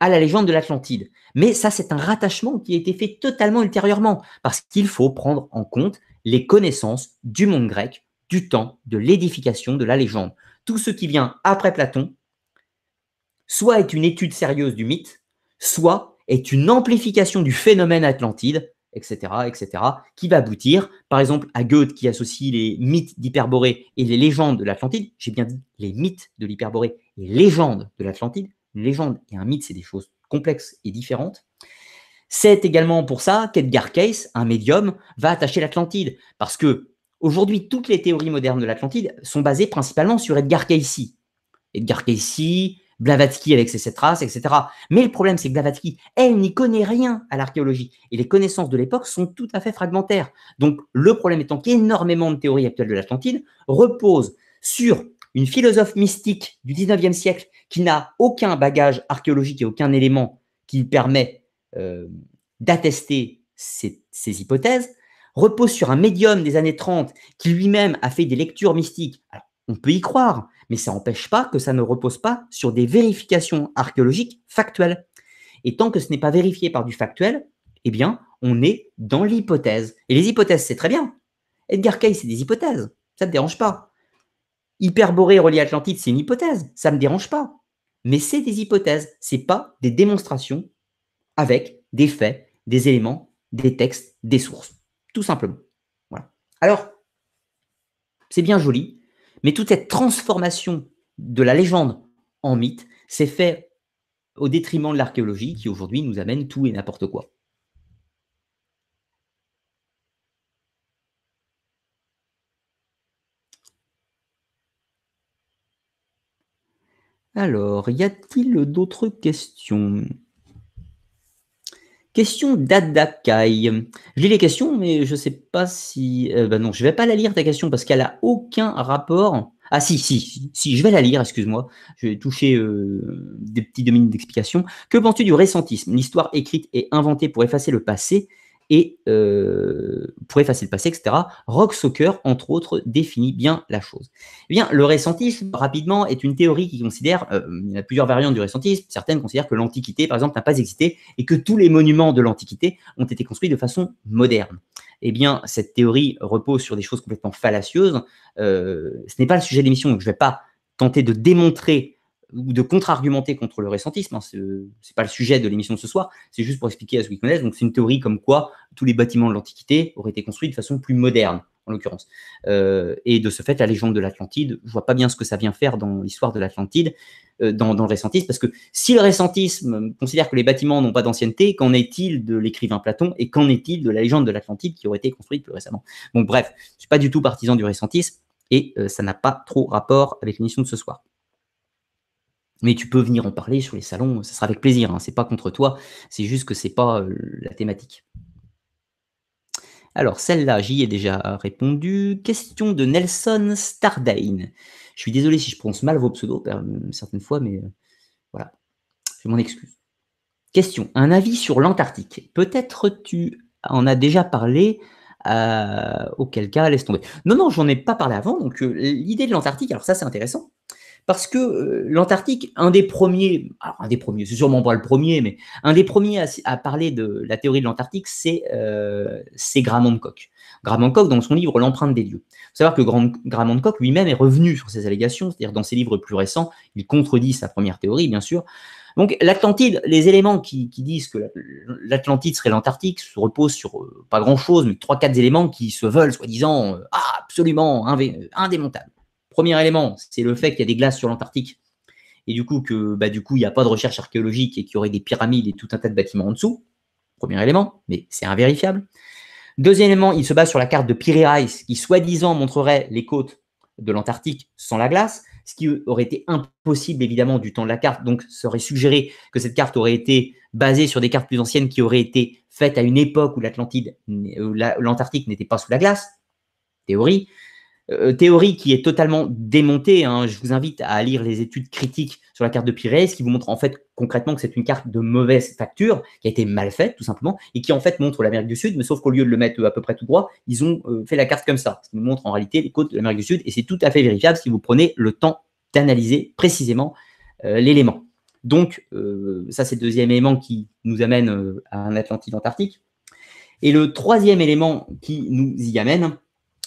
à la légende de l'Atlantide. Mais ça, c'est un rattachement qui a été fait totalement ultérieurement, parce qu'il faut prendre en compte les connaissances du monde grec du temps de l'édification de la légende. Tout ce qui vient après Platon, soit est une étude sérieuse du mythe, soit est une amplification du phénomène Atlantide, etc., etc., qui va aboutir, par exemple, à Goethe qui associe les mythes d'Hyperborée et les légendes de l'Atlantide. J'ai bien dit les mythes de l'Hyperborée et légendes de l'Atlantide. légende et un mythe, c'est des choses complexes et différentes. C'est également pour ça qu'Edgar Case, un médium, va attacher l'Atlantide, parce que Aujourd'hui, toutes les théories modernes de l'Atlantide sont basées principalement sur Edgar Cayce. Edgar Cayce, Blavatsky avec ses sept etc. Mais le problème, c'est que Blavatsky, elle, n'y connaît rien à l'archéologie. Et les connaissances de l'époque sont tout à fait fragmentaires. Donc, le problème étant qu'énormément de théories actuelles de l'Atlantide reposent sur une philosophe mystique du 19e siècle qui n'a aucun bagage archéologique et aucun élément qui lui permet euh, d'attester ces hypothèses, repose sur un médium des années 30 qui lui-même a fait des lectures mystiques, on peut y croire, mais ça n'empêche pas que ça ne repose pas sur des vérifications archéologiques factuelles. Et tant que ce n'est pas vérifié par du factuel, eh bien, on est dans l'hypothèse. Et les hypothèses, c'est très bien. Edgar Cayce, c'est des hypothèses. Ça ne te dérange pas. Hyperborée relié à Atlantide, c'est une hypothèse. Ça ne me dérange pas. Mais c'est des hypothèses. Ce n'est pas des démonstrations avec des faits, des éléments, des textes, des sources. Tout simplement. Voilà. Alors, c'est bien joli, mais toute cette transformation de la légende en mythe s'est faite au détriment de l'archéologie qui aujourd'hui nous amène tout et n'importe quoi. Alors, y a-t-il d'autres questions Question d'Adakai. Je lis les questions, mais je ne sais pas si. Euh, bah non, je ne vais pas la lire ta question parce qu'elle n'a aucun rapport. Ah si, si, si, je vais la lire, excuse-moi. Je vais toucher euh, des petits deux minutes d'explication. Que penses-tu du récentisme L'histoire écrite et inventée pour effacer le passé et euh, pour effacer le passé, etc. Rock Soccer, entre autres, définit bien la chose. Eh bien, le récentisme, rapidement, est une théorie qui considère, euh, il y a plusieurs variantes du récentisme, certaines considèrent que l'Antiquité, par exemple, n'a pas existé et que tous les monuments de l'Antiquité ont été construits de façon moderne. Eh bien, cette théorie repose sur des choses complètement fallacieuses. Euh, ce n'est pas le sujet de l'émission, donc je ne vais pas tenter de démontrer ou de contre-argumenter contre le récentisme. Hein, ce n'est euh, pas le sujet de l'émission de ce soir, c'est juste pour expliquer à ceux qui connaissent. Donc, c'est une théorie comme quoi tous les bâtiments de l'Antiquité auraient été construits de façon plus moderne, en l'occurrence. Euh, et de ce fait, la légende de l'Atlantide, je vois pas bien ce que ça vient faire dans l'histoire de l'Atlantide, euh, dans, le récentisme, parce que si le récentisme considère que les bâtiments n'ont pas d'ancienneté, qu'en est-il de l'écrivain Platon et qu'en est-il de la légende de l'Atlantide qui aurait été construite plus récemment Donc bref, je suis pas du tout partisan du récentisme et ça n'a pas trop rapport avec l'émission de ce soir. Mais tu peux venir en parler sur les salons, ça sera avec plaisir. Hein, c'est pas contre toi, c'est juste que c'est pas euh, la thématique. Alors, celle-là, j'y ai déjà répondu. Question de Nelson Stardane. Je suis désolé si je prononce mal vos pseudos euh, certaines fois, mais euh, voilà. Je m'en excuse. Question. Un avis sur l'Antarctique. Peut-être tu en as déjà parlé, auquel cas, laisse tomber. Non, non, j'en ai pas parlé avant. Donc, l'idée de l'Antarctique, alors ça, c'est intéressant parce que euh, l'Antarctique, un des premiers, alors un des premiers, c'est sûrement pas le premier, mais un des premiers à, parler de la théorie de l'Antarctique, c'est euh, Graham Hancock. Graham Hancock, dans son livre L'empreinte des lieux. Il faut savoir que Graham Hancock lui-même est revenu sur ces allégations, c'est-à-dire dans ses livres plus récents, il contredit sa première théorie, bien sûr. Donc l'Atlantide, les éléments qui, disent que l'Atlantide serait l'Antarctique se reposent sur euh, pas grand-chose, mais trois, quatre éléments qui se veulent, soi-disant, euh, absolument indémontables. Premier élément, c'est le fait qu'il y a des glaces sur l'Antarctique et du coup que bah, du coup il n'y a pas de recherche archéologique et qu'il y aurait des pyramides et tout un tas de bâtiments en dessous. Premier élément, mais c'est invérifiable. Deuxième élément, il se base sur la carte de Piri qui soi-disant montrerait les côtes de l'Antarctique sans la glace, ce qui aurait été impossible évidemment du temps de la carte. Donc, serait suggéré que cette carte aurait été basée sur des cartes plus anciennes qui auraient été faites à une époque où l'Antarctique n'était pas sous la glace. Théorie. Euh, théorie qui est totalement démontée. Hein. Je vous invite à lire les études critiques sur la carte de ce qui vous montre en fait concrètement que c'est une carte de mauvaise facture qui a été mal faite tout simplement et qui en fait montre l'Amérique du Sud, mais sauf qu'au lieu de le mettre euh, à peu près tout droit, ils ont euh, fait la carte comme ça, ce qui nous montre en réalité les côtes de l'Amérique du Sud et c'est tout à fait vérifiable si vous prenez le temps d'analyser précisément l'élément. Donc ça c'est le deuxième élément qui nous amène à un Atlantide antarctique. Et le troisième élément qui nous y amène,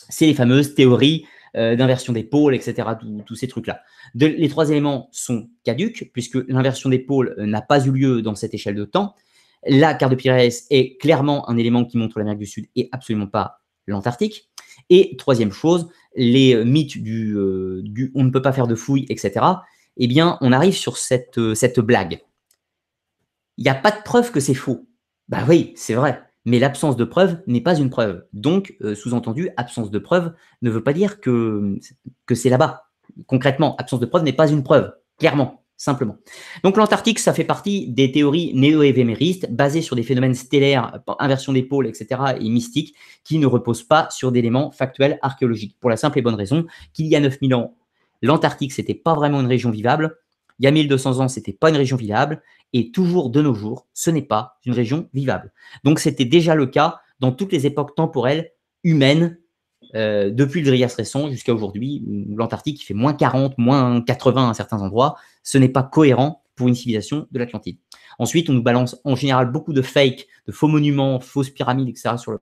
c'est les fameuses théories euh, d'inversion des pôles, etc., tous ces trucs-là. les trois éléments sont caduques, puisque l'inversion des pôles euh, n'a pas eu lieu dans cette échelle de temps. La carte de Pires est clairement un élément qui montre l'Amérique du Sud et absolument pas l'Antarctique. Et troisième chose, les euh, mythes du, on ne peut pas faire de fouilles, etc., eh bien, on arrive sur cette, cette blague. Il n'y a pas de preuve que c'est faux. Bah oui, c'est vrai. Mais l'absence de preuve n'est pas une preuve. Donc, euh, sous-entendu, absence de preuve ne veut pas dire que, que c'est là-bas. Concrètement, absence de preuve n'est pas une preuve, clairement, simplement. Donc, l'Antarctique, ça fait partie des théories néo-évéméristes basées sur des phénomènes stellaires, inversion des pôles, etc., et mystiques, qui ne reposent pas sur d'éléments factuels archéologiques, pour la simple et bonne raison qu'il y a 9000 ans, l'Antarctique, n'était pas vraiment une région vivable. Il y a 1200 ans, n'était pas une région vivable et toujours de nos jours, ce n'est pas une région vivable. Donc c'était déjà le cas dans toutes les époques temporelles humaines, euh, depuis le Drias récent jusqu'à aujourd'hui, où l'Antarctique fait moins 40, moins 80 à certains endroits, ce n'est pas cohérent pour une civilisation de l'Atlantide. Ensuite, on nous balance en général beaucoup de fakes, de faux monuments, fausses pyramides, etc. sur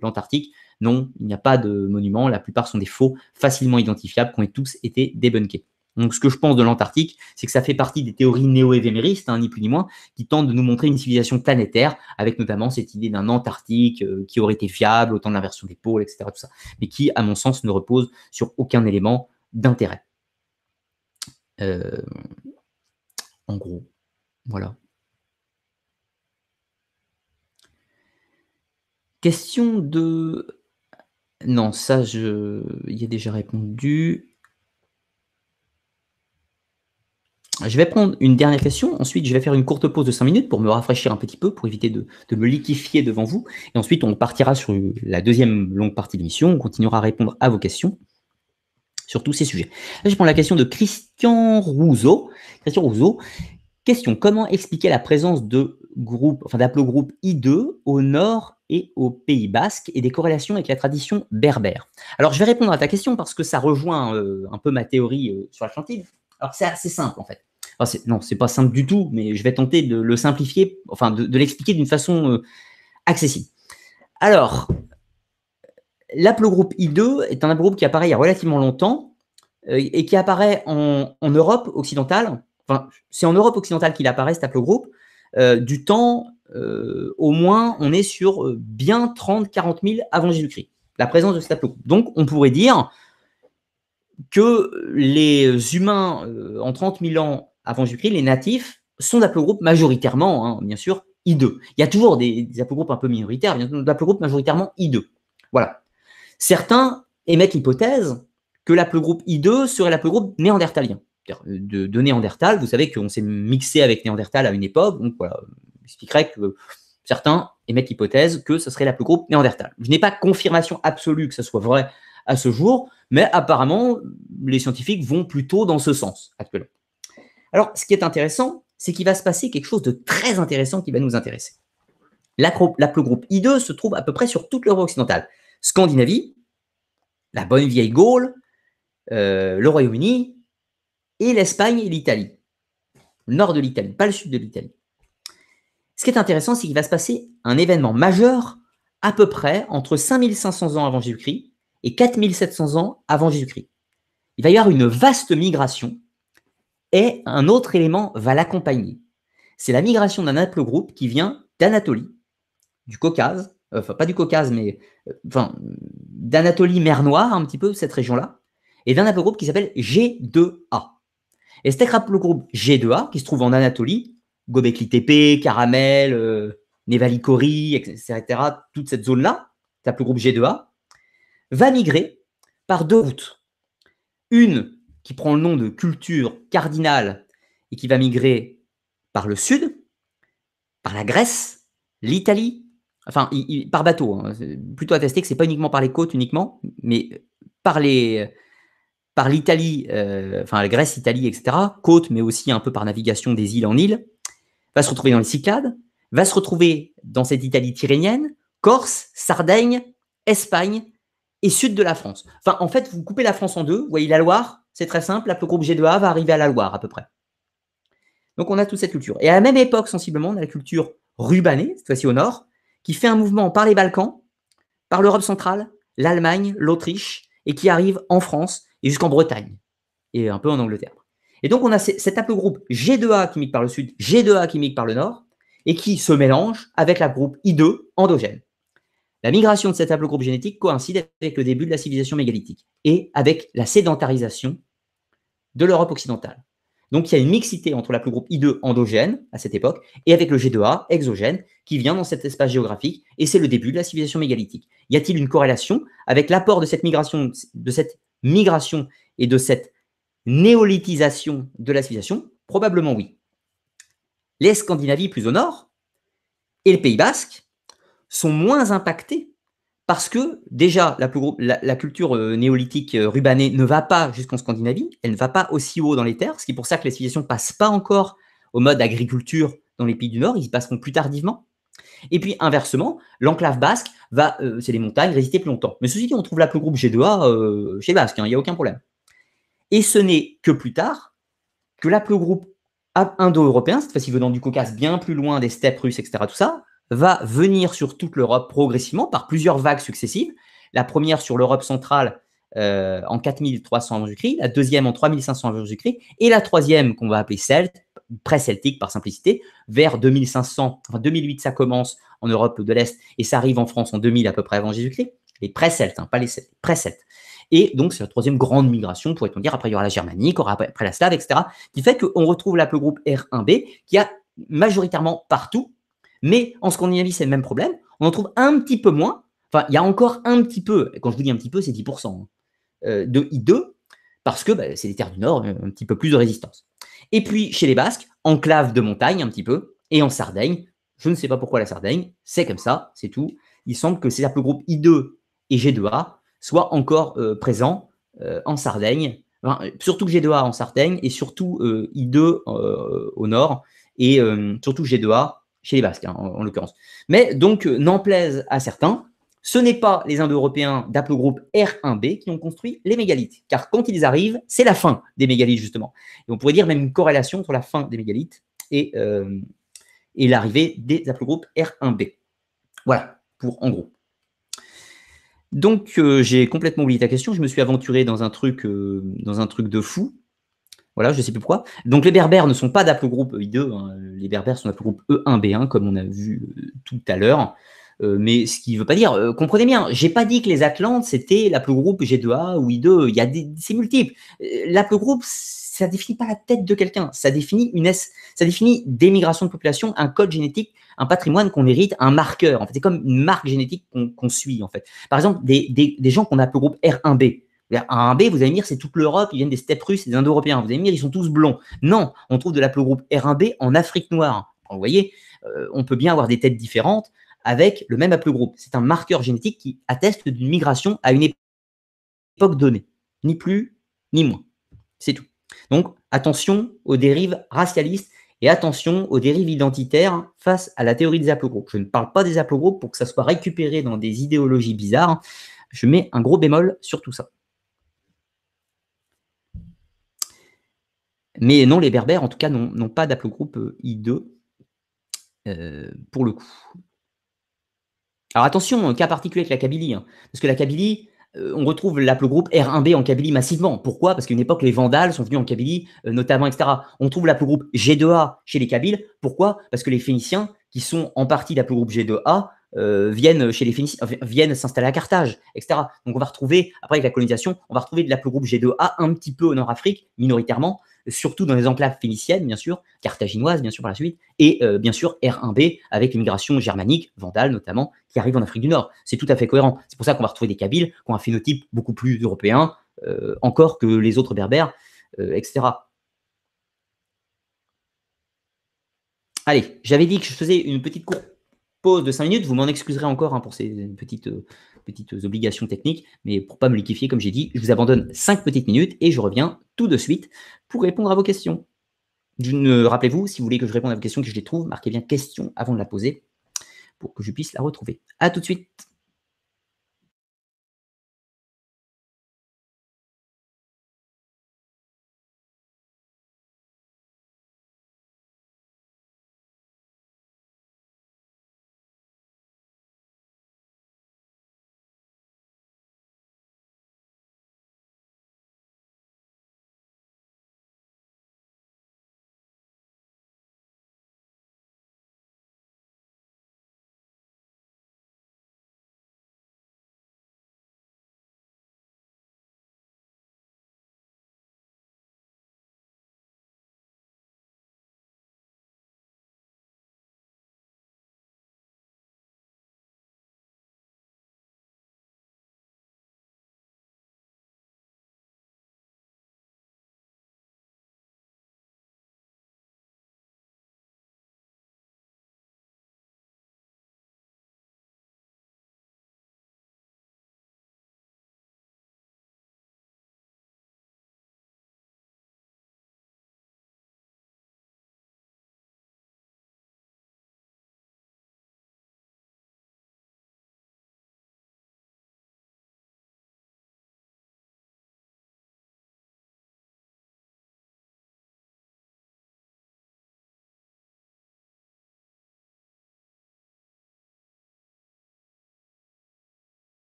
l'Antarctique. Non, il n'y a pas de monuments, la plupart sont des faux facilement identifiables qui ont tous été débunkés. Donc, ce que je pense de l'Antarctique, c'est que ça fait partie des théories néo-évéméristes, hein, ni plus ni moins, qui tentent de nous montrer une civilisation planétaire, avec notamment cette idée d'un Antarctique euh, qui aurait été fiable, autant de l'inversion des pôles, etc., tout ça, mais qui, à mon sens, ne repose sur aucun élément d'intérêt. Euh, en gros, voilà. Question de... Non, ça, je... il y a déjà répondu. Je vais prendre une dernière question, ensuite je vais faire une courte pause de 5 minutes pour me rafraîchir un petit peu, pour éviter de, me liquifier devant vous. Et ensuite on partira sur la deuxième longue partie de l'émission, on continuera à répondre à vos questions sur tous ces sujets. Là, je prends la question de Christian Rousseau. Christian Rousseau, question, comment expliquer la présence de groupes, enfin I2 au nord et au Pays Basque et des corrélations avec la tradition berbère Alors je vais répondre à ta question parce que ça rejoint euh, un peu ma théorie euh, sur sur l'Atlantide. Alors c'est assez simple en fait. Enfin, c'est, non, c'est pas simple du tout, mais je vais tenter de le simplifier, enfin de, l'expliquer d'une façon euh, accessible. Alors, l'haplogroupe I2 est un haplogroupe qui apparaît il y a relativement longtemps euh, et qui apparaît en, Europe occidentale. Enfin, c'est en Europe occidentale qu'il apparaît cet haplogroupe. Euh, du temps, au moins, on est sur bien 30-40 000 avant Jésus-Christ, la présence de cet haplogroupe. Donc, on pourrait dire que les humains euh, en 30 000 ans avant Jésus-Christ, les natifs, sont d'apple-groupe majoritairement, hein, bien sûr, I2. Il y a toujours des, des groupes un peu minoritaires, mais d'apple-groupe majoritairement I2. Voilà. Certains émettent l'hypothèse que l'aplogroupe I2 serait l'aplogroupe néandertalien. Euh, de, Néandertal, vous savez qu'on s'est mixé avec Néandertal à une époque, donc voilà, j'expliquerai que certains émettent l'hypothèse que ce serait l'aplogroupe Néandertal. Je n'ai pas confirmation absolue que ce soit vrai à ce jour, mais apparemment, les scientifiques vont plutôt dans ce sens actuellement. Alors, ce qui est intéressant, c'est qu'il va se passer quelque chose de très intéressant qui va nous intéresser. L'haplogroupe I2 se trouve à peu près sur toute l'Europe occidentale. Scandinavie, la bonne vieille Gaule, euh, le Royaume-Uni, et l'Espagne et l'Italie. Le nord de l'Italie, pas le sud de l'Italie. Ce qui est intéressant, c'est qu'il va se passer un événement majeur à peu près entre 5500 ans avant Jésus-Christ et 4700 ans avant Jésus-Christ. Il va y avoir une vaste migration et un autre élément va l'accompagner. C'est la migration d'un haplogroupe qui vient d'Anatolie, du Caucase, euh, enfin pas du Caucase, mais euh, d'Anatolie, mer Noire, un petit peu, cette région-là, et d'un haplogroupe qui s'appelle G2A. Et cet haplogroupe G2A, qui se trouve en Anatolie, Gobekli Tepe, Caramel, euh, Nevalikori, etc., toute cette zone-là, cet haplogroupe G2A, va migrer par deux routes. Une qui prend le nom de culture cardinale et qui va migrer par le sud, par la Grèce, l'Italie, enfin par bateau. Hein. Plutôt attesté que c'est pas uniquement par les côtes uniquement, mais par les par l'Italie, euh, enfin la Grèce, l'Italie, etc. Côte, mais aussi un peu par navigation des îles en îles, Va se retrouver dans les Cyclades, va se retrouver dans cette Italie tyrrhénienne, Corse, Sardaigne, Espagne, et sud de la France. Enfin, en fait, vous coupez la France en deux, vous voyez la Loire, c'est très simple, la groupe G 2 A va arriver à la Loire à peu près. Donc on a toute cette culture. Et à la même époque, sensiblement, on a la culture rubanée, cette fois-ci au nord, qui fait un mouvement par les Balkans, par l'Europe centrale, l'Allemagne, l'Autriche, et qui arrive en France et jusqu'en Bretagne, et un peu en Angleterre. Et donc on a cet groupe G2A qui migre par le sud, G2A qui migre par le nord, et qui se mélange avec la groupe I2 endogène. La migration de cet haplogroupe génétique coïncide avec le début de la civilisation mégalithique et avec la sédentarisation de l'Europe occidentale. Donc il y a une mixité entre tableau-groupe I2 endogène à cette époque et avec le G2A exogène qui vient dans cet espace géographique et c'est le début de la civilisation mégalithique. Y a-t-il une corrélation avec l'apport de cette migration de cette migration et de cette néolithisation de la civilisation Probablement oui. Les Scandinavies plus au nord et le Pays basque sont moins impactés parce que déjà, la, culture euh, néolithique euh, rubanée ne va pas jusqu'en Scandinavie, elle ne va pas aussi haut dans les terres, ce qui est pour ça que les civilisations ne passent pas encore au mode agriculture dans les pays du Nord, ils y passeront plus tardivement. Et puis inversement, l'enclave basque va, euh, c'est les montagnes, résister plus longtemps. Mais ceci dit, on trouve la plus groupe G2A chez Basque, hein, il y n'y a aucun problème. Et ce n'est que plus tard que la plus groupe indo-européen, cette fois-ci venant du Caucase bien plus loin des steppes russes, etc., tout ça, va venir sur toute l'Europe progressivement par plusieurs vagues successives. La première sur l'Europe centrale euh, en 4300 avant Jésus-Christ, la deuxième en 3500 avant Jésus-Christ, et la troisième qu'on va appeler celte, pré-celtique par simplicité, vers 2500, enfin 2008 ça commence en Europe de l'Est et ça arrive en France en 2000 à peu près avant Jésus-Christ, les pré-celtes, hein, pas les celtes, pré-celtes. Et donc c'est la troisième grande migration, pourrait-on dire, après il y aura la germanique, après la slave, etc., qui fait qu'on retrouve l'appel groupe R1B qui a majoritairement partout mais en Scandinavie, c'est le même problème. On en trouve un petit peu moins. Enfin, il y a encore un petit peu. Quand je vous dis un petit peu, c'est 10% hein. euh, de I2 parce que bah, c'est les terres du Nord, euh, un petit peu plus de résistance. Et puis chez les Basques, enclave de montagne un petit peu, et en Sardaigne, je ne sais pas pourquoi la Sardaigne, c'est comme ça, c'est tout. Il semble que ces groupes I2 et G2A soient encore euh, présents en Sardaigne, Surtout que G2A en Sardaigne, et surtout I2 au Nord, et surtout G2A chez les Basques hein, en, l'occurrence. Mais donc, euh, n'en plaise à certains, ce n'est pas les Indo-Européens d'Aplogroupe R1b qui ont construit les mégalithes, car quand ils arrivent, c'est la fin des mégalithes justement. Et on pourrait dire même une corrélation entre la fin des mégalithes et, euh, l'arrivée des haplogroupes R1b. Voilà, pour en gros. Donc euh, j'ai complètement oublié ta question, je me suis aventuré dans un truc, dans un truc de fou. Voilà, je ne sais plus pourquoi. Donc les Berbères ne sont pas groupe e i 2 hein. les Berbères sont groupe E1B1, comme on a vu euh, tout à l'heure. Euh, mais ce qui ne veut pas dire, euh, comprenez bien, j'ai pas dit que les Atlantes, c'était groupe G2A ou I2, il y a des, c'est multiple. groupe ça définit pas la tête de quelqu'un, ça définit une S, ça définit des migrations de population, un code génétique, un patrimoine qu'on hérite, un marqueur. En fait, c'est comme une marque génétique qu'on, qu'on suit, en fait. Par exemple, des, des, gens qu'on appelle groupe R1B, 1 B, vous allez me dire, c'est toute l'Europe, ils viennent des steppes russes, des Indo-Européens. Vous allez me dire, ils sont tous blonds. Non, on trouve de l'haplogroupe R1B en Afrique noire. vous voyez, euh, on peut bien avoir des têtes différentes avec le même haplogroupe. C'est un marqueur génétique qui atteste d'une migration à une époque donnée. Ni plus, ni moins. C'est tout. Donc, attention aux dérives racialistes et attention aux dérives identitaires face à la théorie des haplogroupes. Je ne parle pas des haplogroupes pour que ça soit récupéré dans des idéologies bizarres. Je mets un gros bémol sur tout ça. Mais non, les Berbères, en tout cas, n'ont pas d'aplogroupe euh, I2 euh, pour le coup. Alors attention, un cas particulier avec la Kabylie, hein, parce que la Kabylie, euh, on retrouve l'aplogroupe R1B en Kabylie massivement. Pourquoi Parce qu'à une époque, les Vandales sont venus en Kabylie, notamment, etc. On trouve l'haplogroupe G2A chez les Kabyles. Pourquoi Parce que les Phéniciens, qui sont en partie d'haplogroupe G2A, euh, viennent chez les Phéniciens, viennent s'installer à Carthage, etc. Donc on va retrouver, après avec la colonisation, on va retrouver de la groupe G2A un petit peu au Nord-Afrique, minoritairement, surtout dans les enclaves phéniciennes, bien sûr, carthaginoises, bien sûr, par la suite, et euh, bien sûr R1B avec l'immigration germanique, vandale notamment, qui arrive en Afrique du Nord. C'est tout à fait cohérent. C'est pour ça qu'on va retrouver des Kabyles qui ont un phénotype beaucoup plus européen, euh, encore que les autres berbères, etc. Allez, j'avais dit que je faisais une petite cour de 5 minutes. Vous m'en excuserez encore hein, pour ces petites, euh, petites euh, obligations techniques, mais pour pas me liquifier, comme j'ai dit, je vous abandonne 5 petites minutes et je reviens tout de suite pour répondre à vos questions. Euh, rappelez-vous, si vous voulez que je réponde à vos questions, que je les trouve, marquez bien question avant de la poser pour que je puisse la retrouver. À tout de suite.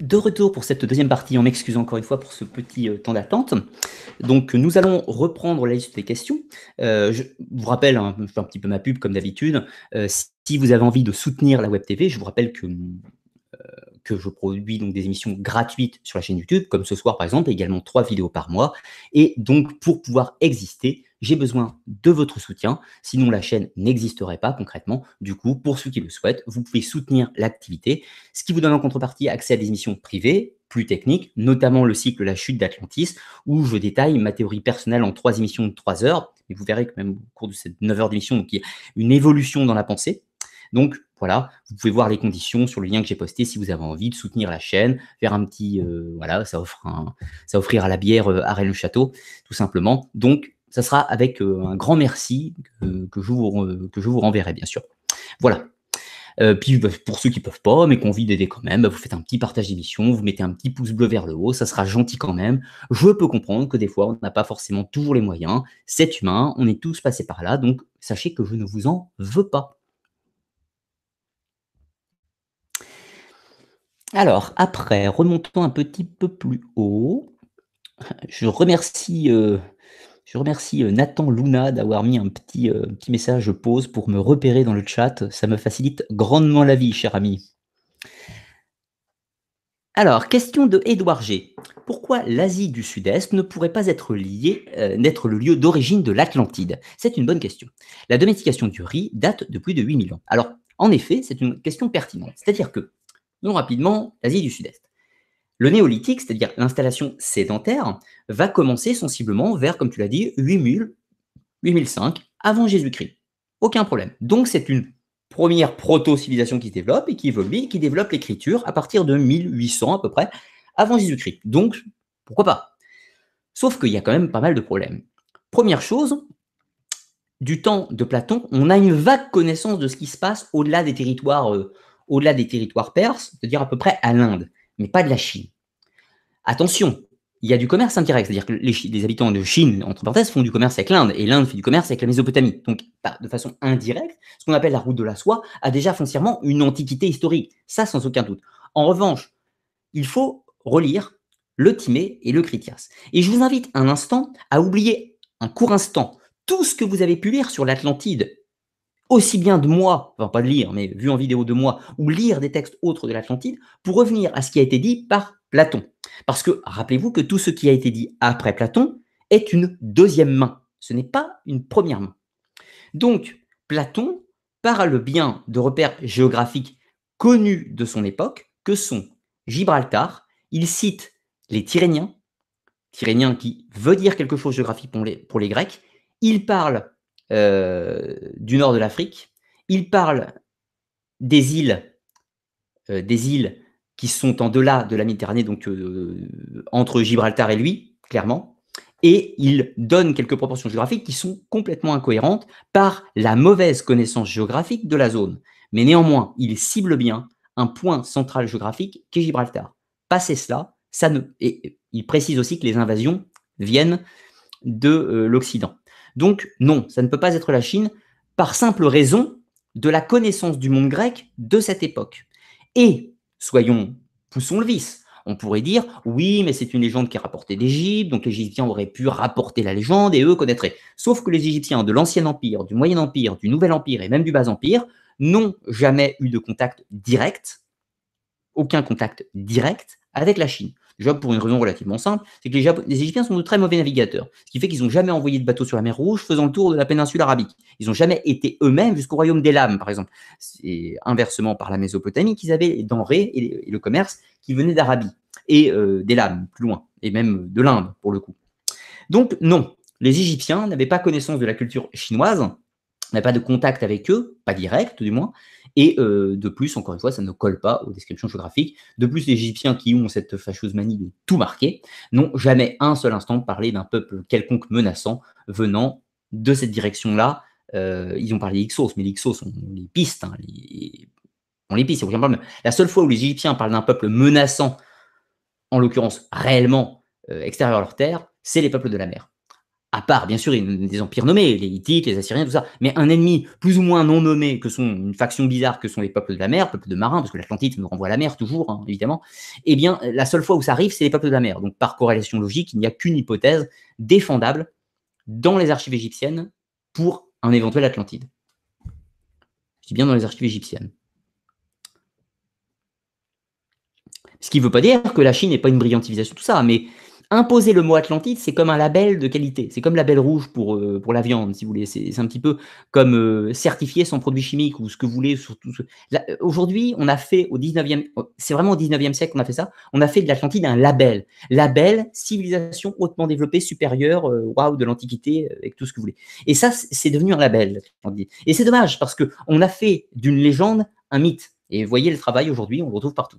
de retour pour cette deuxième partie, on m'excuse encore une fois pour ce petit euh, temps d'attente. Donc nous allons reprendre la liste des questions. Euh, je vous rappelle hein, je fais un petit peu ma pub comme d'habitude. Euh, si vous avez envie de soutenir la Web TV, je vous rappelle que que je produis donc des émissions gratuites sur la chaîne YouTube, comme ce soir par exemple, également trois vidéos par mois. Et donc, pour pouvoir exister, j'ai besoin de votre soutien, sinon la chaîne n'existerait pas concrètement. Du coup, pour ceux qui le souhaitent, vous pouvez soutenir l'activité, ce qui vous donne en contrepartie accès à des émissions privées, plus techniques, notamment le cycle La chute d'Atlantis, où je détaille ma théorie personnelle en trois émissions de trois heures. Et vous verrez que même au cours de cette 9 heures d'émission, il y a une évolution dans la pensée. Donc, voilà, vous pouvez voir les conditions sur le lien que j'ai posté si vous avez envie de soutenir la chaîne, faire un petit, euh, voilà, ça offre un, ça offrira la bière euh, à Rennes le Château, tout simplement. Donc, ça sera avec euh, un grand merci que, je vous, que je vous renverrai, bien sûr. Voilà. puis bah, pour ceux qui peuvent pas, mais qui ont envie d'aider quand même, bah, vous faites un petit partage d'émission, vous mettez un petit pouce bleu vers le haut, ça sera gentil quand même. Je peux comprendre que des fois on n'a pas forcément toujours les moyens, c'est humain, on est tous passés par là, donc sachez que je ne vous en veux pas. Alors, après, remontons un petit peu plus haut. Je remercie, euh, je remercie euh, Nathan Luna d'avoir mis un petit, euh, petit message pause pour me repérer dans le chat. Ça me facilite grandement la vie, cher ami. Alors, question de Edouard G. Pourquoi l'Asie du Sud-Est ne pourrait pas être liée, n'être le lieu d'origine de l'Atlantide C'est une bonne question. La domestication du riz date de plus de 8000 ans. Alors, en effet, c'est une question pertinente. C'est-à-dire que rapidement, l'Asie du Sud-Est. Le néolithique, c'est-à-dire l'installation sédentaire, va commencer sensiblement vers, comme tu l'as dit, 8000, 8005 avant Jésus-Christ. Aucun problème. Donc c'est une première proto-civilisation qui se développe et qui évolue, qui développe l'écriture à partir de 1800 à peu près avant Jésus-Christ. Donc pourquoi pas Sauf qu'il y a quand même pas mal de problèmes. Première chose, du temps de Platon, on a une vague connaissance de ce qui se passe au-delà des territoires euh, au-delà des territoires perses, c'est-à-dire à peu près à l'Inde, mais pas de la Chine. Attention, il y a du commerce indirect, c'est-à-dire que les, habitants de Chine, entre parenthèses, font du commerce avec l'Inde, et l'Inde fait du commerce avec la Mésopotamie. Donc, de façon indirecte, ce qu'on appelle la route de la soie a déjà foncièrement une antiquité historique, ça sans aucun doute. En revanche, il faut relire le Timée et le Critias. Et je vous invite un instant à oublier un court instant tout ce que vous avez pu lire sur l'Atlantide aussi bien de moi, enfin pas de lire, mais vu en vidéo de moi, ou lire des textes autres de l'Atlantide, pour revenir à ce qui a été dit par Platon. Parce que rappelez-vous que tout ce qui a été dit après Platon est une deuxième main, ce n'est pas une première main. Donc, Platon parle bien de repères géographiques connus de son époque, que sont Gibraltar, il cite les Tyréniens, Tyréniens qui veut dire quelque chose géographique pour les, pour les Grecs, il parle euh, du nord de l'Afrique. Il parle des îles, euh, des îles qui sont en delà de la Méditerranée, donc euh, entre Gibraltar et lui, clairement. Et il donne quelques proportions géographiques qui sont complètement incohérentes par la mauvaise connaissance géographique de la zone. Mais néanmoins, il cible bien un point central géographique qui est Gibraltar. Passer cela, ça ne. Et il précise aussi que les invasions viennent de l'Occident. Donc non, ça ne peut pas être la Chine par simple raison de la connaissance du monde grec de cette époque. Et, soyons, poussons le vice, on pourrait dire, oui, mais c'est une légende qui est rapportée d'Égypte, donc les Égyptiens auraient pu rapporter la légende et eux connaîtraient. Sauf que les Égyptiens de l'Ancien Empire, du Moyen Empire, du Nouvel Empire et même du Bas Empire n'ont jamais eu de contact direct, aucun contact direct avec la Chine pour une raison relativement simple, c'est que les, Égyptiens sont de très mauvais navigateurs, ce qui fait qu'ils n'ont jamais envoyé de bateau sur la mer Rouge faisant le tour de la péninsule arabique. Ils n'ont jamais été eux-mêmes jusqu'au royaume des lames, par exemple. C'est inversement par la Mésopotamie qu'ils avaient les denrées et, le commerce qui venaient d'Arabie et euh, des lames plus loin, et même de l'Inde pour le coup. Donc non, les Égyptiens n'avaient pas connaissance de la culture chinoise, n'avaient pas de contact avec eux, pas direct du moins, et euh, de plus, encore une fois, ça ne colle pas aux descriptions géographiques. De plus, les Égyptiens qui ont cette fâcheuse manie de tout marquer n'ont jamais un seul instant parlé d'un peuple quelconque menaçant venant de cette direction-là. Euh, ils ont parlé d'Ixos, mais l'Ixos, on les piste, hein, les... on les piste, aucun problème. La seule fois où les Égyptiens parlent d'un peuple menaçant, en l'occurrence réellement euh, extérieur à leur terre, c'est les peuples de la mer à part bien sûr des empires nommés, les Hittites, les Assyriens, tout ça, mais un ennemi plus ou moins non nommé, que sont une faction bizarre que sont les peuples de la mer, peuples de marins, parce que l'Atlantide nous renvoie à la mer toujours, hein, évidemment, eh bien la seule fois où ça arrive, c'est les peuples de la mer. Donc par corrélation logique, il n'y a qu'une hypothèse défendable dans les archives égyptiennes pour un éventuel Atlantide. Je dis bien dans les archives égyptiennes. Ce qui ne veut pas dire que la Chine n'est pas une de tout ça, mais imposer le mot Atlantide, c'est comme un label de qualité. C'est comme label rouge pour, euh, pour la viande, si vous voulez. C'est un petit peu comme euh, certifier son produit chimique ou ce que vous voulez. Euh, aujourd'hui, on a fait au 19e, c'est vraiment au 19e siècle qu'on a fait ça, on a fait de l'Atlantide un label. Label, civilisation hautement développée, supérieure, waouh, de l'Antiquité, avec tout ce que vous voulez. Et ça, c'est devenu un label. Et c'est dommage parce qu'on a fait d'une légende un mythe. Et voyez le travail aujourd'hui, on le retrouve partout.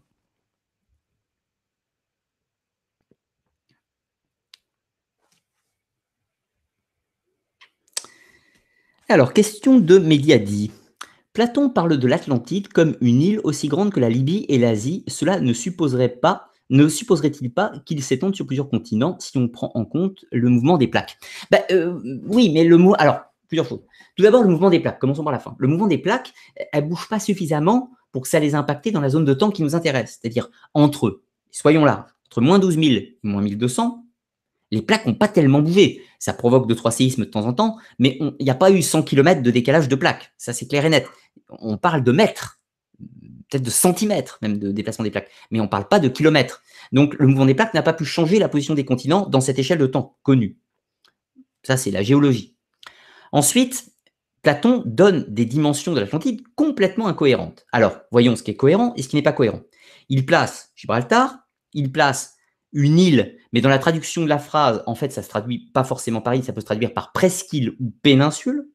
Alors, question de Médiadi. Platon parle de l'Atlantide comme une île aussi grande que la Libye et l'Asie. Cela ne supposerait pas ne supposerait-il pas qu'il s'étende sur plusieurs continents si on prend en compte le mouvement des plaques bah, euh, Oui, mais le mot. Alors, plusieurs choses. Tout d'abord, le mouvement des plaques. Commençons par la fin. Le mouvement des plaques, euh, elle ne bouge pas suffisamment pour que ça les impacte dans la zone de temps qui nous intéresse, c'est-à-dire entre, soyons là, entre moins 12 000 et moins 1200, les plaques n'ont pas tellement bougé. Ça provoque deux, trois séismes de temps en temps, mais il n'y a pas eu 100 km de décalage de plaques. Ça, c'est clair et net. On parle de mètres, peut-être de centimètres même de déplacement des plaques, mais on ne parle pas de kilomètres. Donc, le mouvement des plaques n'a pas pu changer la position des continents dans cette échelle de temps connue. Ça, c'est la géologie. Ensuite, Platon donne des dimensions de l'Atlantide complètement incohérentes. Alors, voyons ce qui est cohérent et ce qui n'est pas cohérent. Il place Gibraltar, il place une île mais dans la traduction de la phrase, en fait, ça se traduit pas forcément par île, ça peut se traduire par presqu'île ou péninsule.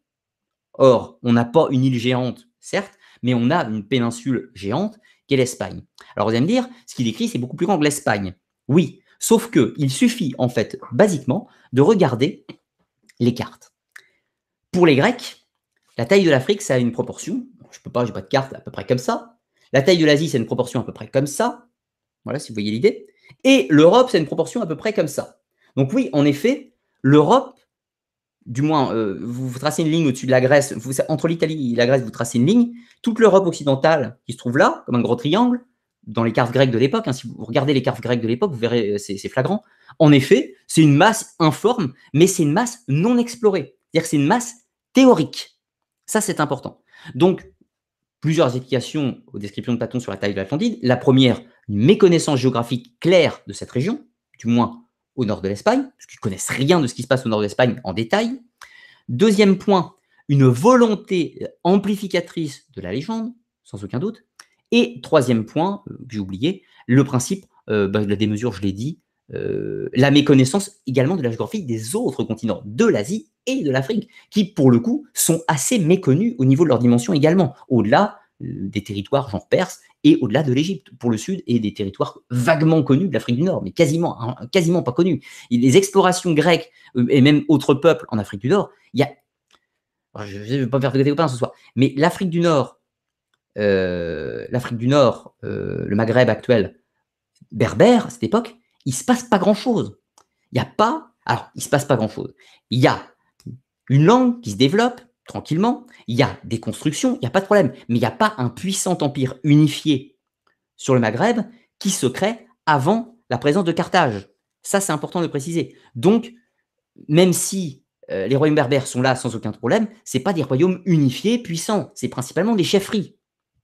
Or, on n'a pas une île géante, certes, mais on a une péninsule géante qui est l'Espagne. Alors, vous allez me dire, ce qu'il écrit, c'est beaucoup plus grand que l'Espagne. Oui, sauf que il suffit, en fait, basiquement, de regarder les cartes. Pour les Grecs, la taille de l'Afrique, ça a une proportion. Je peux pas, j'ai pas de carte à peu près comme ça. La taille de l'Asie, c'est une proportion à peu près comme ça. Voilà, si vous voyez l'idée. Et l'Europe, c'est une proportion à peu près comme ça. Donc oui, en effet, l'Europe, du moins, euh, vous, tracez une ligne au-dessus de la Grèce, entre l'Italie et la Grèce, vous tracez une ligne, toute l'Europe occidentale qui se trouve là, comme un gros triangle, dans les cartes grecques de l'époque, hein, si vous regardez les cartes grecques de l'époque, vous verrez, euh, c'est flagrant. En effet, c'est une masse informe, mais c'est une masse non explorée. C'est-à-dire que c'est une masse théorique. Ça, c'est important. Donc, plusieurs explications aux descriptions de Platon sur la taille de l'Atlantide. La première, une méconnaissance géographique claire de cette région, du moins au nord de l'Espagne, qu'ils ne connaissent rien de ce qui se passe au nord de l'Espagne en détail. Deuxième point, une volonté amplificatrice de la légende, sans aucun doute. Et troisième point, euh, que j'ai oublié, le principe, de euh, bah, la démesure, je l'ai dit, euh, la méconnaissance également de la géographie des autres continents, de l'Asie et de l'Afrique, qui pour le coup sont assez méconnus au niveau de leur dimension également, au-delà euh, des territoires genre perse et au-delà de l'Égypte pour le sud et des territoires vaguement connus de l'Afrique du Nord, mais quasiment, hein, quasiment pas connus. les explorations grecques euh, et même autres peuples en Afrique du Nord, il y a... Oh, je ne vais pas faire de côté copain ce soir, mais l'Afrique du Nord, l'Afrique du Nord, le Maghreb actuel, berbère à cette époque, il ne se passe pas grand-chose. Il n'y a pas... Alors, il se passe pas grand-chose. Il y a une langue qui se développe tranquillement, il y a des constructions, il n'y a pas de problème, mais il n'y a pas un puissant empire unifié sur le Maghreb qui se crée avant la présence de Carthage. Ça, c'est important de le préciser. Donc, même si euh, les royaumes berbères sont là sans aucun problème, ce pas des royaumes unifiés, puissants, c'est principalement des chefferies.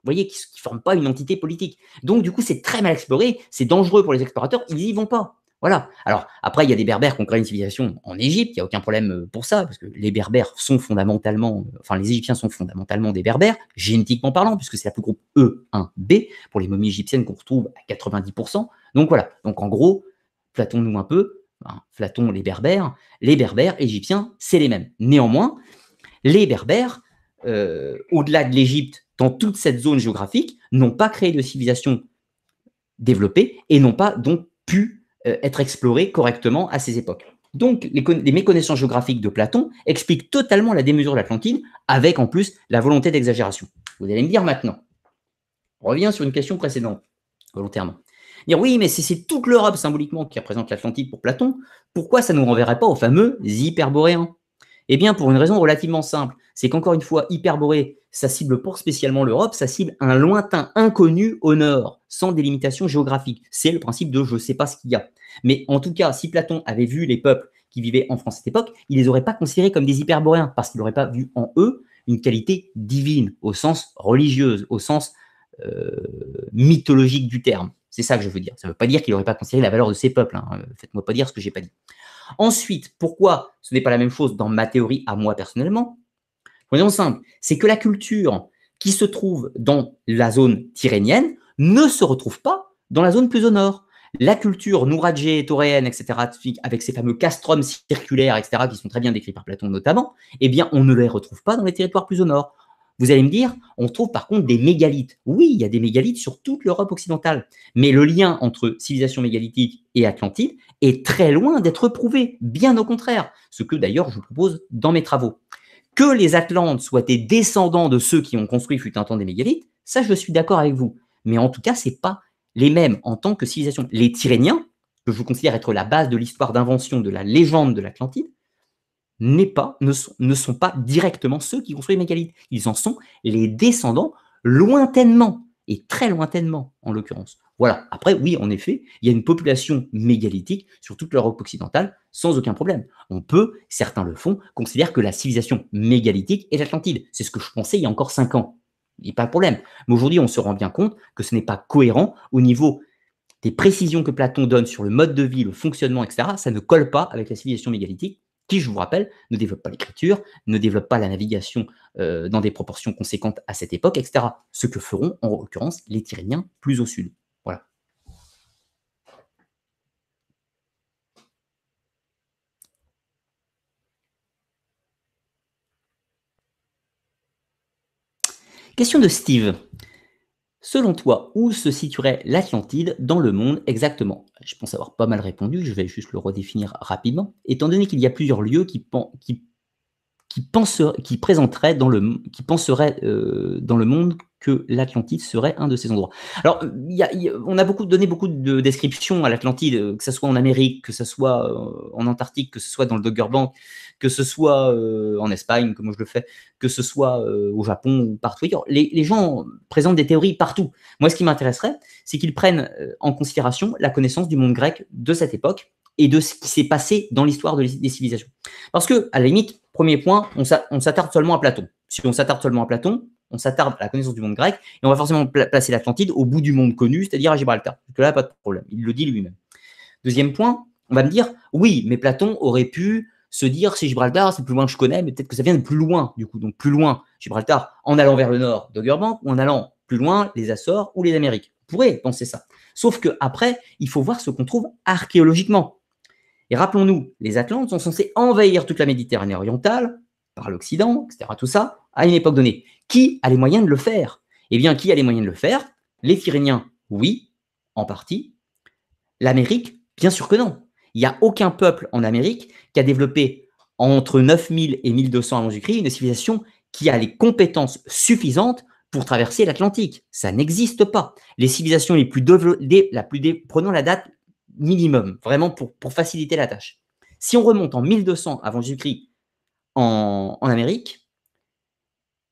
Vous voyez, qui ne forment pas une entité politique. Donc, du coup, c'est très mal exploré, c'est dangereux pour les explorateurs, ils n'y vont pas. Voilà. Alors, après, il y a des Berbères qui ont créé une civilisation en Égypte, il n'y a aucun problème euh, pour ça, parce que les Berbères sont fondamentalement, euh, enfin, les Égyptiens sont fondamentalement des Berbères, génétiquement parlant, puisque c'est la plus groupe E1b pour les momies égyptiennes qu'on retrouve à 90%. Donc, voilà. Donc, en gros, flattons-nous un peu, hein, flattons les Berbères. Les Berbères égyptiens, c'est les mêmes. Néanmoins, les Berbères, euh, au-delà de l'Égypte, dans toute cette zone géographique, n'ont pas créé de civilisation développée et n'ont pas donc pu euh, être explorées correctement à ces époques. Donc, les, méconnaissances géographiques de Platon expliquent totalement la démesure de l'Atlantide, avec en plus la volonté d'exagération. Vous allez me dire maintenant, on revient sur une question précédente, volontairement. Dire oui, mais si c'est toute l'Europe symboliquement qui représente l'Atlantide pour Platon, pourquoi ça ne nous renverrait pas aux fameux hyperboréens eh bien, pour une raison relativement simple, c'est qu'encore une fois, Hyperborée, ça cible pour spécialement l'Europe, ça cible un lointain inconnu au nord, sans délimitation géographique. C'est le principe de je ne sais pas ce qu'il y a. Mais en tout cas, si Platon avait vu les peuples qui vivaient en France à cette époque, il ne les aurait pas considérés comme des hyperboréens, parce qu'il n'aurait pas vu en eux une qualité divine, au sens religieuse, au sens euh, mythologique du terme. C'est ça que je veux dire. Ça ne veut pas dire qu'il n'aurait pas considéré la valeur de ces peuples. Hein. Faites-moi pas dire ce que je n'ai pas dit. Ensuite, pourquoi ce n'est pas la même chose dans ma théorie à moi personnellement Raison simple, c'est que la culture qui se trouve dans la zone tyrénienne ne se retrouve pas dans la zone plus au nord. La culture nouradjé, tauréenne, etc., avec ces fameux castrums circulaires, etc., qui sont très bien décrits par Platon notamment, eh bien, on ne les retrouve pas dans les territoires plus au nord. Vous allez me dire, on trouve par contre des mégalithes. Oui, il y a des mégalithes sur toute l'Europe occidentale, mais le lien entre civilisation mégalithique et Atlantide est très loin d'être prouvé, bien au contraire, ce que d'ailleurs je vous propose dans mes travaux. Que les Atlantes soient des descendants de ceux qui ont construit fut un temps des mégalithes, ça je suis d'accord avec vous, mais en tout cas, c'est pas les mêmes en tant que civilisation. Les Tyréniens, que je vous considère être la base de l'histoire d'invention de la légende de l'Atlantide, n'est pas, ne sont, pas directement ceux qui construisent les mégalithes. Ils en sont les descendants lointainement, et très lointainement en l'occurrence. Voilà. Après, oui, en effet, il y a une population mégalithique sur toute l'Europe occidentale sans aucun problème. On peut, certains le font, considérer que la civilisation mégalithique est l'Atlantide. C'est ce que je pensais il y a encore cinq ans. Il n'y a pas de problème. Mais aujourd'hui, on se rend bien compte que ce n'est pas cohérent au niveau des précisions que Platon donne sur le mode de vie, le fonctionnement, etc. Ça ne colle pas avec la civilisation mégalithique qui, je vous rappelle, ne développe pas l'écriture, ne développe pas la navigation euh, dans des proportions conséquentes à cette époque, etc. Ce que feront, en l'occurrence, les Tyréniens plus au sud. Voilà. Question de Steve. Selon toi, où se situerait l'Atlantide dans le monde exactement Je pense avoir pas mal répondu, je vais juste le redéfinir rapidement. Étant donné qu'il y a plusieurs lieux qui, qui qui, penserait, qui présenterait dans le, qui penserait euh, dans le monde que l'Atlantide serait un de ces endroits. Alors, on a beaucoup donné beaucoup de descriptions à l'Atlantide, euh, que ce soit en Amérique, que ce soit euh, en Antarctique, que ce soit dans le Dogger Bank, que ce soit en Espagne, comme je le fais, que ce soit au Japon ou partout Les, les, gens présentent des théories partout. Moi, ce qui m'intéresserait, c'est qu'ils prennent en considération la connaissance du monde grec de cette époque et de ce qui s'est passé dans l'histoire des civilisations. Parce que, à la limite, Premier point, on s'attarde seulement à Platon. Si on s'attarde seulement à Platon, on s'attarde à la connaissance du monde grec et on va forcément placer l'Atlantide au bout du monde connu, c'est-à-dire à Gibraltar. Parce que là, pas de problème. Il le dit lui-même. Deuxième point, on va me dire oui, mais Platon aurait pu se dire si Gibraltar, c'est plus loin que je connais, mais peut-être que ça vient de plus loin, du coup. Donc plus loin, Gibraltar, en allant vers le nord d'Oggerbank ou en allant plus loin, les Açores ou les Amériques. On pourrait penser ça. Sauf qu'après, il faut voir ce qu'on trouve archéologiquement. Et rappelons-nous, les Atlantes sont censés envahir toute la Méditerranée orientale, par l'Occident, etc., tout ça, à une époque donnée. Qui a les moyens de le faire Eh bien, qui a les moyens de le faire Les Pyrénéens, oui, en partie. L'Amérique, bien sûr que non. Il n'y a aucun peuple en Amérique qui a développé entre 9000 et 1200 avant Jésus-Christ une civilisation qui a les compétences suffisantes pour traverser l'Atlantique. Ça n'existe pas. Les civilisations les plus développées, la plus prenons la date minimum, vraiment pour, pour faciliter la tâche. Si on remonte en 1200 avant Jésus-Christ en, en Amérique,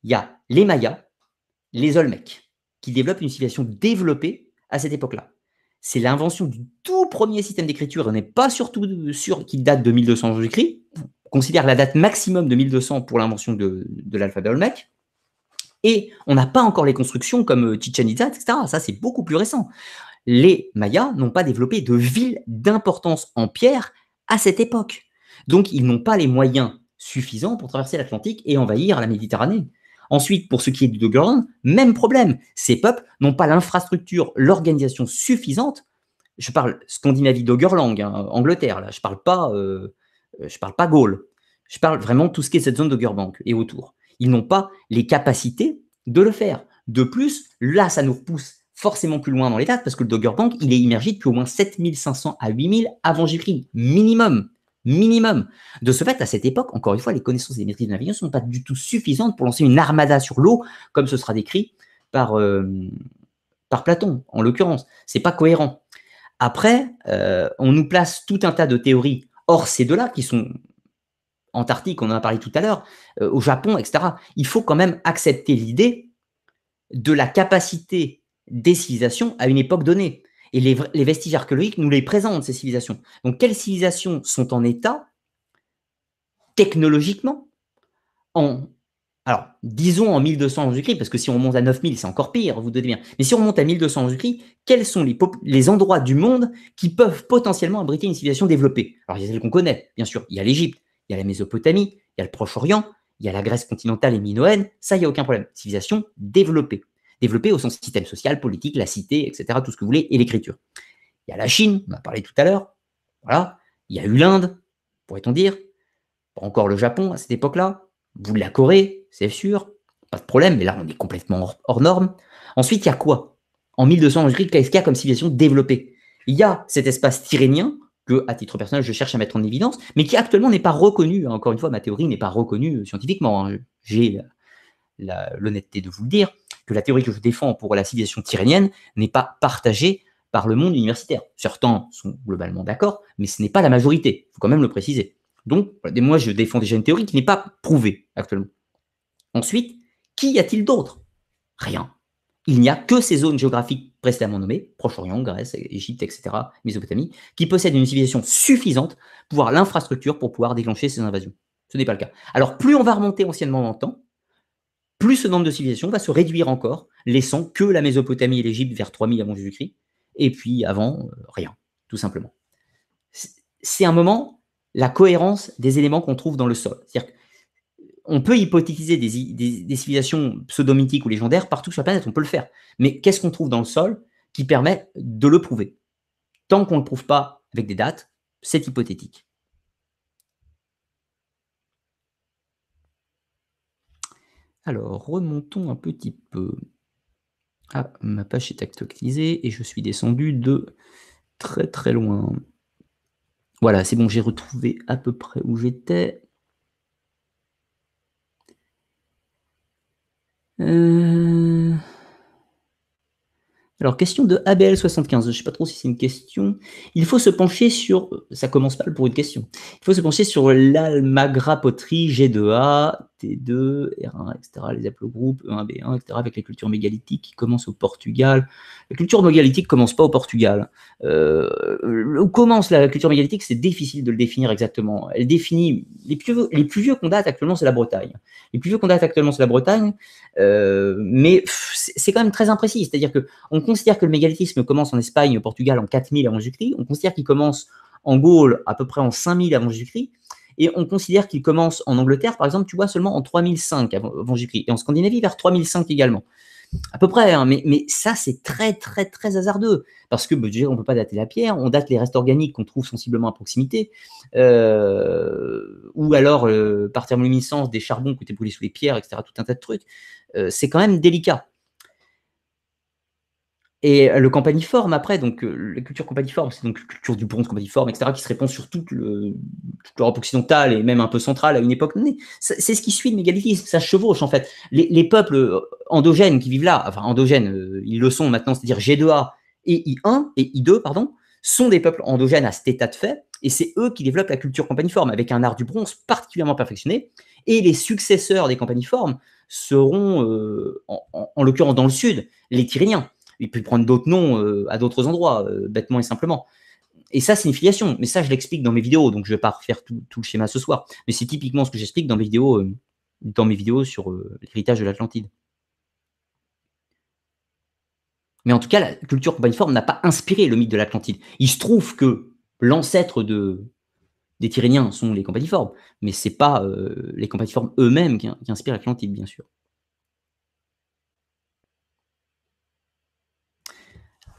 il y a les Mayas, les Olmecs, qui développent une civilisation développée à cette époque-là. C'est l'invention du tout premier système d'écriture. On n'est pas surtout sûr qu'il date de 1200 avant Jésus-Christ. On considère la date maximum de 1200 pour l'invention de, de l'alphabet Olmec. Et on n'a pas encore les constructions comme Chichen Itza, etc. Ça, c'est beaucoup plus récent les Mayas n'ont pas développé de villes d'importance en pierre à cette époque. Donc, ils n'ont pas les moyens suffisants pour traverser l'Atlantique et envahir la Méditerranée. Ensuite, pour ce qui est du Doggerland, même problème. Ces peuples n'ont pas l'infrastructure, l'organisation suffisante. Je parle Scandinavie, Doggerland, hein, Angleterre, là. Je parle pas, euh, parle pas Gaulle. Je parle vraiment tout ce qui est cette zone de et autour. Ils n'ont pas les capacités de le faire. De plus, là, ça nous repousse forcément plus loin dans l'état, parce que le Dogger Bank, il est immergé depuis au moins 7500 à 8000 avant j c minimum. Minimum. De ce fait, à cette époque, encore une fois, les connaissances et les maîtrises de navigation ne sont pas du tout suffisantes pour lancer une armada sur l'eau, comme ce sera décrit par, euh, par Platon, en l'occurrence. C'est pas cohérent. Après, euh, on nous place tout un tas de théories hors ces deux-là, qui sont Antarctique, on en a parlé tout à l'heure, euh, au Japon, etc. Il faut quand même accepter l'idée de la capacité des civilisations à une époque donnée. Et les, vestiges archéologiques nous les présentent, ces civilisations. Donc, quelles civilisations sont en état, technologiquement, en, alors, disons en 1200 avant parce que si on monte à 9000, c'est encore pire, vous devez bien. Mais si on monte à 1200 avant quels sont les, endroits du monde qui peuvent potentiellement abriter une civilisation développée Alors, il y a celles qu'on connaît, bien sûr. Il y a l'Égypte, il y a la Mésopotamie, il y a le Proche-Orient, il y a la Grèce continentale et minoenne. Ça, il n'y a aucun problème. Civilisation développée développé au sens système social, politique, la cité, etc., tout ce que vous voulez, et l'écriture. Il y a la Chine, on a parlé tout à l'heure, voilà, il y a eu l'Inde, pourrait-on dire, encore le Japon à cette époque-là, vous la Corée, c'est sûr, pas de problème, mais là on est complètement hors, norme. Ensuite, il y a quoi En 1200, qu'est-ce qu'il y a comme civilisation développée Il y a cet espace tyrénien, que, à titre personnel, je cherche à mettre en évidence, mais qui actuellement n'est pas reconnu. Encore une fois, ma théorie n'est pas reconnue scientifiquement. Hein. J'ai l'honnêteté de vous le dire que la théorie que je défends pour la civilisation tyrénienne n'est pas partagée par le monde universitaire. Certains sont globalement d'accord, mais ce n'est pas la majorité, il faut quand même le préciser. Donc, moi, je défends déjà une théorie qui n'est pas prouvée actuellement. Ensuite, qui y a-t-il d'autre Rien. Il n'y a que ces zones géographiques précédemment nommées, Proche-Orient, Grèce, Égypte, etc., Mésopotamie, qui possèdent une civilisation suffisante pour avoir l'infrastructure pour pouvoir déclencher ces invasions. Ce n'est pas le cas. Alors, plus on va remonter anciennement dans le temps, plus ce nombre de civilisations va se réduire encore, laissant que la Mésopotamie et l'Égypte vers 3000 avant Jésus-Christ, et puis avant, euh, rien, tout simplement. C'est un moment, la cohérence des éléments qu'on trouve dans le sol. Euh, on peut hypothétiser des, civilisations pseudomythiques ou légendaires partout sur la planète, on peut le faire. Mais qu'est-ce qu'on trouve dans le sol qui permet de le prouver Tant qu'on ne le prouve pas avec des dates, c'est hypothétique. Alors, remontons un petit peu. Ah, ma page est actualisée et je suis descendu de très très loin. Voilà, c'est bon, j'ai retrouvé à peu près où j'étais. Euh. Alors, question de ABL75. Je ne sais pas trop si c'est une question. Il faut se pencher sur. Ça commence pas pour une question. Il faut se pencher sur l'almagra G2A T2, R1, etc., les haplogroupes, E1B1, etc., avec les cultures mégalithiques qui commencent au Portugal. La culture mégalithique ne commence pas au Portugal. Euh, où commence la culture mégalithique C'est difficile de le définir exactement. Elle définit. Les plus, les plus vieux qu'on date actuellement, c'est la Bretagne. Les plus vieux qu'on date actuellement, c'est la Bretagne, euh, mais c'est quand même très imprécis. C'est-à-dire qu'on considère que le mégalithisme commence en Espagne, au Portugal en 4000 avant Jésus-Christ, on considère qu'il commence en Gaule à peu près en 5000 avant Jésus-Christ, et on considère qu'il commence en Angleterre, par exemple, tu vois, seulement en 3005 avant, J.-C. et en Scandinavie vers 3005 également. À peu près, hein, mais, ça, c'est très, très, très hasardeux. Parce que bah, dire, on ne peut pas dater la pierre, on date les restes organiques qu'on trouve sensiblement à proximité, euh, ou alors euh, par thermoluminescence, des charbons qui étaient brûlés sous les pierres, etc., tout un tas de trucs. Euh, c'est quand même délicat. Et euh, le campaniforme après, donc euh, la culture campaniforme, c'est donc la culture du bronze campaniforme, etc., qui se répand sur toute, l'Europe occidentale et même un peu centrale à une époque donnée. C'est ce qui suit le mégalithisme, ça chevauche en fait. Les, peuples euh, endogènes qui vivent là, enfin endogènes, ils le sont maintenant, c'est-à-dire G2A et I1 et I2, pardon, sont des peuples endogènes à cet état de fait, et c'est eux qui développent la culture campaniforme avec un art du bronze particulièrement perfectionné. Et les successeurs des campaniformes seront, en, l'occurrence dans le sud, les Tyriniens il peut prendre d'autres noms euh, à d'autres endroits, euh, bêtement et simplement. Et ça, c'est une filiation. Mais ça, je l'explique dans mes vidéos, donc je ne vais pas refaire tout, le schéma ce soir. Mais c'est typiquement ce que j'explique dans mes vidéos, euh, dans mes vidéos sur l'héritage de l'Atlantide. Mais en tout cas, la culture compagniforme n'a pas inspiré le mythe de l'Atlantide. Il se trouve que l'ancêtre de, des Tyréniens sont les compagniformes, mais ce n'est pas les compagniformes eux-mêmes qui inspirent l'Atlantide, bien sûr.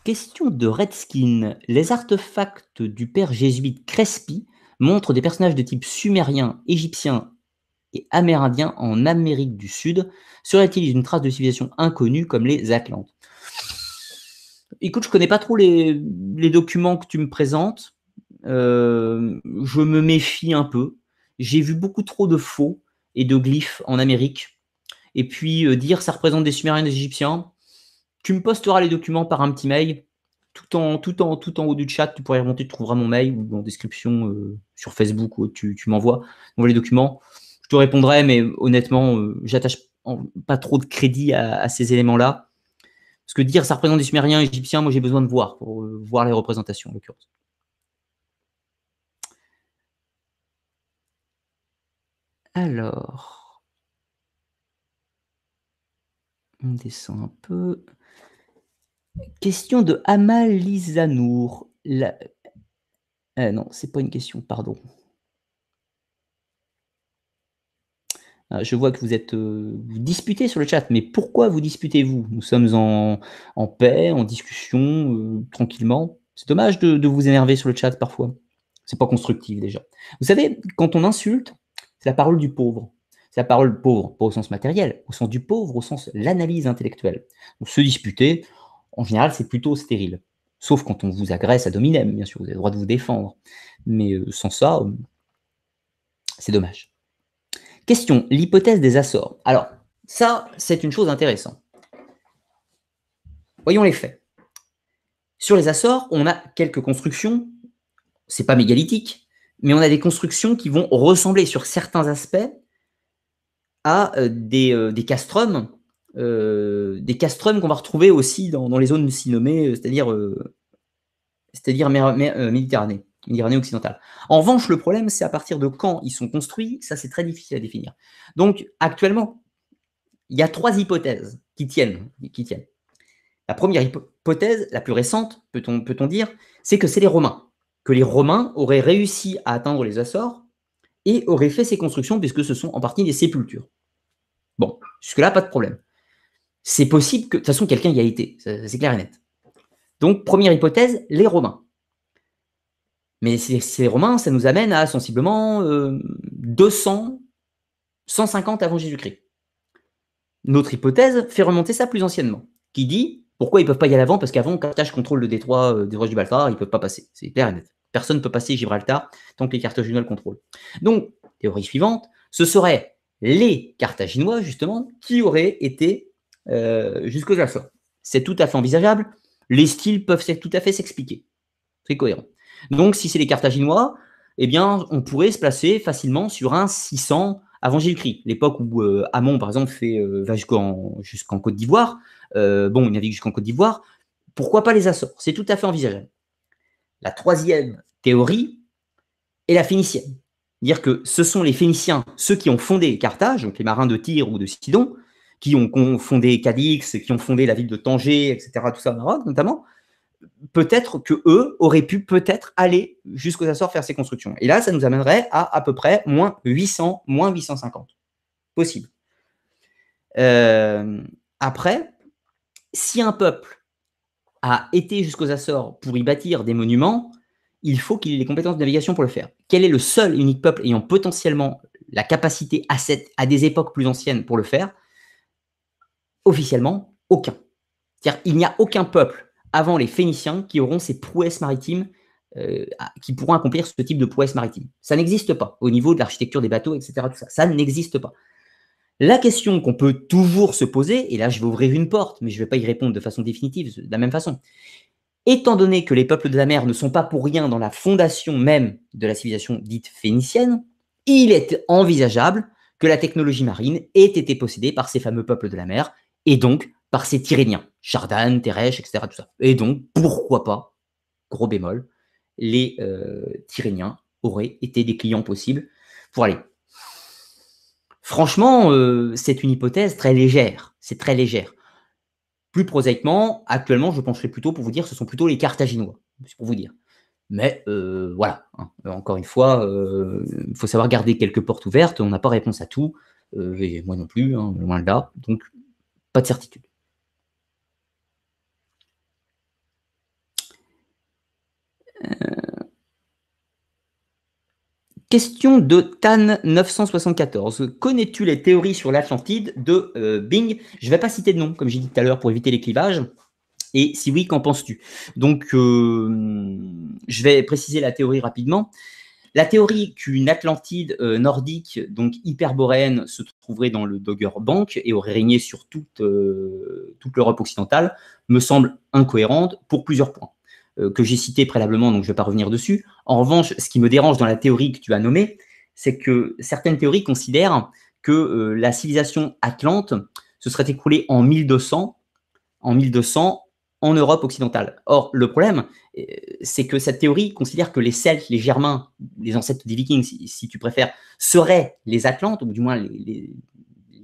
Question de Redskin. Les artefacts du père jésuite Crespi montrent des personnages de type sumérien, égyptien et amérindien en Amérique du Sud. Serait-il une trace de civilisation inconnue comme les Atlantes Écoute, je connais pas trop les, documents que tu me présentes. Euh, je me méfie un peu. J'ai vu beaucoup trop de faux et de glyphes en Amérique. Et puis euh, dire ça représente des Sumériens et des Égyptiens, tu me posteras les documents par un petit mail. Tout en, tout en, tout en haut du chat, tu pourrais y remonter, tu trouveras mon mail ou en description euh, sur Facebook où tu, m'envoies les documents. Je te répondrai, mais honnêtement, euh, j'attache pas trop de crédit à, ces éléments-là. Parce que dire ça représente des Sumériens, Égyptiens, moi j'ai besoin de voir, pour euh, voir les représentations en l'occurrence. Alors, on descend un peu. Question de Amal Non, La... Euh, non, c'est pas une question, pardon. Euh, je vois que vous êtes euh, vous disputez sur le chat, mais pourquoi vous disputez-vous Nous sommes en, paix, en discussion, euh, tranquillement. C'est dommage de, vous énerver sur le chat parfois. C'est pas constructif déjà. Vous savez, quand on insulte, c'est la parole du pauvre. C'est la parole pauvre, pas au sens matériel, au sens du pauvre, au sens l'analyse intellectuelle. Donc, se disputer, en général, c'est plutôt stérile. Sauf quand on vous agresse à dominem, bien sûr, vous avez le droit de vous défendre. Mais euh, sans ça, euh, c'est dommage. Question, l'hypothèse des Açores. Alors, ça, c'est une chose intéressante. Voyons les faits. Sur les Açores, on a quelques constructions, c'est pas mégalithique, mais on a des constructions qui vont ressembler sur certains aspects à euh, des, des castrums euh, des castrums qu'on va retrouver aussi dans, les zones si nommées, euh, c'est-à-dire euh, c'est-à-dire Méditerranée, Méditerranée occidentale. En revanche, le problème, c'est à partir de quand ils sont construits, ça c'est très difficile à définir. Donc actuellement, il y a trois hypothèses qui tiennent. Qui La première hypothèse, la plus récente, peut-on peut dire, c'est que c'est les Romains, que les Romains auraient réussi à atteindre les Açores et auraient fait ces constructions puisque ce sont en partie des sépultures. Bon, jusque-là, pas de problème c'est possible que, de toute façon, quelqu'un y a été, c'est clair et net. Donc, première hypothèse, les Romains. Mais ces, Romains, ça nous amène à sensiblement 200, euh, 150 avant Jésus-Christ. Notre hypothèse fait remonter ça plus anciennement, qui dit pourquoi ils ne peuvent pas y aller avant Parce qu'avant, Carthage contrôle le détroit, euh, des roches du Baltar, ils ne peuvent pas passer. C'est clair et net. Personne ne peut passer Gibraltar tant que les Carthaginois le contrôlent. Donc, théorie suivante, ce serait les Carthaginois, justement, qui auraient été euh, jusqu'aux Açores, C'est tout à fait envisageable. Les styles peuvent tout à fait s'expliquer. C'est cohérent. Donc, si c'est les Carthaginois, eh bien, on pourrait se placer facilement sur un 600 avant Jésus-Christ, l'époque où euh, Hamon, par exemple, fait, euh, va jusqu'en Côte d'Ivoire. bon, il navigue jusqu'en Côte d'Ivoire. Pourquoi pas les Açores C'est tout à fait envisageable. La troisième théorie est la phénicienne. Dire que ce sont les Phéniciens, ceux qui ont fondé Carthage, donc les marins de Tyr ou de Sidon, qui ont, fondé Cadix, qui ont fondé la ville de Tanger, etc., tout ça au Maroc notamment, peut-être que eux auraient pu peut-être aller jusqu'aux Açores faire ces constructions. Et là, ça nous amènerait à à peu près moins 800, moins 850. Possible. Euh, après, si un peuple a été jusqu'aux Açores pour y bâtir des monuments, il faut qu'il ait les compétences de navigation pour le faire. Quel est le seul et unique peuple ayant potentiellement la capacité à, cette, à des époques plus anciennes pour le faire officiellement aucun. C'est-à-dire il n'y a aucun peuple avant les Phéniciens qui auront ces prouesses maritimes, euh, qui pourront accomplir ce type de prouesses maritimes. Ça n'existe pas au niveau de l'architecture des bateaux, etc. ça, ça n'existe pas. La question qu'on peut toujours se poser, et là je vais ouvrir une porte, mais je ne vais pas y répondre de façon définitive, de la même façon. Étant donné que les peuples de la mer ne sont pas pour rien dans la fondation même de la civilisation dite phénicienne, il est envisageable que la technologie marine ait été possédée par ces fameux peuples de la mer, et donc par ces Tyréniens, Chardan, Teresh, etc. Tout ça. Et donc, pourquoi pas, gros bémol, les euh, auraient été des clients possibles pour aller. Franchement, euh, c'est une hypothèse très légère. C'est très légère. Plus prosaïquement, actuellement, je pencherai plutôt pour vous dire, ce sont plutôt les Carthaginois. pour vous dire. Mais euh, voilà, hein. euh, encore une fois, il faut savoir garder quelques portes ouvertes. On n'a pas réponse à tout. et moi non plus, hein, loin de là. Donc pas de certitude. Euh, question de Tan974. Connais-tu les théories sur l'Atlantide de euh, Bing Je ne vais pas citer de nom, comme j'ai dit tout à l'heure, pour éviter les clivages. Et si oui, qu'en penses-tu Donc, euh, je vais préciser la théorie rapidement. La théorie qu'une Atlantide euh, nordique, donc hyperboréenne, se trouverait dans le Dogger Bank et aurait régné sur toute, euh, toute l'Europe occidentale me semble incohérente pour plusieurs points euh, que j'ai cités préalablement, donc je ne vais pas revenir dessus. En revanche, ce qui me dérange dans la théorie que tu as nommée, c'est que certaines théories considèrent que la civilisation atlante se serait écoulée en 1200, en 1200 en Europe occidentale. Or, le problème, euh, c'est que cette théorie considère que les Celtes, les Germains, les ancêtres des Vikings, si, tu préfères, seraient les Atlantes, ou du moins les,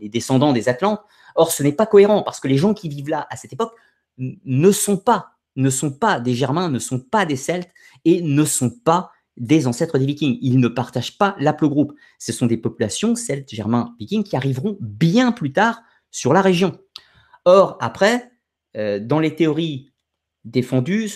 les descendants des Atlantes. Or, ce n'est pas cohérent, parce que les gens qui vivent là à cette époque ne sont pas, ne sont pas des Germains, ne sont pas des Celtes, et ne sont pas des ancêtres des Vikings. Ils ne partagent pas l'aplogroupe. Ce sont des populations celtes, germains, vikings qui arriveront bien plus tard sur la région. Or, après, euh, dans les théories défendues,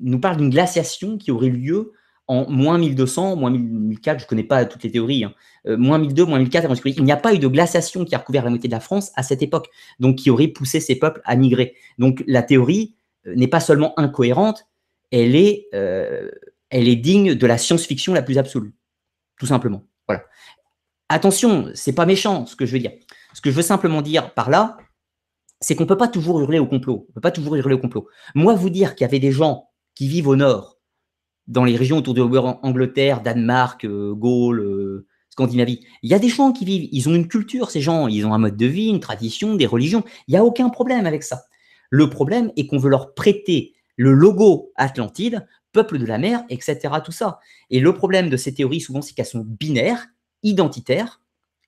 nous parle d'une glaciation qui aurait lieu en moins 1200, moins 1004, je ne connais pas toutes les théories, hein. euh, moins 1200, moins 1004 Il n'y a pas eu de glaciation qui a recouvert la moitié de la France à cette époque, donc qui aurait poussé ces peuples à migrer. Donc la théorie euh, n'est pas seulement incohérente, elle est, elle est digne de la science-fiction la plus absolue, tout simplement. Voilà. Attention, c'est pas méchant ce que je veux dire. Ce que je veux simplement dire par là, c'est qu'on ne peut pas toujours hurler au complot. On peut pas toujours hurler au complot. Moi, vous dire qu'il y avait des gens qui vivent au nord, dans les régions autour de l'Angleterre, Danemark, euh, Gaule, euh, Scandinavie, il y a des gens qui vivent. Ils ont une culture, ces gens. Ils ont un mode de vie, une tradition, des religions. Il n'y a aucun problème avec ça. Le problème est qu'on veut leur prêter le logo Atlantide, peuple de la mer, etc. Tout ça. Et le problème de ces théories, souvent, c'est qu'elles sont binaires, identitaires,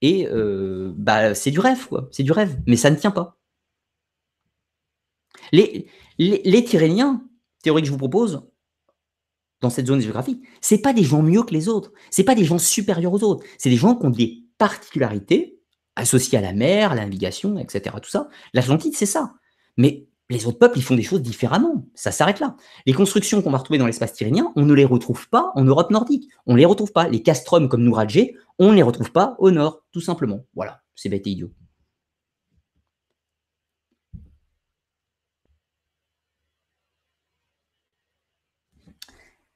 et euh, bah, c'est du rêve, quoi. C'est du rêve, mais ça ne tient pas. Les, les, Tyréniens, théorie que je vous propose, dans cette zone géographique, ce pas des gens mieux que les autres, ce pas des gens supérieurs aux autres, c'est des gens qui ont des particularités associées à la mer, à la navigation, etc. Tout ça. L'Atlantide, c'est ça. Mais les autres peuples, ils font des choses différemment. Ça s'arrête là. Les constructions qu'on va retrouver dans l'espace tyrénien, on ne les retrouve pas en Europe nordique. On ne les retrouve pas. Les castrums comme Nouradjé, on ne les retrouve pas au nord, tout simplement. Voilà, c'est bête et idiot.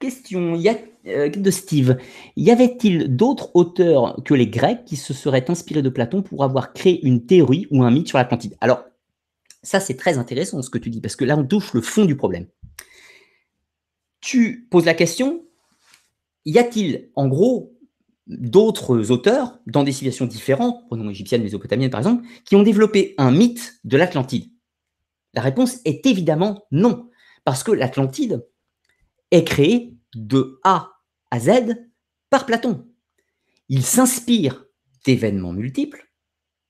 Question euh, de Steve. Y avait-il d'autres auteurs que les Grecs qui se seraient inspirés de Platon pour avoir créé une théorie ou un mythe sur l'Atlantide Alors, ça c'est très intéressant ce que tu dis, parce que là on touche le fond du problème. Tu poses la question, y a-t-il en gros d'autres auteurs dans des situations différentes, prenons égyptienne, mésopotamienne par exemple, qui ont développé un mythe de l'Atlantide La réponse est évidemment non, parce que l'Atlantide, est créé de A à Z par Platon. Il s'inspire d'événements multiples,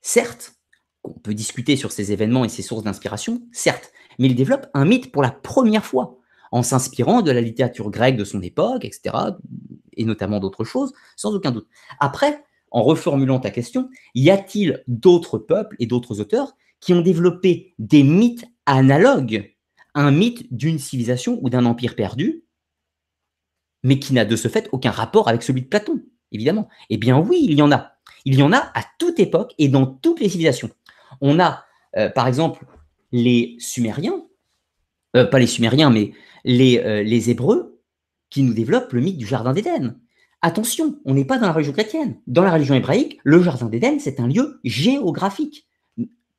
certes, on peut discuter sur ces événements et ces sources d'inspiration, certes, mais il développe un mythe pour la première fois, en s'inspirant de la littérature grecque de son époque, etc., et notamment d'autres choses, sans aucun doute. Après, en reformulant ta question, y a-t-il d'autres peuples et d'autres auteurs qui ont développé des mythes analogues un mythe d'une civilisation ou d'un empire perdu mais qui n'a de ce fait aucun rapport avec celui de Platon, évidemment. Eh bien oui, il y en a. Il y en a à toute époque et dans toutes les civilisations. On a, euh, par exemple, les Sumériens, euh, pas les Sumériens, mais les, euh, les Hébreux, qui nous développent le mythe du Jardin d'Éden. Attention, on n'est pas dans la religion chrétienne. Dans la religion hébraïque, le Jardin d'Éden, c'est un lieu géographique.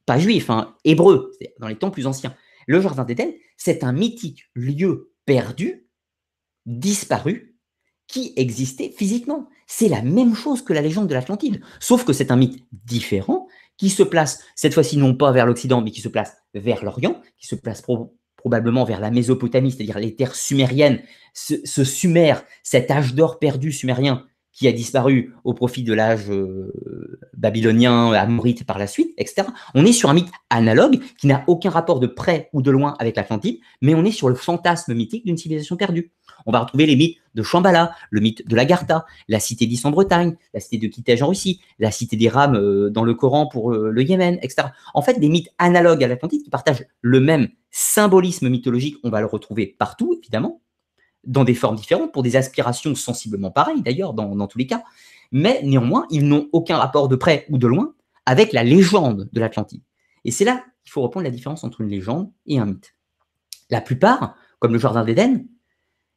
Pas juif, hein, hébreu, dans les temps plus anciens. Le Jardin d'Éden, c'est un mythique lieu perdu disparu qui existait physiquement. C'est la même chose que la légende de l'Atlantide, sauf que c'est un mythe différent qui se place cette fois-ci non pas vers l'Occident, mais qui se place vers l'Orient, qui se place probablement vers la Mésopotamie, c'est-à-dire les terres sumériennes, ce, Sumère, Sumer, cet âge d'or perdu sumérien qui a disparu au profit de l'âge euh, babylonien, amorite par la suite, etc. On est sur un mythe analogue qui n'a aucun rapport de près ou de loin avec l'Atlantide, mais on est sur le fantasme mythique d'une civilisation perdue. On va retrouver les mythes de Shambhala, le mythe de Lagartha, la cité d'Is en Bretagne, la cité de Kitège en Russie, la cité des rames euh, dans le Coran pour euh, le Yémen, etc. En fait, des mythes analogues à l'Atlantide qui partagent le même symbolisme mythologique, on va le retrouver partout, évidemment, dans des formes différentes, pour des aspirations sensiblement pareilles, d'ailleurs, dans, dans tous les cas. Mais néanmoins, ils n'ont aucun rapport de près ou de loin avec la légende de l'Atlantide. Et c'est là qu'il faut reprendre la différence entre une légende et un mythe. La plupart, comme le Jardin d'Éden,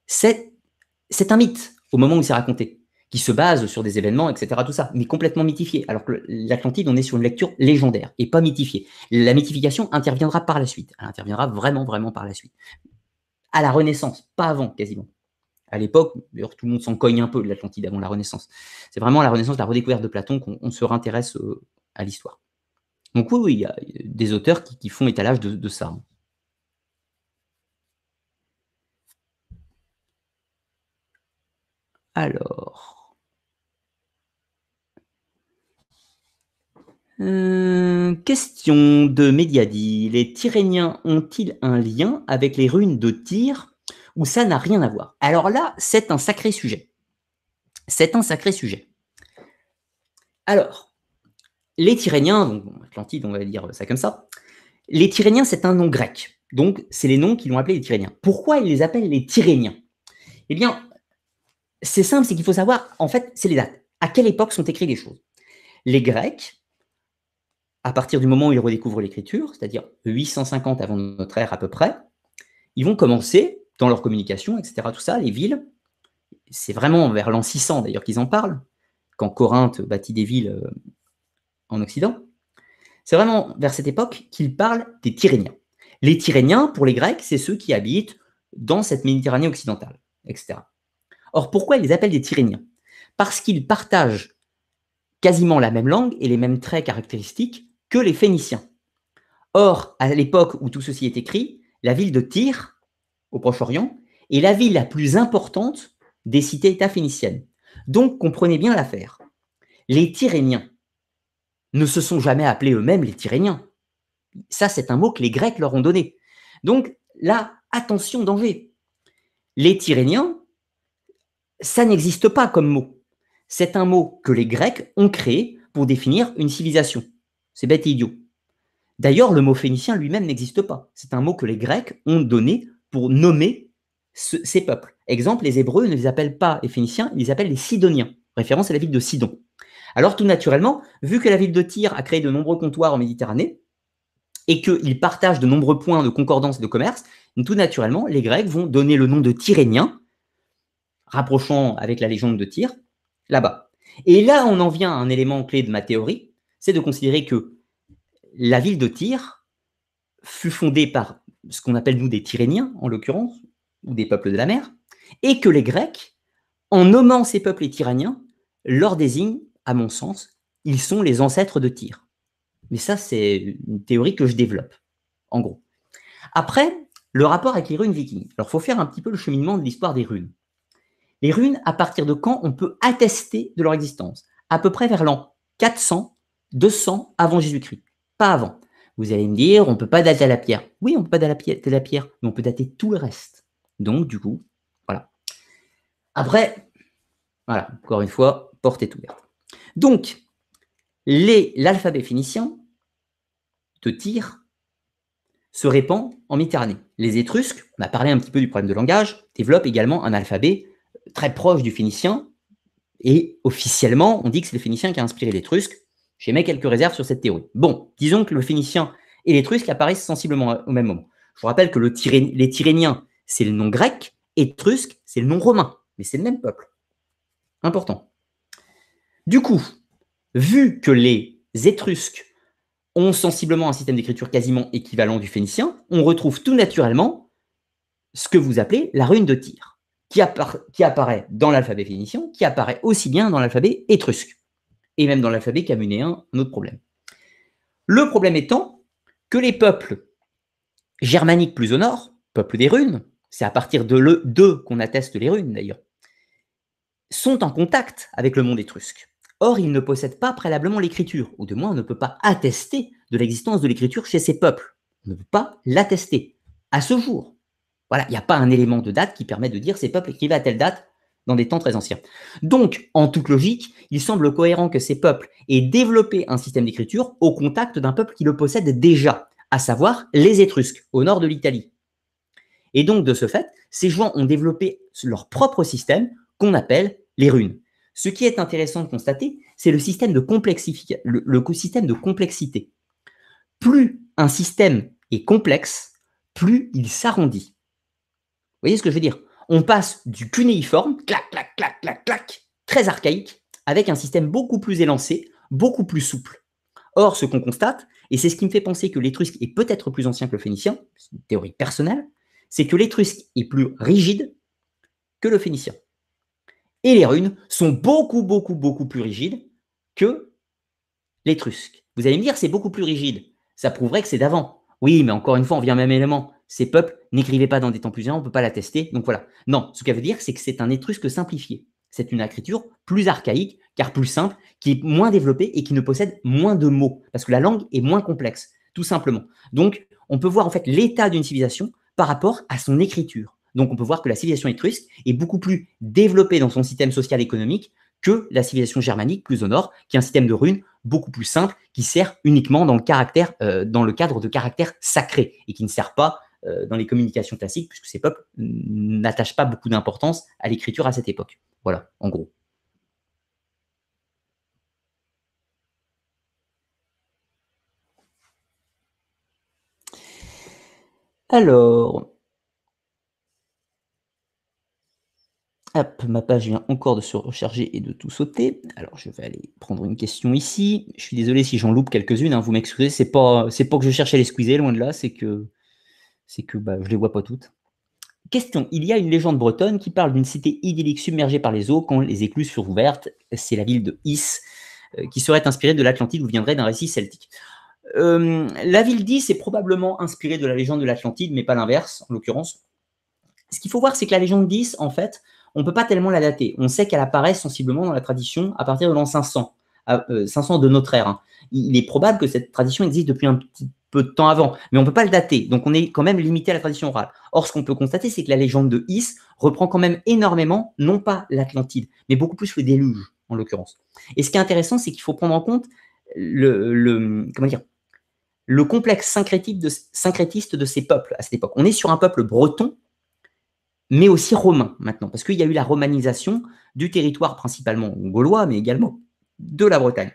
c'est un mythe au moment où c'est raconté, qui se base sur des événements, etc., tout ça, mais complètement mythifié. Alors que l'Atlantide, on est sur une lecture légendaire et pas mythifiée. La mythification interviendra par la suite. Elle interviendra vraiment, vraiment par la suite. À la Renaissance, pas avant, quasiment. À l'époque, d'ailleurs, tout le monde s'en cogne un peu de l'Atlantide avant la Renaissance. C'est vraiment à la Renaissance, la redécouverte de Platon, qu'on se réintéresse euh, à l'histoire. Donc oui, il y a des auteurs qui, font étalage de, ça. Hein. alors. Euh, question de Mediadi. Les Tyréniens ont-ils un lien avec les runes de Tyr ou ça n'a rien à voir Alors là, c'est un sacré sujet. C'est un sacré sujet. Alors, les Tyréniens, donc Atlantide, on va dire ça comme ça. Les Tyréniens, c'est un nom grec. Donc, c'est les noms qui l'ont appelé les Tyréniens. Pourquoi ils les appellent les Tyréniens Eh bien, c'est simple, c'est qu'il faut savoir, en fait, c'est les dates. À quelle époque sont écrites les choses Les Grecs, à partir du moment où ils redécouvrent l'écriture, c'est-à-dire 850 avant notre ère à peu près, ils vont commencer, dans leur communication, etc., tout ça, les villes, c'est vraiment vers l'an 600 d'ailleurs qu'ils en parlent, quand Corinthe bâtit des villes euh, en Occident, c'est vraiment vers cette époque qu'ils parlent des Tyréniens. Les Tyréniens, pour les Grecs, c'est ceux qui habitent dans cette Méditerranée occidentale, etc. Or, pourquoi ils les appellent des Tyréniens Parce qu'ils partagent quasiment la même langue et les mêmes traits caractéristiques que les Phéniciens. Or, à l'époque où tout ceci est écrit, la ville de Tyr, au Proche-Orient, est la ville la plus importante des cités-États phéniciennes. Donc, comprenez bien l'affaire. Les Tyréniens ne se sont jamais appelés eux-mêmes les Tyréniens. Ça, c'est un mot que les Grecs leur ont donné. Donc, là, attention, danger. Les Tyréniens, ça n'existe pas comme mot. C'est un mot que les Grecs ont créé pour définir une civilisation. C'est bête et idiot. D'ailleurs, le mot phénicien lui-même n'existe pas. C'est un mot que les Grecs ont donné pour nommer ces peuples. Exemple, les Hébreux ne les appellent pas les Phéniciens, ils les appellent les Sidoniens, référence à la ville de Sidon. Alors tout naturellement, vu que la ville de Tyr a créé de nombreux comptoirs en Méditerranée et qu'ils partagent de nombreux points de concordance et de commerce, tout naturellement, les Grecs vont donner le nom de Tyréniens rapprochant avec la légende de Tyr, là-bas. Et là, on en vient à un élément clé de ma théorie, c'est de considérer que la ville de Tyr fut fondée par ce qu'on appelle nous des Tyréniens, en l'occurrence, ou des peuples de la mer, et que les Grecs, en nommant ces peuples les Tyréniens, leur désignent, à mon sens, ils sont les ancêtres de Tyr. Mais ça, c'est une théorie que je développe, en gros. Après, le rapport avec les runes vikings. Alors, il faut faire un petit peu le cheminement de l'histoire des runes. Les runes, à partir de quand on peut attester de leur existence À peu près vers l'an 400, 200 avant Jésus-Christ, pas avant. Vous allez me dire, on ne peut pas dater à la pierre. Oui, on ne peut pas dater à la pierre, mais on peut dater tout le reste. Donc, du coup, voilà. Après, voilà, encore une fois, porte est ouverte. Donc, l'alphabet phénicien de tire, se répand en Méditerranée. Les Étrusques, on a parlé un petit peu du problème de langage, développent également un alphabet très proche du phénicien. Et officiellement, on dit que c'est le phénicien qui a inspiré l'étrusque. J'émets quelques réserves sur cette théorie. Bon, disons que le phénicien et l'étrusque apparaissent sensiblement au même moment. Je vous rappelle que les Tyréniens, c'est le nom grec, étrusque, c'est le nom romain, mais c'est le même peuple. Important. Du coup, vu que les Étrusques ont sensiblement un système d'écriture quasiment équivalent du phénicien, on retrouve tout naturellement ce que vous appelez la rune de Tyr qui, apparaît dans l'alphabet phénicien, qui apparaît aussi bien dans l'alphabet étrusque, et même dans l'alphabet camunéen, un autre problème. Le problème étant que les peuples germaniques plus au nord, peuple des runes, c'est à partir de le 2 qu'on atteste les runes d'ailleurs, sont en contact avec le monde étrusque. Or, ils ne possèdent pas préalablement l'écriture, ou du moins on ne peut pas attester de l'existence de l'écriture chez ces peuples. On ne peut pas l'attester à ce jour. Voilà, il n'y a pas un élément de date qui permet de dire ces peuples écrivaient à telle date dans des temps très anciens. Donc, en toute logique, il semble cohérent que ces peuples aient développé un système d'écriture au contact d'un peuple qui le possède déjà, à savoir les Étrusques, au nord de l'Italie. Et donc, de ce fait, ces gens ont développé leur propre système qu'on appelle les runes. Ce qui est intéressant de constater, c'est le, le système de complexité. Plus un système est complexe, plus il s'arrondit. Vous voyez ce que je veux dire On passe du cunéiforme, clac, clac, clac, clac, clac, très archaïque, avec un système beaucoup plus élancé, beaucoup plus souple. Or, ce qu'on constate, et c'est ce qui me fait penser que l'étrusque est peut-être plus ancien que le phénicien, c'est une théorie personnelle, c'est que l'étrusque est plus rigide que le phénicien. Et les runes sont beaucoup, beaucoup, beaucoup plus rigides que l'étrusque. Vous allez me dire, c'est beaucoup plus rigide. Ça prouverait que c'est d'avant. Oui, mais encore une fois, on vient même élément ces peuples n'écrivaient pas dans des temps plus anciens, on ne peut pas l'attester. Donc voilà. Non, ce qu'elle veut dire, c'est que c'est un étrusque simplifié. C'est une écriture plus archaïque, car plus simple, qui est moins développée et qui ne possède moins de mots, parce que la langue est moins complexe, tout simplement. Donc, on peut voir en fait l'état d'une civilisation par rapport à son écriture. Donc, on peut voir que la civilisation étrusque est beaucoup plus développée dans son système social économique que la civilisation germanique plus au nord, qui est un système de runes beaucoup plus simple, qui sert uniquement dans le, caractère, euh, dans le cadre de caractères sacrés et qui ne sert pas euh, dans les communications classiques, puisque ces peuples n'attachent pas beaucoup d'importance à l'écriture à cette époque. Voilà, en gros. Alors, hop, ma page vient encore de se recharger et de tout sauter. Alors, je vais aller prendre une question ici. Je suis désolé si j'en loupe quelques-unes. Hein, vous m'excusez, c'est pas, c'est pas que je cherche à les squeezer, loin de là. C'est que c'est que bah, je ne les vois pas toutes. Question. Il y a une légende bretonne qui parle d'une cité idyllique submergée par les eaux quand les écluses furent ouvertes. C'est la ville de Is, euh, qui serait inspirée de l'Atlantide ou viendrait d'un récit celtique. Euh, la ville d'Is est probablement inspirée de la légende de l'Atlantide, mais pas l'inverse, en l'occurrence. Ce qu'il faut voir, c'est que la légende d'Is, en fait, on ne peut pas tellement la dater. On sait qu'elle apparaît sensiblement dans la tradition à partir de l'an 500, 500 euh, de notre ère. Hein. Il est probable que cette tradition existe depuis un petit peu de temps avant, mais on ne peut pas le dater, donc on est quand même limité à la tradition orale. Or, ce qu'on peut constater, c'est que la légende de Is reprend quand même énormément, non pas l'Atlantide, mais beaucoup plus le déluge, en l'occurrence. Et ce qui est intéressant, c'est qu'il faut prendre en compte le, comment dire, le complexe syncrétique de, syncrétiste de ces peuples à cette époque. On est sur un peuple breton, mais aussi romain maintenant, parce qu'il y a eu la romanisation du territoire principalement gaulois, mais également de la Bretagne,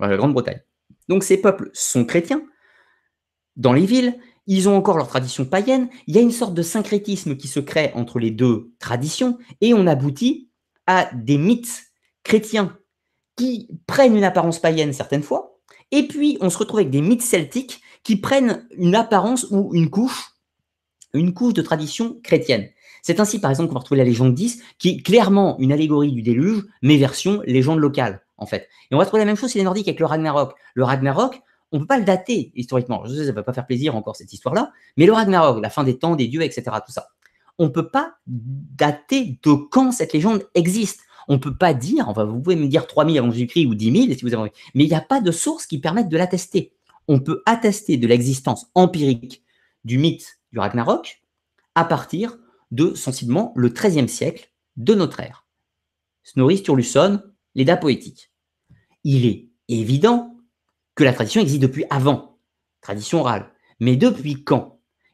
la Grande-Bretagne. Donc ces peuples sont chrétiens, dans les villes, ils ont encore leur tradition païenne, il y a une sorte de syncrétisme qui se crée entre les deux traditions, et on aboutit à des mythes chrétiens qui prennent une apparence païenne certaines fois, et puis on se retrouve avec des mythes celtiques qui prennent une apparence ou une couche, une couche de tradition chrétienne. C'est ainsi, par exemple, qu'on va retrouver la légende 10, qui est clairement une allégorie du déluge, mais version légende locale, en fait. Et on va trouver la même chose chez les Nordiques avec le Ragnarok. Le Ragnarok, on ne peut pas le dater historiquement. Je sais, ça ne va pas faire plaisir encore cette histoire-là, mais le Ragnarok, la fin des temps, des dieux, etc., tout ça, on ne peut pas dater de quand cette légende existe. On ne peut pas dire, enfin, vous pouvez me dire 3000 avant Jésus-Christ ou 10 000 si vous avez mais il n'y a pas de source qui permette de l'attester. On peut attester de l'existence empirique du mythe du Ragnarok à partir de sensiblement le XIIIe siècle de notre ère. Snorri Sturluson, les poétique. Il est évident que la tradition existe depuis avant, tradition orale. Mais depuis quand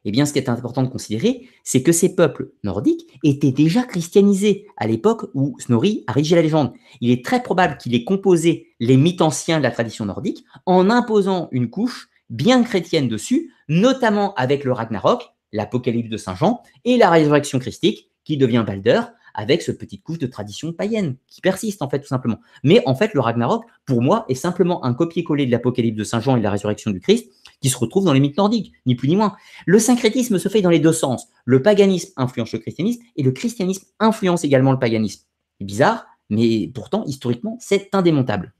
Eh bien, ce qui est important de considérer, c'est que ces peuples nordiques étaient déjà christianisés à l'époque où Snorri a rédigé la légende. Il est très probable qu'il ait composé les mythes anciens de la tradition nordique en imposant une couche bien chrétienne dessus, notamment avec le Ragnarok, l'Apocalypse de Saint Jean et la résurrection christique qui devient Balder, avec cette petite couche de tradition païenne qui persiste, en fait, tout simplement. Mais en fait, le Ragnarok, pour moi, est simplement un copier-coller de l'Apocalypse de Saint Jean et de la résurrection du Christ qui se retrouve dans les mythes nordiques, ni plus ni moins. Le syncrétisme se fait dans les deux sens. Le paganisme influence le christianisme et le christianisme influence également le paganisme. C'est bizarre, mais pourtant, historiquement, c'est indémontable.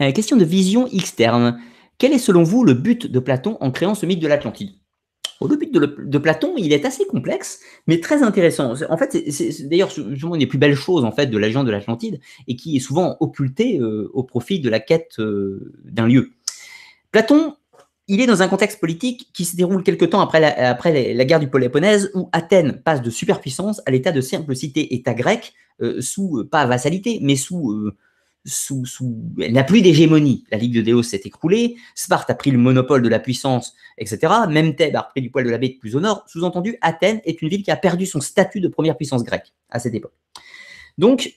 Euh, question de vision externe. Quel est selon vous le but de Platon en créant ce mythe de l'Atlantide le but de, Platon, il est assez complexe, mais très intéressant. En fait, c'est d'ailleurs une des plus belles choses en fait de l'agent de l'Atlantide et qui est souvent occulté euh, au profit de la quête euh, d'un lieu. Platon, il est dans un contexte politique qui se déroule quelque temps après la, guerre du Péloponnèse, où Athènes passe de superpuissance à l'état de simple cité-État grec, euh, sous pas vassalité, mais sous sous, n'a plus d'hégémonie. La Ligue de Déos s'est écroulée, Sparte a pris le monopole de la puissance, etc. Même Thèbes a repris du poil de la de plus au nord. Sous-entendu, Athènes est une ville qui a perdu son statut de première puissance grecque à cette époque. Donc,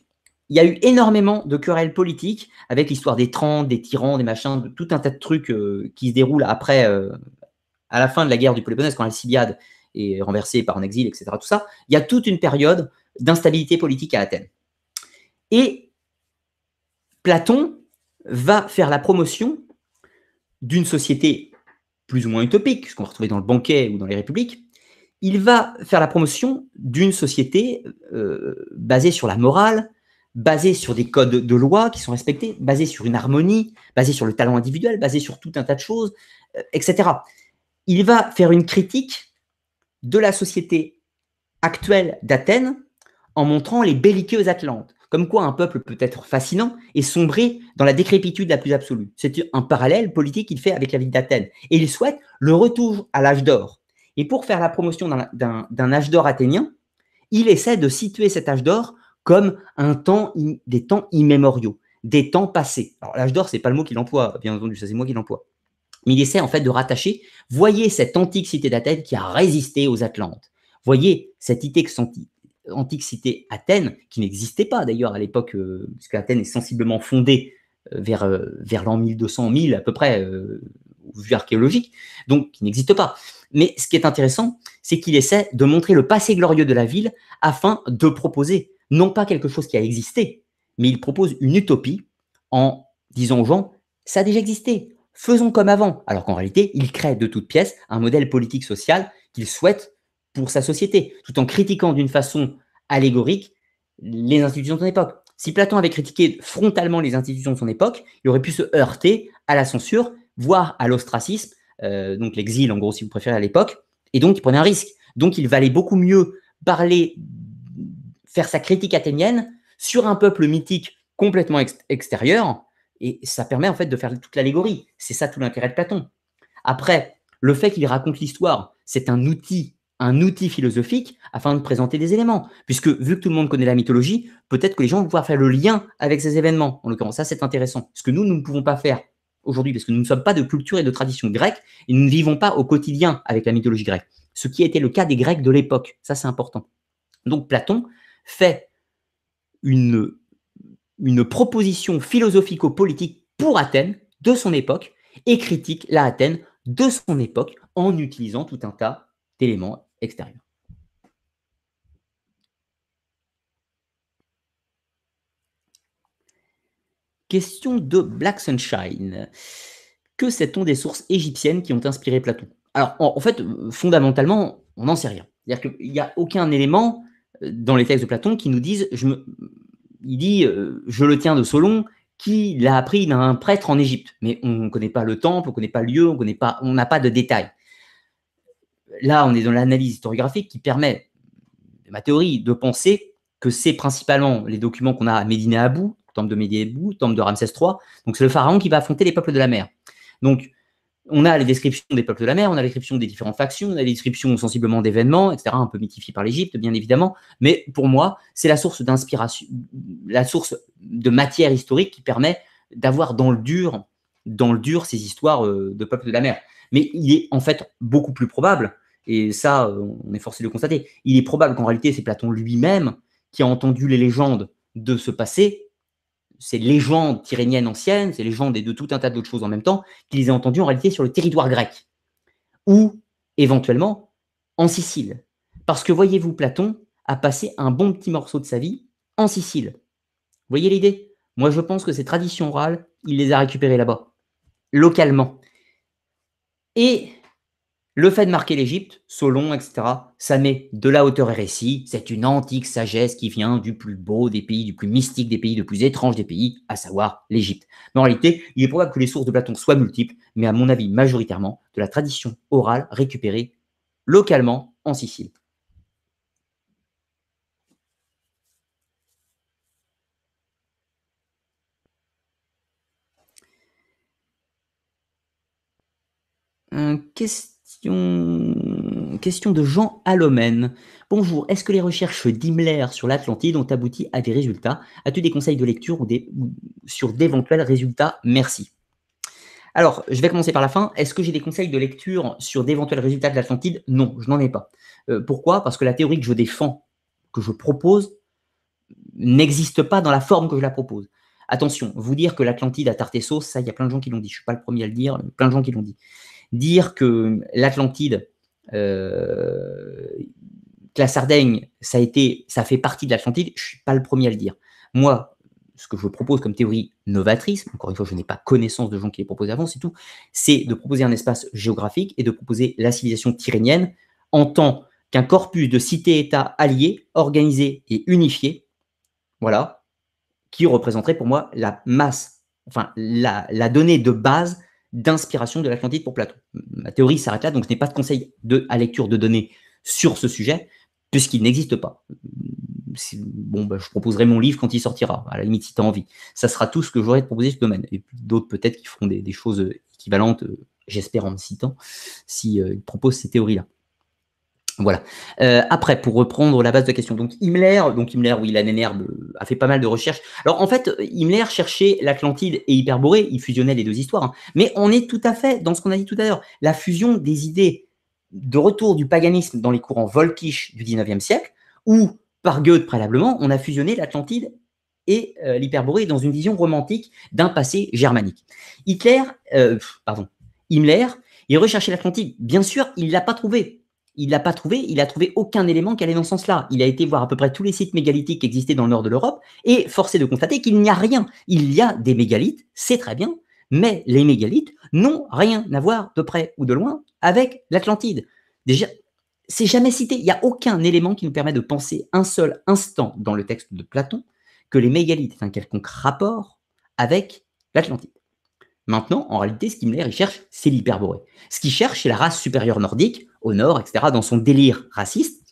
il y a eu énormément de querelles politiques avec l'histoire des 30, des tyrans, des machins, de tout un tas de trucs euh, qui se déroulent après, euh, à la fin de la guerre du Péloponnèse, quand Alcibiade est renversée par un exil, etc. Tout ça, il y a toute une période d'instabilité politique à Athènes. Et Platon va faire la promotion d'une société plus ou moins utopique, ce qu'on va retrouver dans le banquet ou dans les républiques. Il va faire la promotion d'une société euh, basée sur la morale, basée sur des codes de loi qui sont respectés, basée sur une harmonie, basée sur le talent individuel, basée sur tout un tas de choses, euh, etc. Il va faire une critique de la société actuelle d'Athènes en montrant les belliqueuses Atlantes, comme quoi un peuple peut être fascinant et sombrer dans la décrépitude la plus absolue. C'est un parallèle politique qu'il fait avec la ville d'Athènes. Et il souhaite le retour à l'âge d'or. Et pour faire la promotion d'un âge d'or athénien, il essaie de situer cet âge d'or comme un temps, des temps immémoriaux, des temps passés. Alors l'âge d'or, c'est pas le mot qu'il emploie, bien entendu, ça c'est moi qui l'emploie. Mais il essaie en fait de rattacher, voyez cette antique cité d'Athènes qui a résisté aux Atlantes. Voyez cette idée antique cité Athènes, qui n'existait pas d'ailleurs à l'époque, euh, puisque Athènes est sensiblement fondée euh, vers, euh, vers l'an 1200-1000 à peu près, au archéologique, donc qui n'existe pas. Mais ce qui est intéressant, c'est qu'il essaie de montrer le passé glorieux de la ville afin de proposer non pas quelque chose qui a existé, mais il propose une utopie en disant aux gens, ça a déjà existé, faisons comme avant. Alors qu'en réalité, il crée de toutes pièces un modèle politique social qu'il souhaite pour sa société, tout en critiquant d'une façon allégorique les institutions de son époque. Si Platon avait critiqué frontalement les institutions de son époque, il aurait pu se heurter à la censure, voire à l'ostracisme, euh, donc l'exil en gros si vous préférez à l'époque, et donc il prenait un risque. Donc il valait beaucoup mieux parler, faire sa critique athénienne sur un peuple mythique complètement extérieur, et ça permet en fait de faire toute l'allégorie. C'est ça tout l'intérêt de Platon. Après, le fait qu'il raconte l'histoire, c'est un outil un outil philosophique afin de présenter des éléments. Puisque vu que tout le monde connaît la mythologie, peut-être que les gens vont pouvoir faire le lien avec ces événements. En l'occurrence, ça c'est intéressant. Ce que nous, nous ne pouvons pas faire aujourd'hui, parce que nous ne sommes pas de culture et de tradition grecque, et nous ne vivons pas au quotidien avec la mythologie grecque. Ce qui était le cas des Grecs de l'époque. Ça c'est important. Donc Platon fait une, une proposition philosophico-politique pour Athènes de son époque et critique la Athènes de son époque en utilisant tout un tas d'éléments extérieurs. Question de Black Sunshine. Que sait-on des sources égyptiennes qui ont inspiré Platon Alors, en, fait, fondamentalement, on n'en sait rien. C'est-à-dire qu'il n'y a aucun élément euh, dans les textes de Platon qui nous dise, je il dit, euh, je le tiens de Solon, qui l'a appris d'un prêtre en Égypte. Mais on ne connaît pas le temple, on ne connaît pas le lieu, on n'a pas de détails là, on est dans l'analyse historiographique qui permet, ma théorie, de penser que c'est principalement les documents qu'on a à Médine Abou, temple de Médine Abou, temple de Ramsès III. Donc, c'est le pharaon qui va affronter les peuples de la mer. Donc, on a les descriptions des peuples de la mer, on a les descriptions des différentes factions, on a les descriptions sensiblement d'événements, etc., un peu mythifiés par l'Égypte, bien évidemment. Mais pour moi, c'est la source d'inspiration, la source de matière historique qui permet d'avoir dans le dur, dans le dur, ces histoires euh, de peuples de la mer. Mais il est en fait beaucoup plus probable, et ça, on est forcé de le constater, il est probable qu'en réalité, c'est Platon lui-même qui a entendu les légendes de ce passé, ces légendes tyréniennes anciennes, ces légendes et de tout un tas d'autres choses en même temps, qu'il les a entendues en réalité sur le territoire grec, ou éventuellement en Sicile. Parce que voyez-vous, Platon a passé un bon petit morceau de sa vie en Sicile. Vous voyez l'idée Moi, je pense que ces traditions orales, il les a récupérées là-bas, localement. Et le fait de marquer l'Égypte, Solon, etc., ça met de la hauteur et récit. C'est une antique sagesse qui vient du plus beau des pays, du plus mystique des pays, du plus étrange des pays, à savoir l'Égypte. Mais en réalité, il est probable que les sources de Platon soient multiples, mais à mon avis majoritairement de la tradition orale récupérée localement en Sicile. question... de Jean Allomène. Bonjour, est-ce que les recherches d'Himmler sur l'Atlantide ont abouti à des résultats As-tu des conseils de lecture ou sur d'éventuels résultats Merci. Alors, je vais commencer par la fin. Est-ce que j'ai des conseils de lecture sur d'éventuels résultats de l'Atlantide Non, je n'en ai pas. Euh, pourquoi Parce que la théorie que je défends, que je propose, n'existe pas dans la forme que je la propose. Attention, vous dire que l'Atlantide a tarté sauce, ça, il y a plein de gens qui l'ont dit. Je ne suis pas le premier à le dire, plein de gens qui l'ont dit. Dire que l'Atlantide, que euh, la Sardaigne, ça, a été, ça fait partie de l'Atlantide, je ne suis pas le premier à le dire. Moi, ce que je propose comme théorie novatrice, encore une fois, je n'ai pas connaissance de gens qui l'ont proposé avant, c'est tout, c'est de proposer un espace géographique et de proposer la civilisation tyrénienne en tant qu'un corpus de cités-États alliés, organisés et unifiés, voilà, qui représenterait pour moi la masse, enfin la donnée de base d'inspiration de l'Atlantide pour Platon. Ma théorie s'arrête là, donc je n'ai pas de conseil de, à lecture de données sur ce sujet, puisqu'il n'existe pas. Bon, bah, je proposerai mon livre quand il sortira, à la limite si tu as envie. Ça sera tout ce que j'aurai de proposer ce domaine. Et d'autres peut-être qui feront des, choses euh, équivalentes, euh, j'espère en me citant, s'ils si, euh, proposent ces théories-là. Voilà. Euh, après, pour reprendre la base de la question, donc Himmler, donc Himmler, oui, euh, a fait pas mal de recherches. Alors en fait, Himmler cherchait l'Atlantide et Hyperborée, il fusionnait les deux histoires. Hein. Mais on est tout à fait dans ce qu'on a dit tout à l'heure, la fusion des idées de retour du paganisme dans les courants volkisch du 19e siècle, où, par Goethe préalablement, on a fusionné l'Atlantide et euh, l'Hyperborée dans une vision romantique d'un passé germanique. Hitler, pardon, Himmler, il recherchait l'Atlantide. Bien sûr, il ne l'a pas trouvé il l'a pas trouvé, il a trouvé aucun élément qui allait dans ce sens-là. Il a été voir à peu près tous les sites mégalithiques qui existaient dans le nord de l'Europe et forcé de constater qu'il n'y a rien. Il y a des mégalithes, c'est très bien, mais les mégalithes n'ont rien à voir de près ou de loin avec l'Atlantide. Déjà, c'est jamais cité. Il n'y a aucun élément qui nous permet de penser un seul instant dans le texte de Platon que les mégalithes aient un quelconque rapport avec l'Atlantide. Maintenant, en réalité, ce il cherche, c'est l'hyperborée. Ce qu'il cherche, c'est la race supérieure nordique, au nord, etc., dans son délire raciste.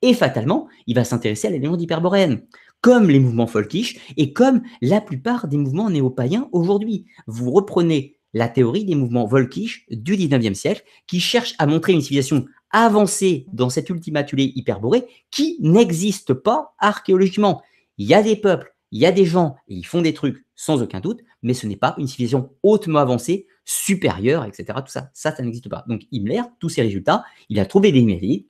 Et fatalement, il va s'intéresser à l'élément d'hyperboréenne, comme les mouvements folkish et comme la plupart des mouvements néo-païens aujourd'hui. Vous reprenez la théorie des mouvements volkish du 19e siècle qui cherche à montrer une civilisation avancée dans cette ultimatulé hyperborée, qui n'existe pas archéologiquement. Il y a des peuples, il y a des gens, et ils font des trucs sans aucun doute, mais ce n'est pas une civilisation hautement avancée supérieur, etc. Tout ça, ça, n'existe pas. Donc Himmler, tous ses résultats, il a trouvé des mégalithes,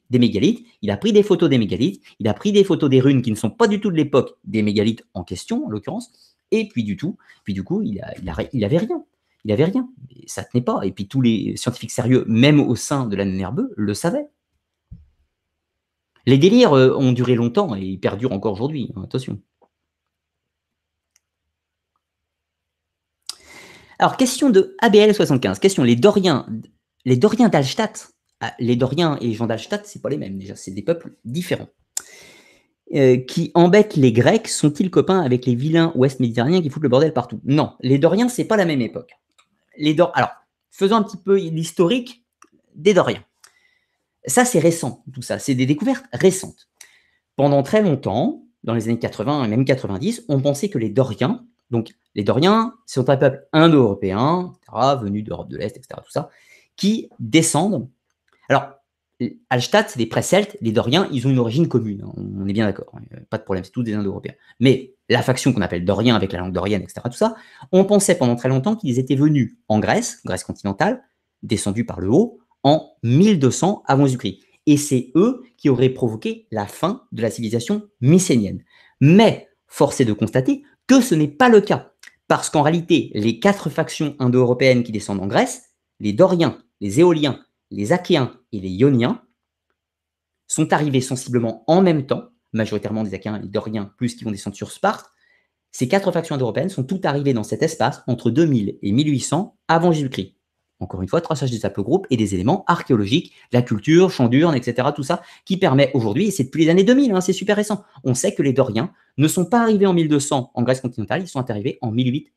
des il a pris des photos des mégalithes, il a pris des photos des runes qui ne sont pas du tout de l'époque des mégalithes en question, en l'occurrence, et puis du tout, puis du coup, il, n'avait avait rien. Il avait rien. ça tenait pas. Et puis tous les scientifiques sérieux, même au sein de la Nerveux, le savaient. Les délires euh, ont duré longtemps et ils perdurent encore aujourd'hui. Hein, attention. Alors, question de ABL75. Question les Doriens, les Doriens d'Alstadt. Ah, les Doriens et les gens d'Alstadt, c'est pas les mêmes déjà, c'est des peuples différents. Euh, qui embêtent les Grecs, sont-ils copains avec les vilains ouest méditerranéens qui foutent le bordel partout Non, les Doriens, c'est pas la même époque. Les Alors, faisons un petit peu l'historique des Doriens. Ça, c'est récent, tout ça. C'est des découvertes récentes. Pendant très longtemps, dans les années 80 et même 90, on pensait que les Doriens donc, les Doriens, sont un peuple indo-européen, venu d'Europe de l'Est, etc., tout ça, qui descendent. Alors, Alstatt, c'est des pré-celtes, les Doriens, ils ont une origine commune, hein, on est bien d'accord, hein, pas de problème, c'est tous des Indo-Européens. Mais la faction qu'on appelle Dorien avec la langue dorienne, etc., tout ça, on pensait pendant très longtemps qu'ils étaient venus en Grèce, Grèce continentale, descendus par le haut, en 1200 avant j christ Et c'est eux qui auraient provoqué la fin de la civilisation mycénienne. Mais, force est de constater que ce n'est pas le cas. Parce qu'en réalité, les quatre factions indo-européennes qui descendent en Grèce, les Doriens, les Éoliens, les Achéens et les Ioniens, sont arrivés sensiblement en même temps, majoritairement des Achéens et des Doriens, plus qui vont descendre sur Sparte. Ces quatre factions indo-européennes sont toutes arrivées dans cet espace entre 2000 et 1800 avant Jésus-Christ encore une fois, traçage des groupes et des éléments archéologiques, la culture, chandurne, etc., tout ça, qui permet aujourd'hui, et c'est depuis les années 2000, hein, c'est super récent, on sait que les Doriens ne sont pas arrivés en 1200 en Grèce continentale, ils sont arrivés en 1800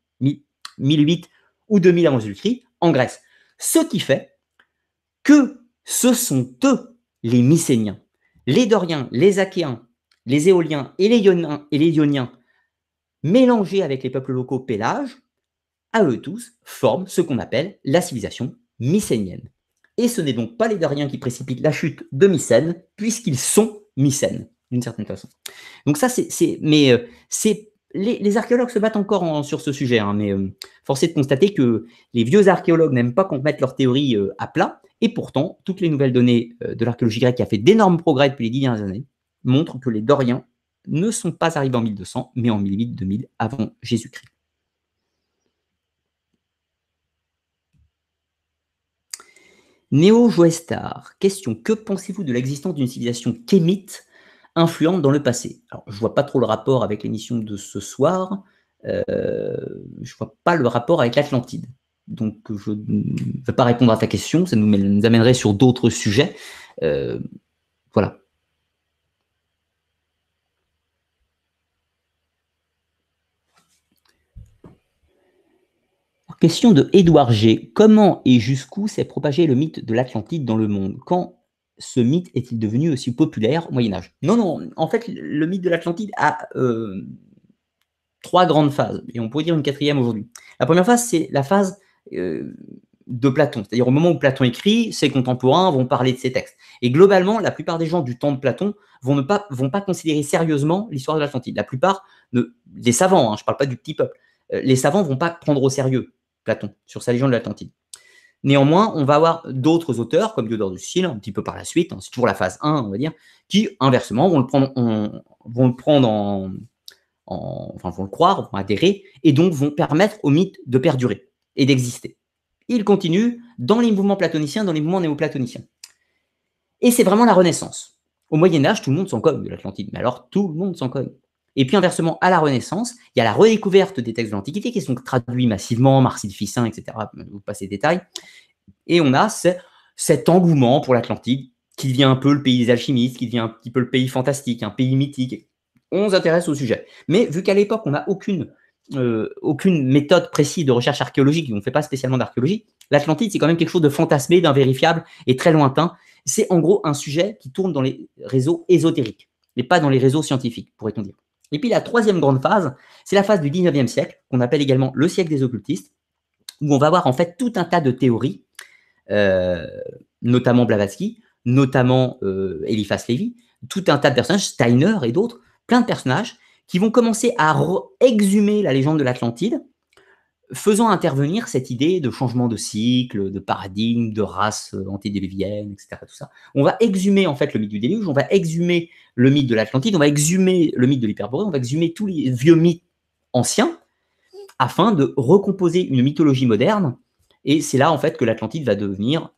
ou 2000 avant jésus en Grèce. Ce qui fait que ce sont eux, les Mycéniens, les Doriens, les Achéens, les Éoliens et les Ioniens, et les Ioniens mélangés avec les peuples locaux pélages, à eux tous, forment ce qu'on appelle la civilisation mycénienne. Et ce n'est donc pas les Doriens qui précipitent la chute de Mycène, puisqu'ils sont Mycènes, d'une certaine façon. Donc ça, c'est... Mais euh, c'est... Les, archéologues se battent encore sur ce sujet, hein, mais euh, force est de constater que les vieux archéologues n'aiment pas qu'on mette leur théorie euh, à plat, et pourtant, toutes les nouvelles données de l'archéologie grecque qui a fait d'énormes progrès depuis les dix dernières années montrent que les Doriens ne sont pas arrivés en 1200, mais en 1800 2000 avant Jésus-Christ. Néo Joestar, question que pensez-vous de l'existence d'une civilisation kémite influente dans le passé Alors, je vois pas trop le rapport avec l'émission de ce soir. Euh, je vois pas le rapport avec l'Atlantide. Donc, je ne vais pas répondre à ta question. Ça nous, amènerait sur d'autres sujets. Euh, voilà. Question de Édouard G. Comment et jusqu'où s'est propagé le mythe de l'Atlantide dans le monde Quand ce mythe est-il devenu aussi populaire au Moyen Âge Non, non, en fait, le mythe de l'Atlantide a euh, trois grandes phases, et on pourrait dire une quatrième aujourd'hui. La première phase, c'est la phase euh, de Platon, c'est-à-dire au moment où Platon écrit, ses contemporains vont parler de ses textes. Et globalement, la plupart des gens du temps de Platon vont ne pas, vont pas considérer sérieusement l'histoire de l'Atlantide. La plupart des savants, hein, je ne parle pas du petit peuple, euh, les savants vont pas prendre au sérieux Platon, sur sa Légion de l'Atlantide. Néanmoins, on va avoir d'autres auteurs, comme Diodore de Sicile, un petit peu par la suite, hein, c'est toujours la phase 1, on va dire, qui, inversement, vont le prendre, vont le prendre en, Enfin, vont le croire, vont adhérer, et donc vont permettre au mythe de perdurer et d'exister. Il continue dans les mouvements platoniciens, dans les mouvements néoplatoniciens. Et c'est vraiment la Renaissance. Au Moyen-Âge, tout le monde s'en cogne de l'Atlantide, mais alors tout le monde s'en cogne. Et puis inversement, à la Renaissance, il y a la redécouverte des textes de l'Antiquité qui sont traduits massivement, Marcille Ficin, etc. Vous passez les détails. Et on a cet engouement pour l'Atlantique qui devient un peu le pays des alchimistes, qui devient un petit peu le pays fantastique, un pays mythique. On s'intéresse au sujet. Mais vu qu'à l'époque, on n'a aucune, euh, aucune méthode précise de recherche archéologique, on ne fait pas spécialement d'archéologie, l'Atlantique, c'est quand même quelque chose de fantasmé, d'invérifiable et très lointain. C'est en gros un sujet qui tourne dans les réseaux ésotériques, mais pas dans les réseaux scientifiques, pourrait-on dire. Et puis la troisième grande phase, c'est la phase du 19e siècle, qu'on appelle également le siècle des occultistes, où on va voir en fait tout un tas de théories, euh, notamment Blavatsky, notamment euh, Eliphas Lévy, tout un tas de personnages, Steiner et d'autres, plein de personnages qui vont commencer à exhumer la légende de l'Atlantide, faisant intervenir cette idée de changement de cycle, de paradigme, de race euh, antédiluvienne, etc. Tout ça. On va exhumer en fait le mythe du déluge, on va exhumer le mythe de l'Atlantide, on va exhumer le mythe de l'Hyperborée, on va exhumer tous les vieux mythes anciens afin de recomposer une mythologie moderne. Et c'est là, en fait, que l'Atlantide va devenir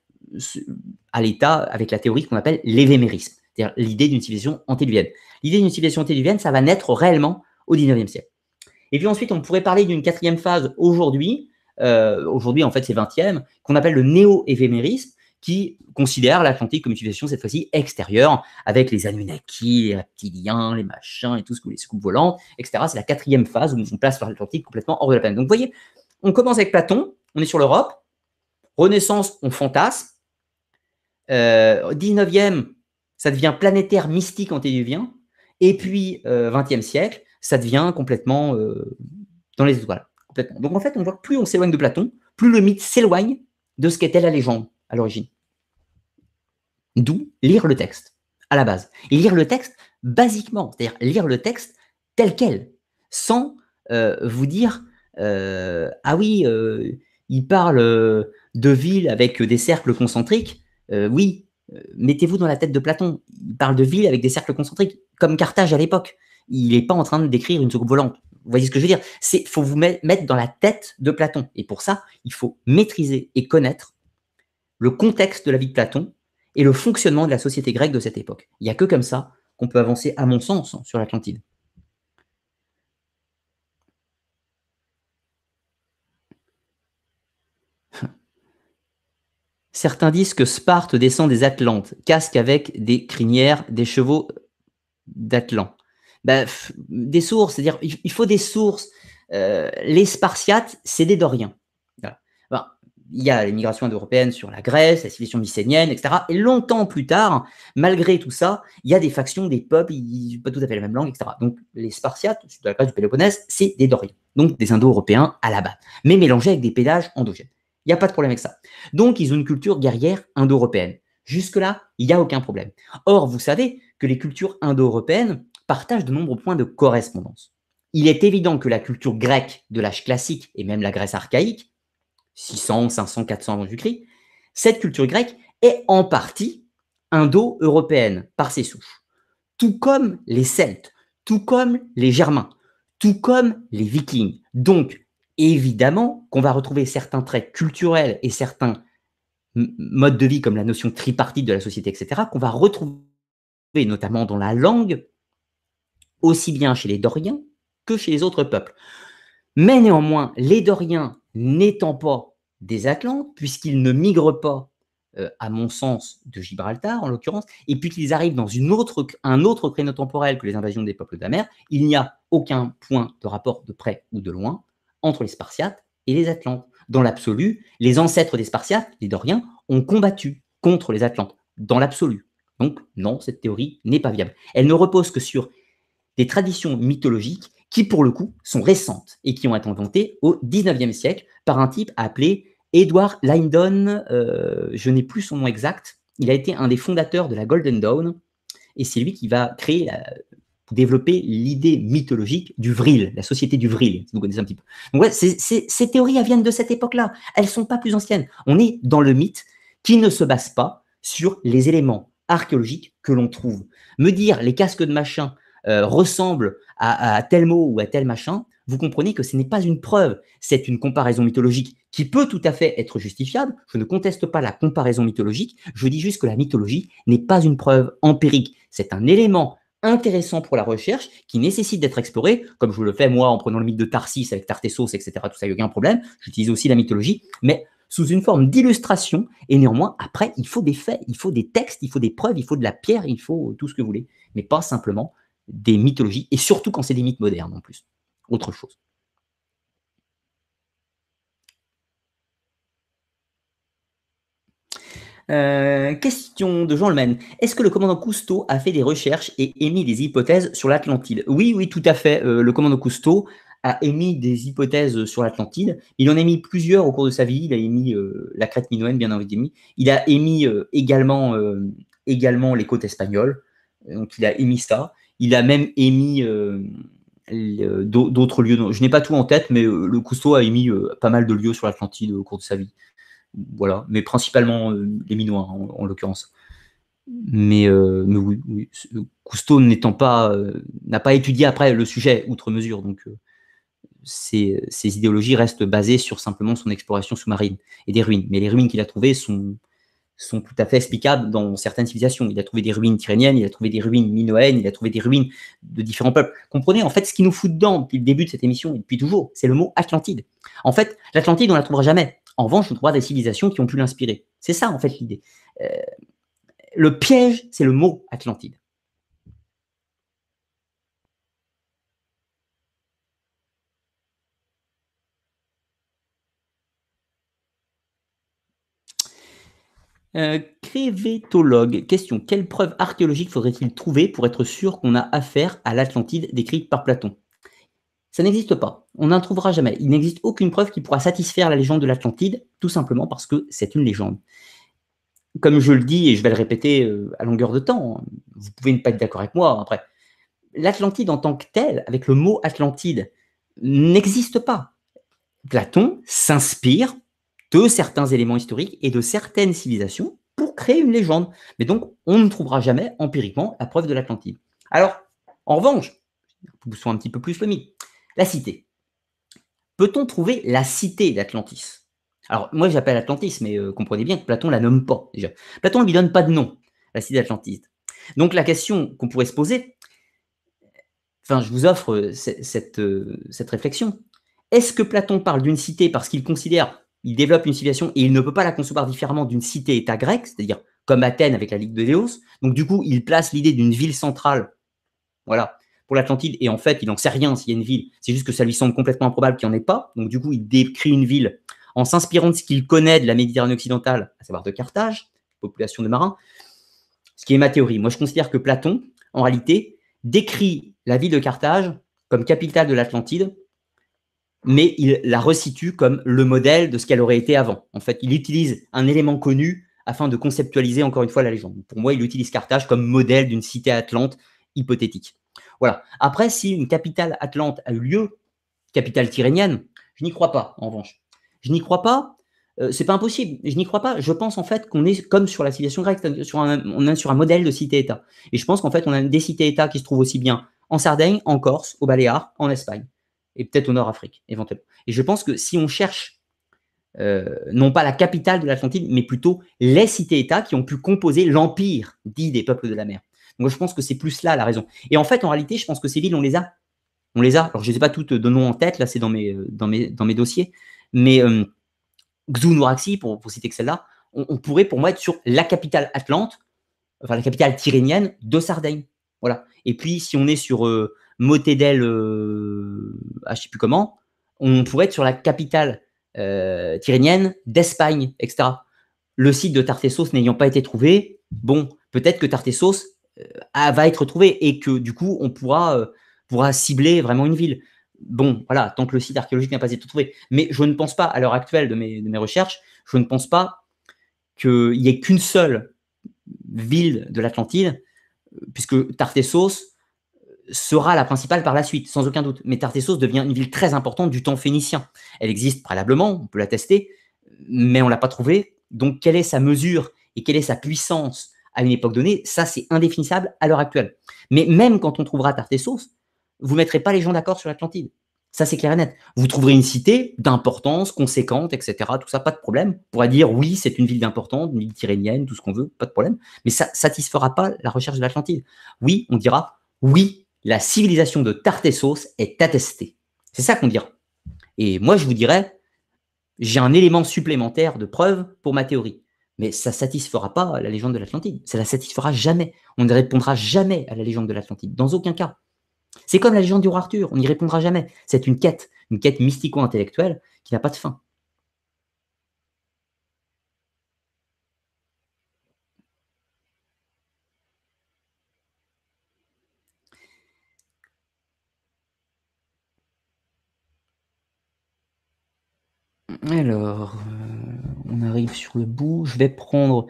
à l'état avec la théorie qu'on appelle l'évémérisme, c'est-à-dire l'idée d'une civilisation antédiluvienne. L'idée d'une civilisation antédiluvienne, ça va naître réellement au 19e siècle. Et puis ensuite, on pourrait parler d'une quatrième phase aujourd'hui, euh, aujourd'hui en fait c'est 20e, qu'on appelle le néo-évémérisme, qui considère l'Atlantique comme une civilisation cette fois-ci extérieure, avec les Anunnaki, les reptiliens, les machins et tout ce que les scoops volantes, etc. C'est la quatrième phase où on place l'Atlantique complètement hors de la planète. Donc vous voyez, on commence avec Platon, on est sur l'Europe, Renaissance, on fantasme, 19e, euh, ça devient planétaire mystique antédiluvien, et puis 20e euh, siècle, ça devient complètement euh, dans les étoiles. Donc en fait, on voit que plus on s'éloigne de Platon, plus le mythe s'éloigne de ce qu'était la légende à l'origine. D'où lire le texte, à la base. Et lire le texte basiquement, c'est-à-dire lire le texte tel quel, sans euh, vous dire euh, Ah oui, euh, il parle de ville avec des cercles concentriques. oui, mettez-vous dans la tête de Platon. Il parle de ville avec des cercles concentriques, comme Carthage à l'époque. Il n'est pas en train de décrire une soucoupe volante. Vous voyez ce que je veux dire Il faut vous mettre dans la tête de Platon. Et pour ça, il faut maîtriser et connaître le contexte de la vie de Platon et le fonctionnement de la société grecque de cette époque. Il n'y a que comme ça qu'on peut avancer, à mon sens, hein, sur l'Atlantide. Certains disent que Sparte descend des Atlantes, casque avec des crinières, des chevaux d'Atlant. Bah, des sources, c'est-à-dire il faut des sources. Euh, les Spartiates, c'est des Doriens il y a l'immigration européenne sur la Grèce, la civilisation mycénienne, etc. Et longtemps plus tard, malgré tout ça, il y a des factions, des peuples, ils n'ont pas tout à fait la même langue, etc. Donc les Spartiates, sur la Grèce du Péloponnèse, c'est des Doriens, donc des Indo-Européens à la base, mais mélangés avec des pédages endogènes. Il n'y a pas de problème avec ça. Donc ils ont une culture guerrière indo-européenne. Jusque-là, il n'y a aucun problème. Or, vous savez que les cultures indo-européennes partagent de nombreux points de correspondance. Il est évident que la culture grecque de l'âge classique et même la Grèce archaïque 600, 500, 400 avant du christ cette culture grecque est en partie indo-européenne par ses souches, tout comme les Celtes, tout comme les Germains, tout comme les Vikings. Donc, évidemment qu'on va retrouver certains traits culturels et certains modes de vie, comme la notion tripartite de la société, etc., qu'on va retrouver notamment dans la langue, aussi bien chez les Doriens que chez les autres peuples. Mais néanmoins, les Doriens n'étant pas des Atlantes, puisqu'ils ne migrent pas, euh, à mon sens, de Gibraltar en l'occurrence, et puis qu'ils arrivent dans une autre, un autre créneau temporel que les invasions des peuples de il n'y a aucun point de rapport de près ou de loin entre les Spartiates et les Atlantes. Dans l'absolu, les ancêtres des Spartiates, les Doriens, ont combattu contre les Atlantes, dans l'absolu. Donc non, cette théorie n'est pas viable. Elle ne repose que sur des traditions mythologiques qui pour le coup sont récentes et qui ont été inventées au 19e siècle par un type appelé Edward Lyndon, euh, je n'ai plus son nom exact, il a été un des fondateurs de la Golden Dawn, et c'est lui qui va créer, développer l'idée mythologique du vril, la société du vril, si vous connaissez un petit peu. Donc ouais, ces théories, viennent de cette époque-là, elles ne sont pas plus anciennes. On est dans le mythe qui ne se base pas sur les éléments archéologiques que l'on trouve. Me dire les casques de machin, euh, ressemble à, à, tel mot ou à tel machin, vous comprenez que ce n'est pas une preuve, c'est une comparaison mythologique qui peut tout à fait être justifiable. Je ne conteste pas la comparaison mythologique, je dis juste que la mythologie n'est pas une preuve empirique, c'est un élément intéressant pour la recherche qui nécessite d'être exploré, comme je le fais moi en prenant le mythe de Tarsis avec Tartessos, etc. Tout ça, il n'y a aucun problème. J'utilise aussi la mythologie, mais sous une forme d'illustration. Et néanmoins, après, il faut des faits, il faut des textes, il faut des preuves, il faut de la pierre, il faut tout ce que vous voulez, mais pas simplement des mythologies, et surtout quand c'est des mythes modernes en plus. Autre chose. Euh, question de Jean lemaine Est-ce que le commandant Cousteau a fait des recherches et émis des hypothèses sur l'Atlantide Oui, oui, tout à fait. Euh, le commandant Cousteau a émis des hypothèses sur l'Atlantide. Il en a émis plusieurs au cours de sa vie. Il a émis euh, la crête minoenne, bien entendu. Il a émis également, également les côtes espagnoles. Donc, il a émis ça. Il a même émis euh, d'autres lieux. Je n'ai pas tout en tête, mais euh, le Cousteau a émis euh, pas mal de lieux sur l'Atlantide au cours de sa vie. Voilà, mais principalement les Minois hein, en, l'occurrence. Mais, Cousteau n'étant pas n'a pas étudié après le sujet outre mesure, donc ses, idéologies restent basées sur simplement son exploration sous-marine et des ruines. Mais les ruines qu'il a trouvées sont sont tout à fait explicables dans certaines civilisations. Il a trouvé des ruines tyréniennes, il a trouvé des ruines minoennes, il a trouvé des ruines de différents peuples. Comprenez en fait ce qui nous fout dedans depuis le début de cette émission et depuis toujours, c'est le mot Atlantide. En fait, l'Atlantide, on ne la trouvera jamais. En revanche, on trouvera des civilisations qui ont pu l'inspirer. C'est ça en fait l'idée. Euh, le piège, c'est le mot Atlantide. Euh, crévétologue, question. Quelle preuve archéologique faudrait-il trouver pour être sûr qu'on a affaire à l'Atlantide décrite par Platon Ça n'existe pas. On n'en trouvera jamais. Il n'existe aucune preuve qui pourra satisfaire la légende de l'Atlantide, tout simplement parce que c'est une légende. Comme je le dis, et je vais le répéter euh, à longueur de temps, vous pouvez ne pas être d'accord avec moi après, l'Atlantide en tant que telle, avec le mot Atlantide, n'existe pas. Platon s'inspire de certains éléments historiques et de certaines civilisations pour créer une légende. Mais donc, on ne trouvera jamais empiriquement la preuve de l'Atlantide. Alors, en revanche, poussons un petit peu plus le mythe, la cité. Peut-on trouver la cité d'Atlantis Alors, moi, j'appelle Atlantis, mais euh, comprenez bien que Platon la nomme pas, déjà. Platon ne lui donne pas de nom, la cité d'Atlantis. Donc, la question qu'on pourrait se poser, enfin, je vous offre euh, euh, cette réflexion. Est-ce que Platon parle d'une cité parce qu'il considère il développe une civilisation et il ne peut pas la concevoir différemment d'une cité-État grecque, c'est-à-dire comme Athènes avec la Ligue de Déos. Donc du coup, il place l'idée d'une ville centrale, voilà, pour l'Atlantide. Et en fait, il n'en sait rien s'il y a une ville. C'est juste que ça lui semble complètement improbable qu'il n'y en ait pas. Donc du coup, il décrit une ville en s'inspirant de ce qu'il connaît de la Méditerranée occidentale, à savoir de Carthage, population de marins. Ce qui est ma théorie. Moi, je considère que Platon, en réalité, décrit la ville de Carthage comme capitale de l'Atlantide mais il la resitue comme le modèle de ce qu'elle aurait été avant. En fait, il utilise un élément connu afin de conceptualiser encore une fois la légende. Pour moi, il utilise Carthage comme modèle d'une cité atlante hypothétique. Voilà. Après, si une capitale atlante a eu lieu, capitale tyrénienne, je n'y crois pas, en revanche. Je n'y crois pas. Euh, c'est pas impossible. Je n'y crois pas. Je pense en fait qu'on est comme sur la civilisation grecque, sur on est sur un modèle de cité-État. Et je pense qu'en fait, on a des cités-États qui se trouvent aussi bien en Sardaigne, en Corse, au Baléares, en Espagne et peut-être au Nord-Afrique, éventuellement. Et je pense que si on cherche euh, non pas la capitale de l'Atlantide, mais plutôt les cités-États qui ont pu composer l'empire dit des peuples de la mer. Moi, je pense que c'est plus là la raison. Et en fait, en réalité, je pense que ces villes, on les a. On les a. Alors je ne sais pas toutes euh, de nom en tête, là c'est dans mes, euh, dans, mes, dans mes dossiers, mais Xunoraxi pour, pour citer que celle-là, on, pourrait pour moi être sur la capitale atlante, enfin la capitale tyrrhénienne de Sardaigne. Voilà. Et puis si on est sur... Motedel, euh, je ne sais plus comment, on pourrait être sur la capitale euh, d'Espagne, etc. Le site de Tartessos n'ayant pas été trouvé, bon, peut-être que Tartessos euh, va être trouvé et que du coup, on pourra, euh, pourra cibler vraiment une ville. Bon, voilà, tant que le site archéologique n'a pas été trouvé. Mais je ne pense pas, à l'heure actuelle de mes, de mes recherches, je ne pense pas qu'il n'y ait qu'une seule ville de l'Atlantide, puisque Tartessos, sera la principale par la suite, sans aucun doute. Mais Tartessos devient une ville très importante du temps phénicien. Elle existe préalablement, on peut la tester, mais on ne l'a pas trouvée. Donc, quelle est sa mesure et quelle est sa puissance à une époque donnée Ça, c'est indéfinissable à l'heure actuelle. Mais même quand on trouvera Tartessos, vous ne mettrez pas les gens d'accord sur l'Atlantide. Ça, c'est clair et net. Vous trouverez une cité d'importance, conséquente, etc. Tout ça, pas de problème. On pourra dire, oui, c'est une ville d'importance, une ville tyrénienne, tout ce qu'on veut, pas de problème. Mais ça ne satisfera pas la recherche de l'Atlantide. Oui, on dira, oui, la civilisation de Tartessos est attestée. C'est ça qu'on dira. Et moi, je vous dirais, j'ai un élément supplémentaire de preuve pour ma théorie. Mais ça ne satisfera pas la légende de l'Atlantide. Ça ne la satisfera jamais. On ne répondra jamais à la légende de l'Atlantide, dans aucun cas. C'est comme la légende du roi Arthur, on n'y répondra jamais. C'est une quête, une quête mystico-intellectuelle qui n'a pas de fin. Alors, euh, on arrive sur le bout. Je vais prendre.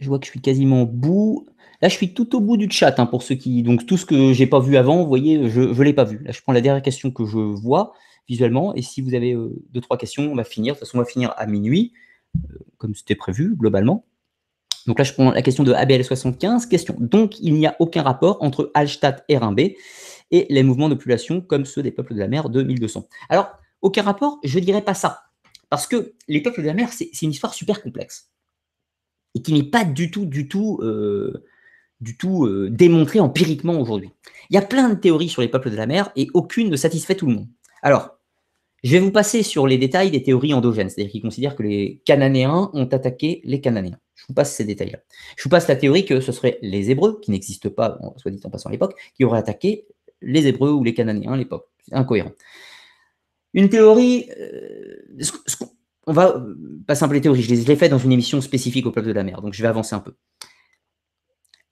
Je vois que je suis quasiment au bout. Là, je suis tout au bout du chat hein, pour ceux qui. Donc, tout ce que j'ai pas vu avant, vous voyez, je ne l'ai pas vu. Là, je prends la dernière question que je vois visuellement. Et si vous avez euh, deux, trois questions, on va finir. De toute façon, on va finir à minuit, euh, comme c'était prévu, globalement. Donc là, je prends la question de ABL75. Question. Donc, il n'y a aucun rapport entre Hallstatt et Rimb et les mouvements de population comme ceux des peuples de la mer de 1200. Alors, aucun rapport, je ne dirais pas ça. Parce que les peuples de la mer, c'est une histoire super complexe et qui n'est pas du tout, du tout, euh, du tout euh, démontrée empiriquement aujourd'hui. Il y a plein de théories sur les peuples de la mer et aucune ne satisfait tout le monde. Alors, je vais vous passer sur les détails des théories endogènes, c'est-à-dire qui considèrent que les Cananéens ont attaqué les Cananéens. Je vous passe ces détails-là. Je vous passe la théorie que ce seraient les Hébreux, qui n'existent pas, soit dit en passant l'époque, qui auraient attaqué les Hébreux ou les Cananéens à l'époque. C'est incohérent. Une théorie, euh, on va euh, pas simple les je les fait dans une émission spécifique au peuple de la mer, donc je vais avancer un peu.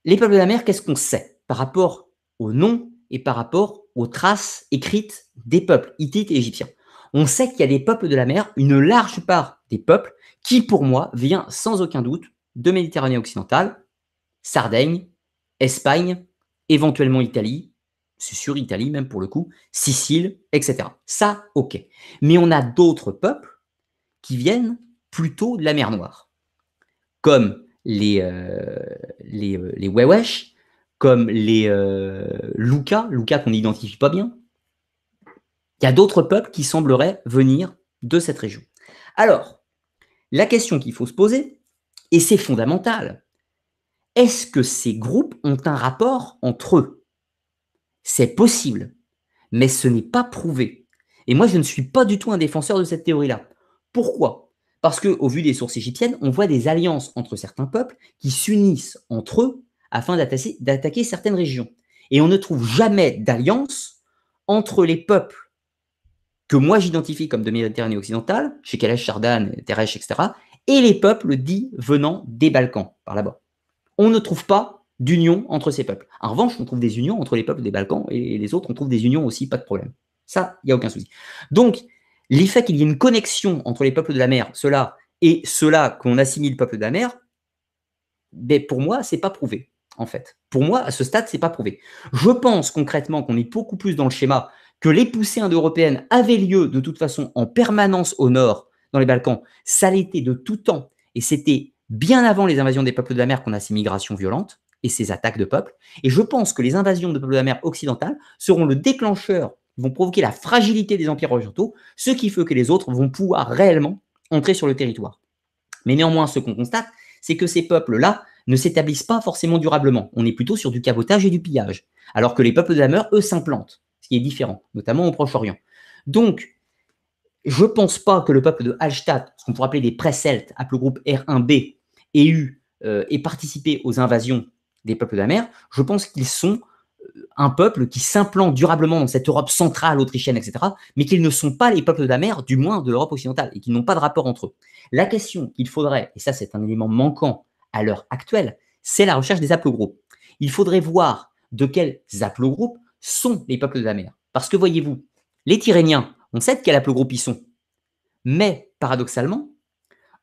Les peuples de la mer, qu'est-ce qu'on sait par rapport aux noms et par rapport aux traces écrites des peuples hittites et égyptiens On sait qu'il y a des peuples de la mer, une large part des peuples, qui pour moi vient sans aucun doute de Méditerranée occidentale, Sardaigne, Espagne, éventuellement Italie, c'est sûr, Italie même pour le coup, Sicile, etc. Ça, ok. Mais on a d'autres peuples qui viennent plutôt de la mer Noire, comme les, euh, les, euh, comme les Lucas, euh, Lucas qu'on n'identifie pas bien. Il y a d'autres peuples qui sembleraient venir de cette région. Alors, la question qu'il faut se poser, et c'est fondamental, est-ce que ces groupes ont un rapport entre eux c'est possible, mais ce n'est pas prouvé. Et moi, je ne suis pas du tout un défenseur de cette théorie-là. Pourquoi Parce qu'au vu des sources égyptiennes, on voit des alliances entre certains peuples qui s'unissent entre eux afin d'attaquer certaines régions. Et on ne trouve jamais d'alliance entre les peuples que moi j'identifie comme de Méditerranée occidentale, chez Kalash, Chardan, Teresh, etc., et les peuples dits venant des Balkans, par là-bas. On ne trouve pas d'union entre ces peuples. En revanche, on trouve des unions entre les peuples des Balkans et les autres, on trouve des unions aussi, pas de problème. Ça, il n'y a aucun souci. Donc, l'effet qu'il y ait une connexion entre les peuples de la mer, cela et cela qu'on assimile peuple de la mer, ben, pour moi, c'est pas prouvé, en fait. Pour moi, à ce stade, c'est pas prouvé. Je pense concrètement qu'on est beaucoup plus dans le schéma que les poussées indo-européennes avaient lieu de toute façon en permanence au nord, dans les Balkans. Ça l'était de tout temps. Et c'était bien avant les invasions des peuples de la mer qu'on a ces migrations violentes et ces attaques de peuples. Et je pense que les invasions de peuples de la mer occidentale seront le déclencheur, vont provoquer la fragilité des empires orientaux, ce qui fait que les autres vont pouvoir réellement entrer sur le territoire. Mais néanmoins, ce qu'on constate, c'est que ces peuples-là ne s'établissent pas forcément durablement. On est plutôt sur du cabotage et du pillage, alors que les peuples de la mer, eux, s'implantent, ce qui est différent, notamment au Proche-Orient. Donc, je ne pense pas que le peuple de Hallstatt, ce qu'on pourrait appeler des pré-celtes, appelé le groupe R1B, ait eu et euh, participé aux invasions des peuples de la mer, je pense qu'ils sont euh, un peuple qui s'implante durablement dans cette Europe centrale, autrichienne, etc., mais qu'ils ne sont pas les peuples de la mer, du moins de l'Europe occidentale, et qu'ils n'ont pas de rapport entre eux. La question qu'il faudrait, et ça c'est un élément manquant à l'heure actuelle, c'est la recherche des haplogroupes. Il faudrait voir de quels haplogroupes sont les peuples de la mer. Parce que voyez-vous, les Tyréniens, on sait de quel ils sont. Mais, paradoxalement,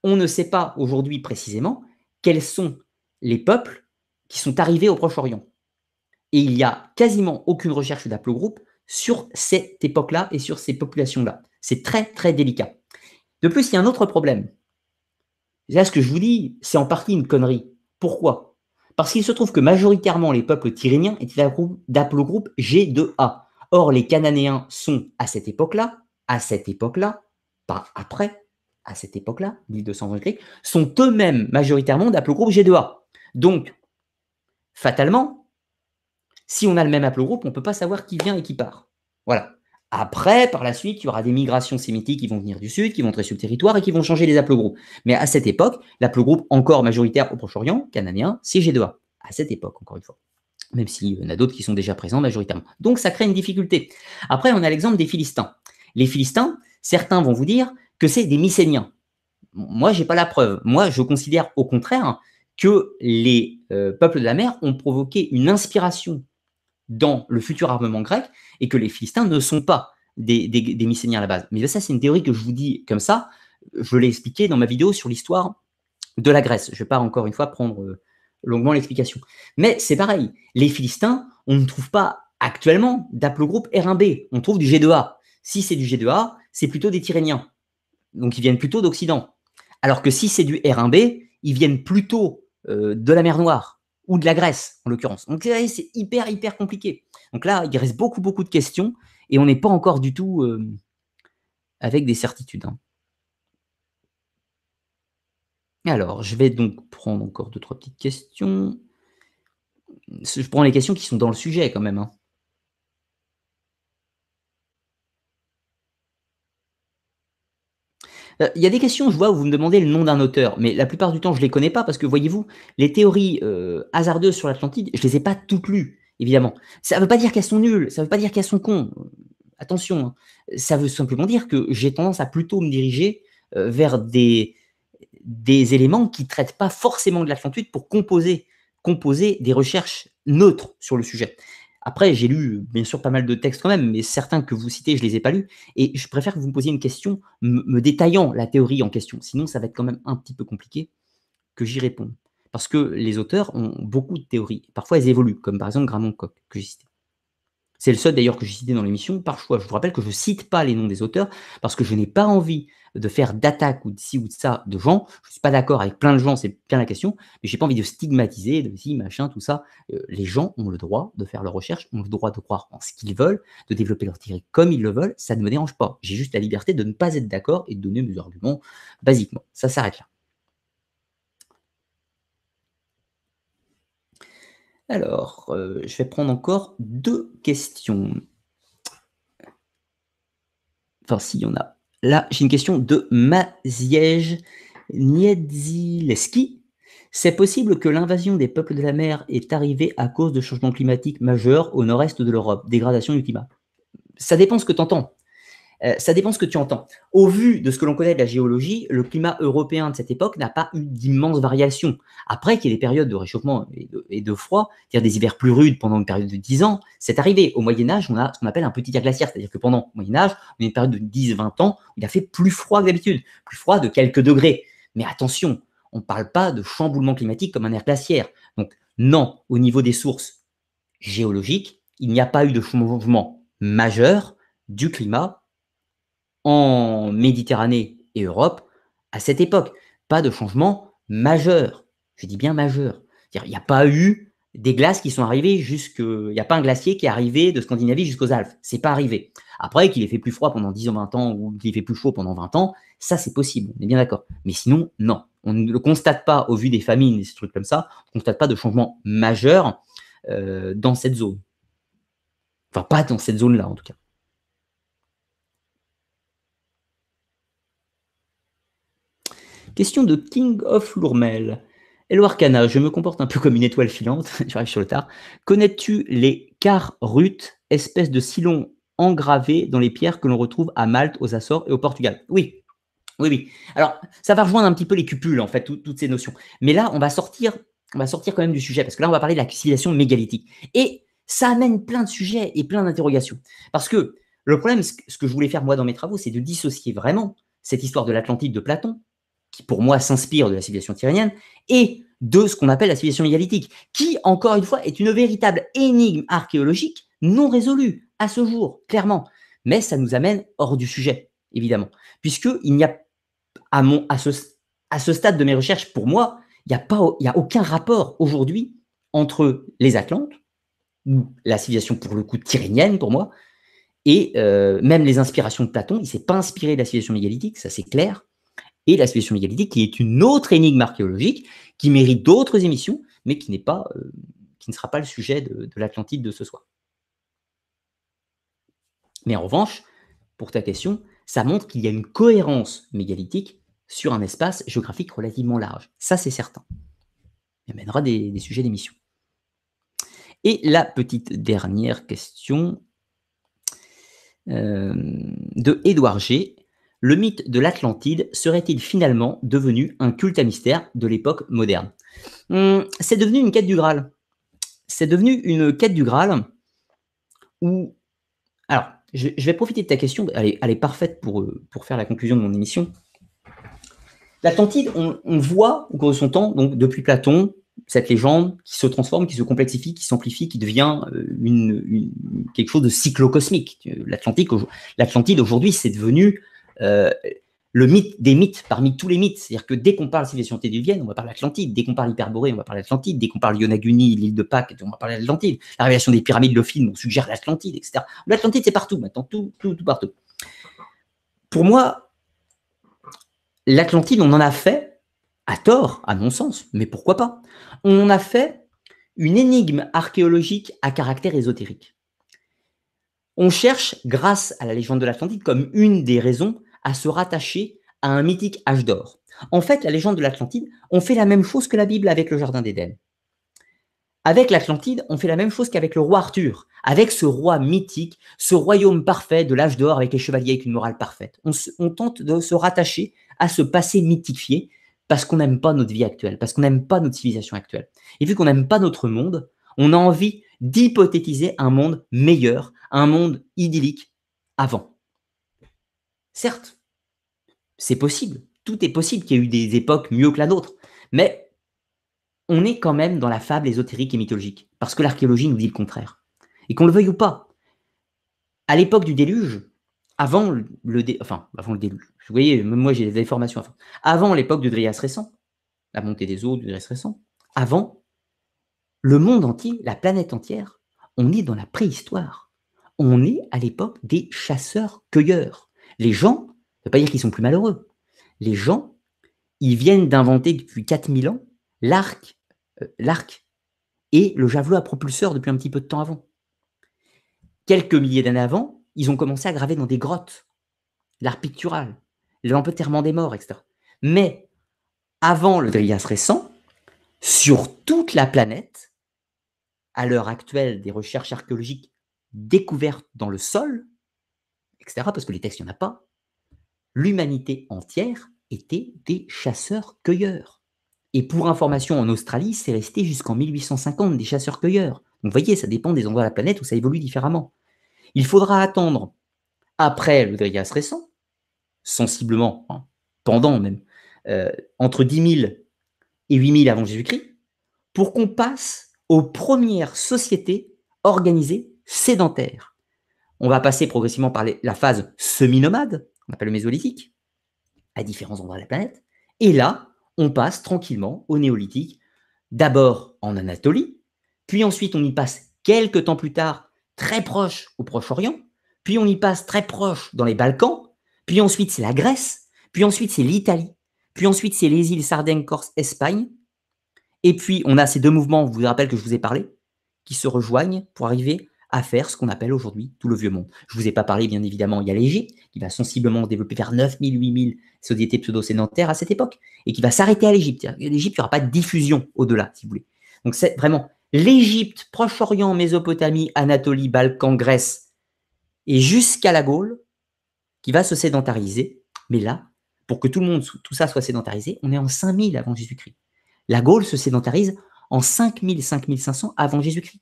on ne sait pas aujourd'hui précisément quels sont les peuples sont arrivés au Proche-Orient. Et il n'y a quasiment aucune recherche d'haplogroupe sur cette époque-là et sur ces populations-là. C'est très, très délicat. De plus, il y a un autre problème. Là, ce que je vous dis, c'est en partie une connerie. Pourquoi Parce qu'il se trouve que majoritairement, les peuples tyrrhéniens étaient d'haplogroupe G2A. Or, les Cananéens sont à cette époque-là, à cette époque-là, pas après, à cette époque-là, 1220 sont eux-mêmes majoritairement d'haplogroupe G2A. Donc, fatalement, si on a le même groupe, on ne peut pas savoir qui vient et qui part. Voilà. Après, par la suite, il y aura des migrations sémitiques qui vont venir du sud, qui vont entrer sur le territoire et qui vont changer les haplogroupes. Mais à cette époque, l'haplogroupe encore majoritaire au Proche-Orient, canadien, c'est G2A. À cette époque, encore une fois. Même s'il y en a d'autres qui sont déjà présents majoritairement. Donc, ça crée une difficulté. Après, on a l'exemple des Philistins. Les Philistins, certains vont vous dire que c'est des Mycéniens. Moi, je n'ai pas la preuve. Moi, je considère au contraire que les euh, peuples de la mer ont provoqué une inspiration dans le futur armement grec et que les Philistins ne sont pas des, Mycéniens à la base. Mais ça, c'est une théorie que je vous dis comme ça. Je l'ai expliqué dans ma vidéo sur l'histoire de la Grèce. Je ne vais pas encore une fois prendre euh, longuement l'explication. Mais c'est pareil. Les Philistins, on ne trouve pas actuellement d'haplogroupe R1b. On trouve du G2A. Si c'est du G2A, c'est plutôt des Tyréniens. Donc ils viennent plutôt d'Occident. Alors que si c'est du R1b, ils viennent plutôt euh, de la mer Noire ou de la Grèce, en l'occurrence. Donc c'est hyper, hyper compliqué. Donc là, il reste beaucoup, beaucoup de questions et on n'est pas encore du tout euh, avec des certitudes. Hein. Alors, je vais donc prendre encore deux, trois petites questions. Je prends les questions qui sont dans le sujet quand même. Hein. Euh, il y a des questions, je vois, où vous me demandez le nom d'un auteur, mais la plupart du temps, je ne les connais pas parce que, voyez-vous, les théories euh, hasardeuses sur l'Atlantide, je ne les ai pas toutes lues, évidemment. Ça ne veut pas dire qu'elles sont nulles, ça ne veut pas dire qu'elles sont cons. Attention, hein. ça veut simplement dire que j'ai tendance à plutôt me diriger euh, vers des, éléments qui ne traitent pas forcément de l'Atlantide pour composer des recherches neutres sur le sujet. Après, j'ai lu bien sûr pas mal de textes quand même, mais certains que vous citez, je les ai pas lus. Et je préfère que vous me posiez une question me détaillant la théorie en question. Sinon, ça va être quand même un petit peu compliqué que j'y réponde. Parce que les auteurs ont beaucoup de théories. Parfois, elles évoluent, comme par exemple Gramont Koch, que j'ai cité. C'est le seul d'ailleurs que j'ai cité dans l'émission Parfois, Je vous rappelle que je ne cite pas les noms des auteurs parce que je n'ai pas envie de faire d'attaque ou de ci ou de ça de gens. Je ne suis pas d'accord avec plein de gens, c'est bien la question, mais je n'ai pas envie de stigmatiser, de si, machin, tout ça. Euh, les gens ont le droit de faire leur recherche, ont le droit de croire en ce qu'ils veulent, de développer leur théorie comme ils le veulent, ça ne me dérange pas. J'ai juste la liberté de ne pas être d'accord et de donner mes arguments basiquement. Ça s'arrête là. Alors, euh, je vais prendre encore deux questions. Enfin, s'il y en a Là, j'ai une question de Maziej Niedzileski. C'est possible que l'invasion des peuples de la mer est arrivée à cause de changements climatiques majeurs au nord-est de l'Europe, dégradation du climat. Ça dépend ce que tu entends. Euh, ça dépend ce que tu entends. Au vu de ce que l'on connaît de la géologie, le climat européen de cette époque n'a pas eu d'immenses variations. Après qu'il y ait des périodes de réchauffement et de, froid, c'est-à-dire des hivers plus rudes pendant une période de 10 ans, c'est arrivé. Au Moyen-Âge, on a ce qu'on appelle un petit air glaciaire, c'est-à-dire que pendant le Moyen-Âge, on a une période de 10-20 ans où il a fait plus froid que d'habitude, plus froid de quelques degrés. Mais attention, on ne parle pas de chamboulement climatique comme un air glaciaire. Donc, non, au niveau des sources géologiques, il n'y a pas eu de changement majeur du climat en Méditerranée et Europe à cette époque. Pas de changement majeur. Je dis bien majeur. Il n'y a pas eu des glaces qui sont arrivées jusque. Il n'y a pas un glacier qui est arrivé de Scandinavie jusqu'aux Alpes. C'est pas arrivé. Après, qu'il ait fait plus froid pendant 10 ou 20 ans ou qu'il ait fait plus chaud pendant 20 ans, ça c'est possible. On est bien d'accord. Mais sinon, non. On ne le constate pas au vu des famines, et des trucs comme ça. On ne constate pas de changement majeur euh, dans cette zone. Enfin, pas dans cette zone-là en tout cas. Question de King of Lourmel. et cana je me comporte un peu comme une étoile filante, j'arrive sur le tard. Connais-tu les carrutes, espèces de silons engravés dans les pierres que l'on retrouve à Malte, aux Açores et au Portugal Oui, oui, oui. Alors, ça va rejoindre un petit peu les cupules, en fait, toutes ces notions. Mais là, on va sortir, on va sortir quand même du sujet, parce que là, on va parler de la civilisation mégalithique. Et ça amène plein de sujets et plein d'interrogations. Parce que le problème, ce que je voulais faire moi dans mes travaux, c'est de dissocier vraiment cette histoire de l'Atlantide de Platon qui pour moi s'inspire de la civilisation tyrénienne, et de ce qu'on appelle la civilisation mégalithique, qui, encore une fois, est une véritable énigme archéologique non résolue à ce jour, clairement. Mais ça nous amène hors du sujet, évidemment, puisqu'il n'y a, à, à, ce, à ce stade de mes recherches, pour moi, il n'y a, a aucun rapport aujourd'hui entre les Atlantes, ou la civilisation pour le coup tyrénienne pour moi, et euh, même les inspirations de Platon, il ne s'est pas inspiré de la civilisation mégalithique, ça c'est clair et la situation mégalithique qui est une autre énigme archéologique, qui mérite d'autres émissions, mais qui, pas, euh, qui ne sera pas le sujet de, l'Atlantide de ce soir. Mais en revanche, pour ta question, ça montre qu'il y a une cohérence mégalithique sur un espace géographique relativement large. Ça, c'est certain. Il amènera des, sujets d'émission. Et la petite dernière question euh, de Édouard G le mythe de l'Atlantide serait-il finalement devenu un culte à mystère de l'époque moderne hmm, C'est devenu une quête du Graal. C'est devenu une quête du Graal où... Alors, je, vais profiter de ta question, elle est, parfaite pour, euh, pour, faire la conclusion de mon émission. L'Atlantide, on, voit au cours de son temps, donc depuis Platon, cette légende qui se transforme, qui se complexifie, qui s'amplifie, qui devient euh, une, quelque chose de cyclocosmique. Euh, l'Atlantide aujourd'hui, c'est devenu euh, le mythe des mythes parmi tous les mythes. C'est-à-dire que dès qu'on parle civilisation Vienne, on va parler Atlantide. Dès qu'on parle Hyperborée, on va parler Atlantide. Dès qu'on parle Yonaguni, l'île de Pâques, on va parler Atlantide. La révélation des pyramides, le film, on suggère l'Atlantide, etc. L'Atlantide, c'est partout maintenant, tout, tout, tout partout. Pour moi, l'Atlantide, on en a fait, à tort, à mon sens, mais pourquoi pas On en a fait une énigme archéologique à caractère ésotérique. On cherche, grâce à la légende de l'Atlantide, comme une des raisons à se rattacher à un mythique âge d'or. En fait, la légende de l'Atlantide, on fait la même chose que la Bible avec le Jardin d'Éden. Avec l'Atlantide, on fait la même chose qu'avec le roi Arthur, avec ce roi mythique, ce royaume parfait de l'âge d'or avec les chevaliers avec une morale parfaite. On, on, tente de se rattacher à ce passé mythifié parce qu'on n'aime pas notre vie actuelle, parce qu'on n'aime pas notre civilisation actuelle. Et vu qu'on n'aime pas notre monde, on a envie d'hypothétiser un monde meilleur, un monde idyllique avant. Certes, c'est possible. Tout est possible qu'il y ait eu des époques mieux que la nôtre. Mais on est quand même dans la fable ésotérique et mythologique, parce que l'archéologie nous dit le contraire. Et qu'on le veuille ou pas, à l'époque du déluge, avant le, déluge enfin, avant le déluge, vous voyez, moi j'ai des informations, avant l'époque du Dryas récent, la montée des eaux du Dryas récent, avant le monde entier, la planète entière, on est dans la préhistoire. On est à l'époque des chasseurs-cueilleurs. Les gens ne veut pas dire qu'ils sont plus malheureux. Les gens, ils viennent d'inventer depuis 4000 ans l'arc, euh, l'arc et le javelot à propulseur depuis un petit peu de temps avant. Quelques milliers d'années avant, ils ont commencé à graver dans des grottes, l'art pictural, l'empêterment des morts, etc. Mais avant le Trias récent, sur toute la planète, à l'heure actuelle, des recherches archéologiques découvertes dans le sol, etc., parce que les textes, il n'y en a pas, l'humanité entière était des chasseurs-cueilleurs. Et pour information, en Australie, c'est resté jusqu'en 1850 des chasseurs-cueilleurs. vous voyez, ça dépend des endroits de la planète où ça évolue différemment. Il faudra attendre, après le Drias récent, sensiblement, hein, pendant même, euh, entre 10 000 et 8 000 avant Jésus-Christ, pour qu'on passe aux premières sociétés organisées sédentaires. On va passer progressivement par la phase semi-nomade, on appelle le Mésolithique, à différents endroits de la planète. Et là, on passe tranquillement au Néolithique, d'abord en Anatolie, puis ensuite on y passe quelques temps plus tard, très proche au Proche-Orient, puis on y passe très proche dans les Balkans, puis ensuite c'est la Grèce, puis ensuite c'est l'Italie, puis ensuite c'est les îles Sardaigne, Corse, Espagne, et puis on a ces deux mouvements, vous vous rappelle que je vous ai parlé, qui se rejoignent pour arriver à faire ce qu'on appelle aujourd'hui tout le vieux monde. Je ne vous ai pas parlé, bien évidemment, il y a l'Égypte, qui va sensiblement développer vers 9000, 8000 sociétés pseudo-sédentaires à cette époque, et qui va s'arrêter à l'Égypte. L'Égypte, il n'y aura pas de diffusion au-delà, si vous voulez. Donc c'est vraiment l'Égypte, Proche-Orient, Mésopotamie, Anatolie, Balkans, Grèce, et jusqu'à la Gaule, qui va se sédentariser. Mais là, pour que tout le monde, tout ça soit sédentarisé, on est en 5000 avant Jésus-Christ. La Gaule se sédentarise en 5000, 5500 avant Jésus-Christ.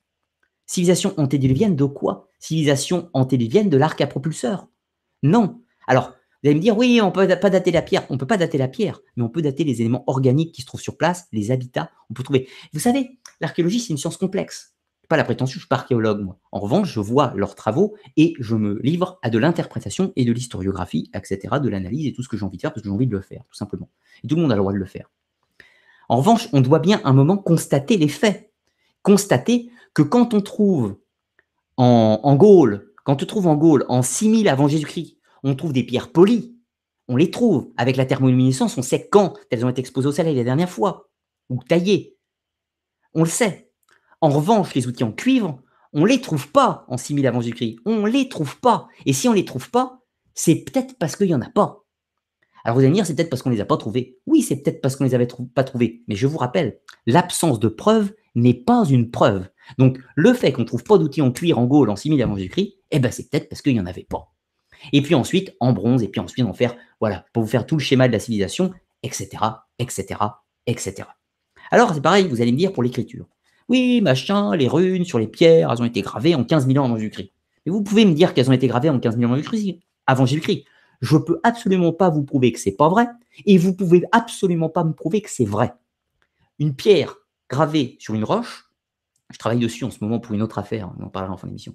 Civilisation antédiluvienne de quoi Civilisation antédiluvienne de l'arc à propulseur Non. Alors, vous allez me dire, oui, on ne peut pas dater la pierre. On ne peut pas dater la pierre, mais on peut dater les éléments organiques qui se trouvent sur place, les habitats, on peut trouver. Vous savez, l'archéologie, c'est une science complexe. Pas la prétention, je ne suis pas archéologue, moi. En revanche, je vois leurs travaux et je me livre à de l'interprétation et de l'historiographie, etc., de l'analyse et tout ce que j'ai envie de faire, parce que j'ai envie de le faire, tout simplement. Et tout le monde a le droit de le faire. En revanche, on doit bien un moment constater les faits, constater que quand on trouve en, Gaule, quand on trouve en Gaule, en 6000 avant Jésus-Christ, on trouve des pierres polies, on les trouve. Avec la thermoluminescence, on sait quand elles ont été exposées au soleil la dernière fois, ou taillées. On le sait. En revanche, les outils en cuivre, on ne les trouve pas en 6000 avant Jésus-Christ. On ne les trouve pas. Et si on ne les trouve pas, c'est peut-être parce qu'il n'y en a pas. Alors vous allez me dire, c'est peut-être parce qu'on ne les a pas trouvés. Oui, c'est peut-être parce qu'on ne les avait pas trouvés. Mais je vous rappelle, l'absence de preuves n'est pas une preuve. Donc, le fait qu'on ne trouve pas d'outils en cuir en Gaule en 6000 avant Jésus-Christ, eh ben, c'est peut-être parce qu'il n'y en avait pas. Et puis ensuite, en bronze, et puis ensuite en fer, voilà, pour vous faire tout le schéma de la civilisation, etc., etc., etc. Alors, c'est pareil, vous allez me dire pour l'écriture. Oui, machin, les runes sur les pierres, elles ont été gravées en 15 000 ans avant Jésus-Christ. Mais vous pouvez me dire qu'elles ont été gravées en 15 000 ans avant Jésus-Christ. Je ne peux absolument pas vous prouver que c'est pas vrai, et vous pouvez absolument pas me prouver que c'est vrai. Une pierre gravée sur une roche, je travaille dessus en ce moment pour une autre affaire, on en parlera en fin d'émission.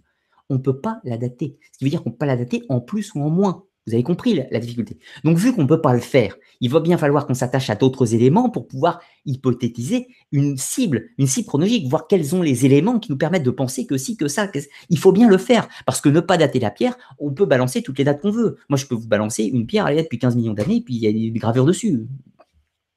On ne peut pas la dater. Ce qui veut dire qu'on ne peut pas la dater en plus ou en moins. Vous avez compris la, difficulté. Donc, vu qu'on ne peut pas le faire, il va bien falloir qu'on s'attache à d'autres éléments pour pouvoir hypothétiser une cible, une cible chronologique, voir quels sont les éléments qui nous permettent de penser que si, que ça, il faut bien le faire. Parce que ne pas dater la pierre, on peut balancer toutes les dates qu'on veut. Moi, je peux vous balancer une pierre, elle est là depuis 15 millions d'années, puis il y a une gravure dessus.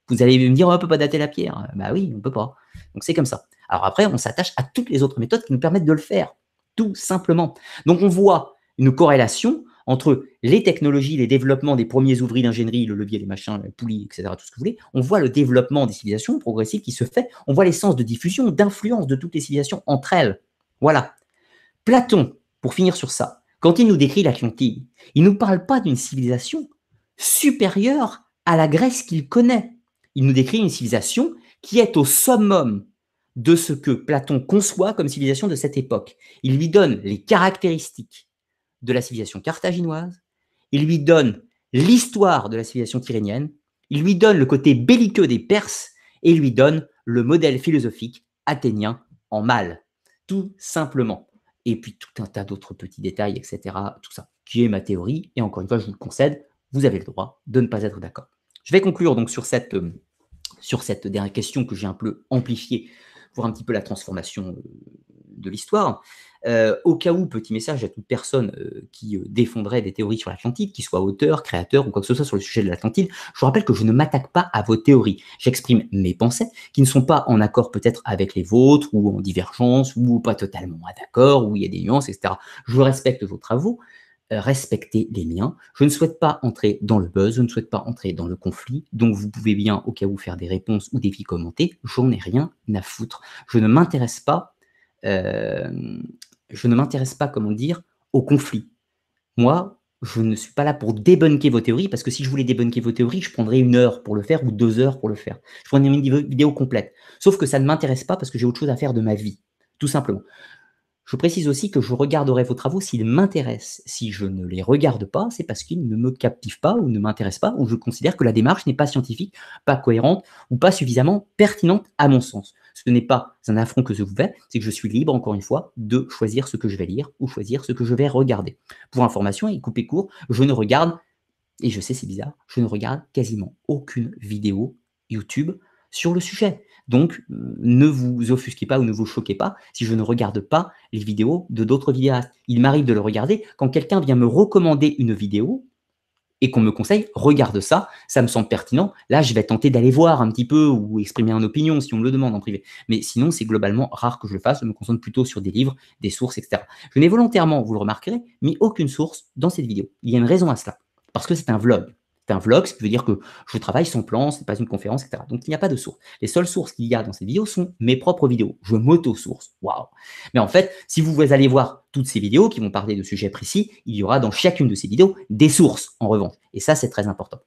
Vous allez me dire, oh, on ne peut pas dater la pierre. Bah oui, on ne peut pas. Donc c'est comme ça. Alors après, on s'attache à toutes les autres méthodes qui nous permettent de le faire, tout simplement. Donc on voit une corrélation entre les technologies, les développements des premiers ouvriers d'ingénierie, le levier, les machins, la poulie, etc., tout ce que vous voulez, on voit le développement des civilisations progressives qui se fait, on voit l'essence de diffusion, d'influence de toutes les civilisations entre elles. Voilà. Platon, pour finir sur ça, quand il nous décrit la il ne nous parle pas d'une civilisation supérieure à la Grèce qu'il connaît. Il nous décrit une civilisation qui est au summum de ce que Platon conçoit comme civilisation de cette époque. Il lui donne les caractéristiques de la civilisation carthaginoise, il lui donne l'histoire de la civilisation tyrénienne, il lui donne le côté belliqueux des Perses et il lui donne le modèle philosophique athénien en mâle. tout simplement. Et puis tout un tas d'autres petits détails, etc. Tout ça, qui est ma théorie. Et encore une fois, je vous le concède, vous avez le droit de ne pas être d'accord. Je vais conclure donc sur cette euh, sur cette dernière question que j'ai un peu amplifiée pour un petit peu la transformation euh, de l'histoire. Euh, au cas où, petit message à toute personne euh, qui défendrait des théories sur l'Atlantide, qui soit auteur, créateur ou quoi que ce soit sur le sujet de l'Atlantide, je vous rappelle que je ne m'attaque pas à vos théories. J'exprime mes pensées qui ne sont pas en accord peut-être avec les vôtres ou en divergence ou pas totalement d'accord, ou il y a des nuances, etc. Je respecte vos travaux, euh, respecter les miens. Je ne souhaite pas entrer dans le buzz, je ne souhaite pas entrer dans le conflit, donc vous pouvez bien au cas où faire des réponses ou des vies commentées, j'en ai rien à foutre. Je ne m'intéresse pas, euh, je ne m'intéresse pas, comment dire, au conflit. Moi, je ne suis pas là pour débunker vos théories, parce que si je voulais débunker vos théories, je prendrais une heure pour le faire ou deux heures pour le faire. Je prendrais une vidéo complète. Sauf que ça ne m'intéresse pas parce que j'ai autre chose à faire de ma vie, tout simplement. Je précise aussi que je regarderai vos travaux s'ils m'intéressent. Si je ne les regarde pas, c'est parce qu'ils ne me captivent pas ou ne m'intéressent pas, ou je considère que la démarche n'est pas scientifique, pas cohérente ou pas suffisamment pertinente à mon sens. Ce n'est pas un affront que je vous fais, c'est que je suis libre, encore une fois, de choisir ce que je vais lire ou choisir ce que je vais regarder. Pour information, et couper court, je ne regarde, et je sais c'est bizarre, je ne regarde quasiment aucune vidéo YouTube sur le sujet. Donc, ne vous offusquez pas ou ne vous choquez pas si je ne regarde pas les vidéos de d'autres vidéastes. Il m'arrive de le regarder quand quelqu'un vient me recommander une vidéo et qu'on me conseille, regarde ça, ça me semble pertinent. Là, je vais tenter d'aller voir un petit peu ou exprimer une opinion si on me le demande en privé. Mais sinon, c'est globalement rare que je le fasse. Je me concentre plutôt sur des livres, des sources, etc. Je n'ai volontairement, vous le remarquerez, mis aucune source dans cette vidéo. Il y a une raison à cela, parce que c'est un vlog. C'est un vlog, ce qui veut dire que je travaille sans plan, ce n'est pas une conférence, etc. Donc, il n'y a pas de source. Les seules sources qu'il y a dans ces vidéos sont mes propres vidéos. Je m'auto-source. Waouh Mais en fait, si vous allez voir toutes ces vidéos qui vont parler de sujets précis, il y aura dans chacune de ces vidéos des sources, en revanche. Et ça, c'est très important.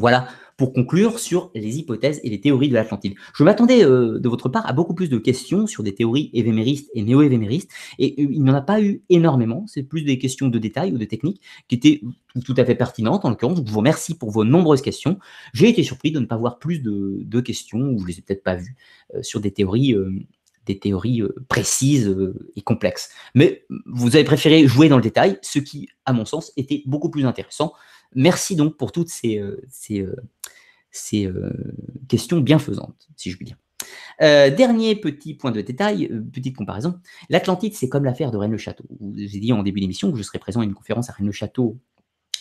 Voilà pour conclure sur les hypothèses et les théories de l'Atlantide. Je m'attendais euh, de votre part à beaucoup plus de questions sur des théories évéméristes et néo-évéméristes, et euh, il n'y en a pas eu énormément, c'est plus des questions de détails ou de techniques qui étaient tout à fait pertinentes. En l'occurrence, je vous remercie pour vos nombreuses questions. J'ai été surpris de ne pas voir plus de, questions, ou je ne les ai peut-être pas vues, euh, sur des théories des théories précises et complexes. Mais vous avez préféré jouer dans le détail, ce qui, à mon sens, était beaucoup plus intéressant Merci donc pour toutes ces, euh, euh, euh, questions bienfaisantes, si je puis dire. dernier petit point de détail, petite comparaison. L'Atlantide, c'est comme l'affaire de Rennes-le-Château. J'ai dit en début d'émission que je serai présent à une conférence à Rennes-le-Château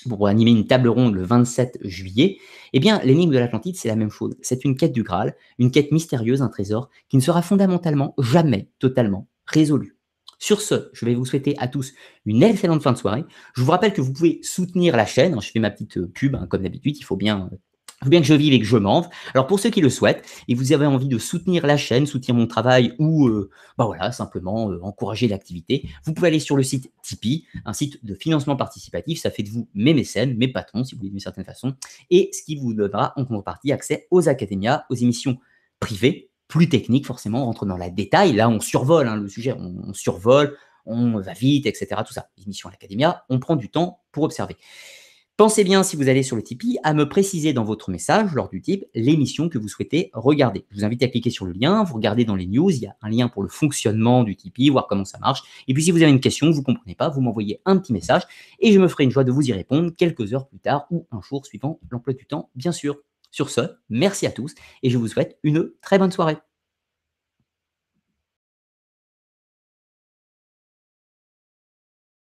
pour animer une table ronde le 27 juillet. Eh bien, l'énigme de l'Atlantide, c'est la même chose. C'est une quête du Graal, une quête mystérieuse, un trésor qui ne sera fondamentalement jamais totalement résolu. Sur ce, je vais vous souhaiter à tous une excellente fin de soirée. Je vous rappelle que vous pouvez soutenir la chaîne. Hein, je fais ma petite euh, pub, hein, comme d'habitude, il faut bien euh, bien que je vive et que je mange. Alors pour ceux qui le souhaitent et vous avez envie de soutenir la chaîne, soutenir mon travail ou euh, bah voilà simplement encourager l'activité, vous pouvez aller sur le site Tipeee, un site de financement participatif. Ça fait de vous mes mécènes, mes patrons si vous voulez d'une certaine façon, et ce qui vous donnera en contrepartie accès aux académias, aux émissions privées plus technique, forcément, on rentre dans la détail. Là, on survole hein, le sujet, on, survole, on va vite, etc. Tout ça. Émission à l'académia, on prend du temps pour observer. Pensez bien, si vous allez sur le Tipeee, à me préciser dans votre message, lors du type, l'émission que vous souhaitez regarder. Je vous invite à cliquer sur le lien, vous regardez dans les news, il y a un lien pour le fonctionnement du Tipeee, voir comment ça marche. Et puis si vous avez une question, vous ne comprenez pas, vous m'envoyez un petit message et je me ferai une joie de vous y répondre quelques heures plus tard ou un jour suivant l'emploi du temps, bien sûr. Sur ce, merci à tous et je vous souhaite une très bonne soirée.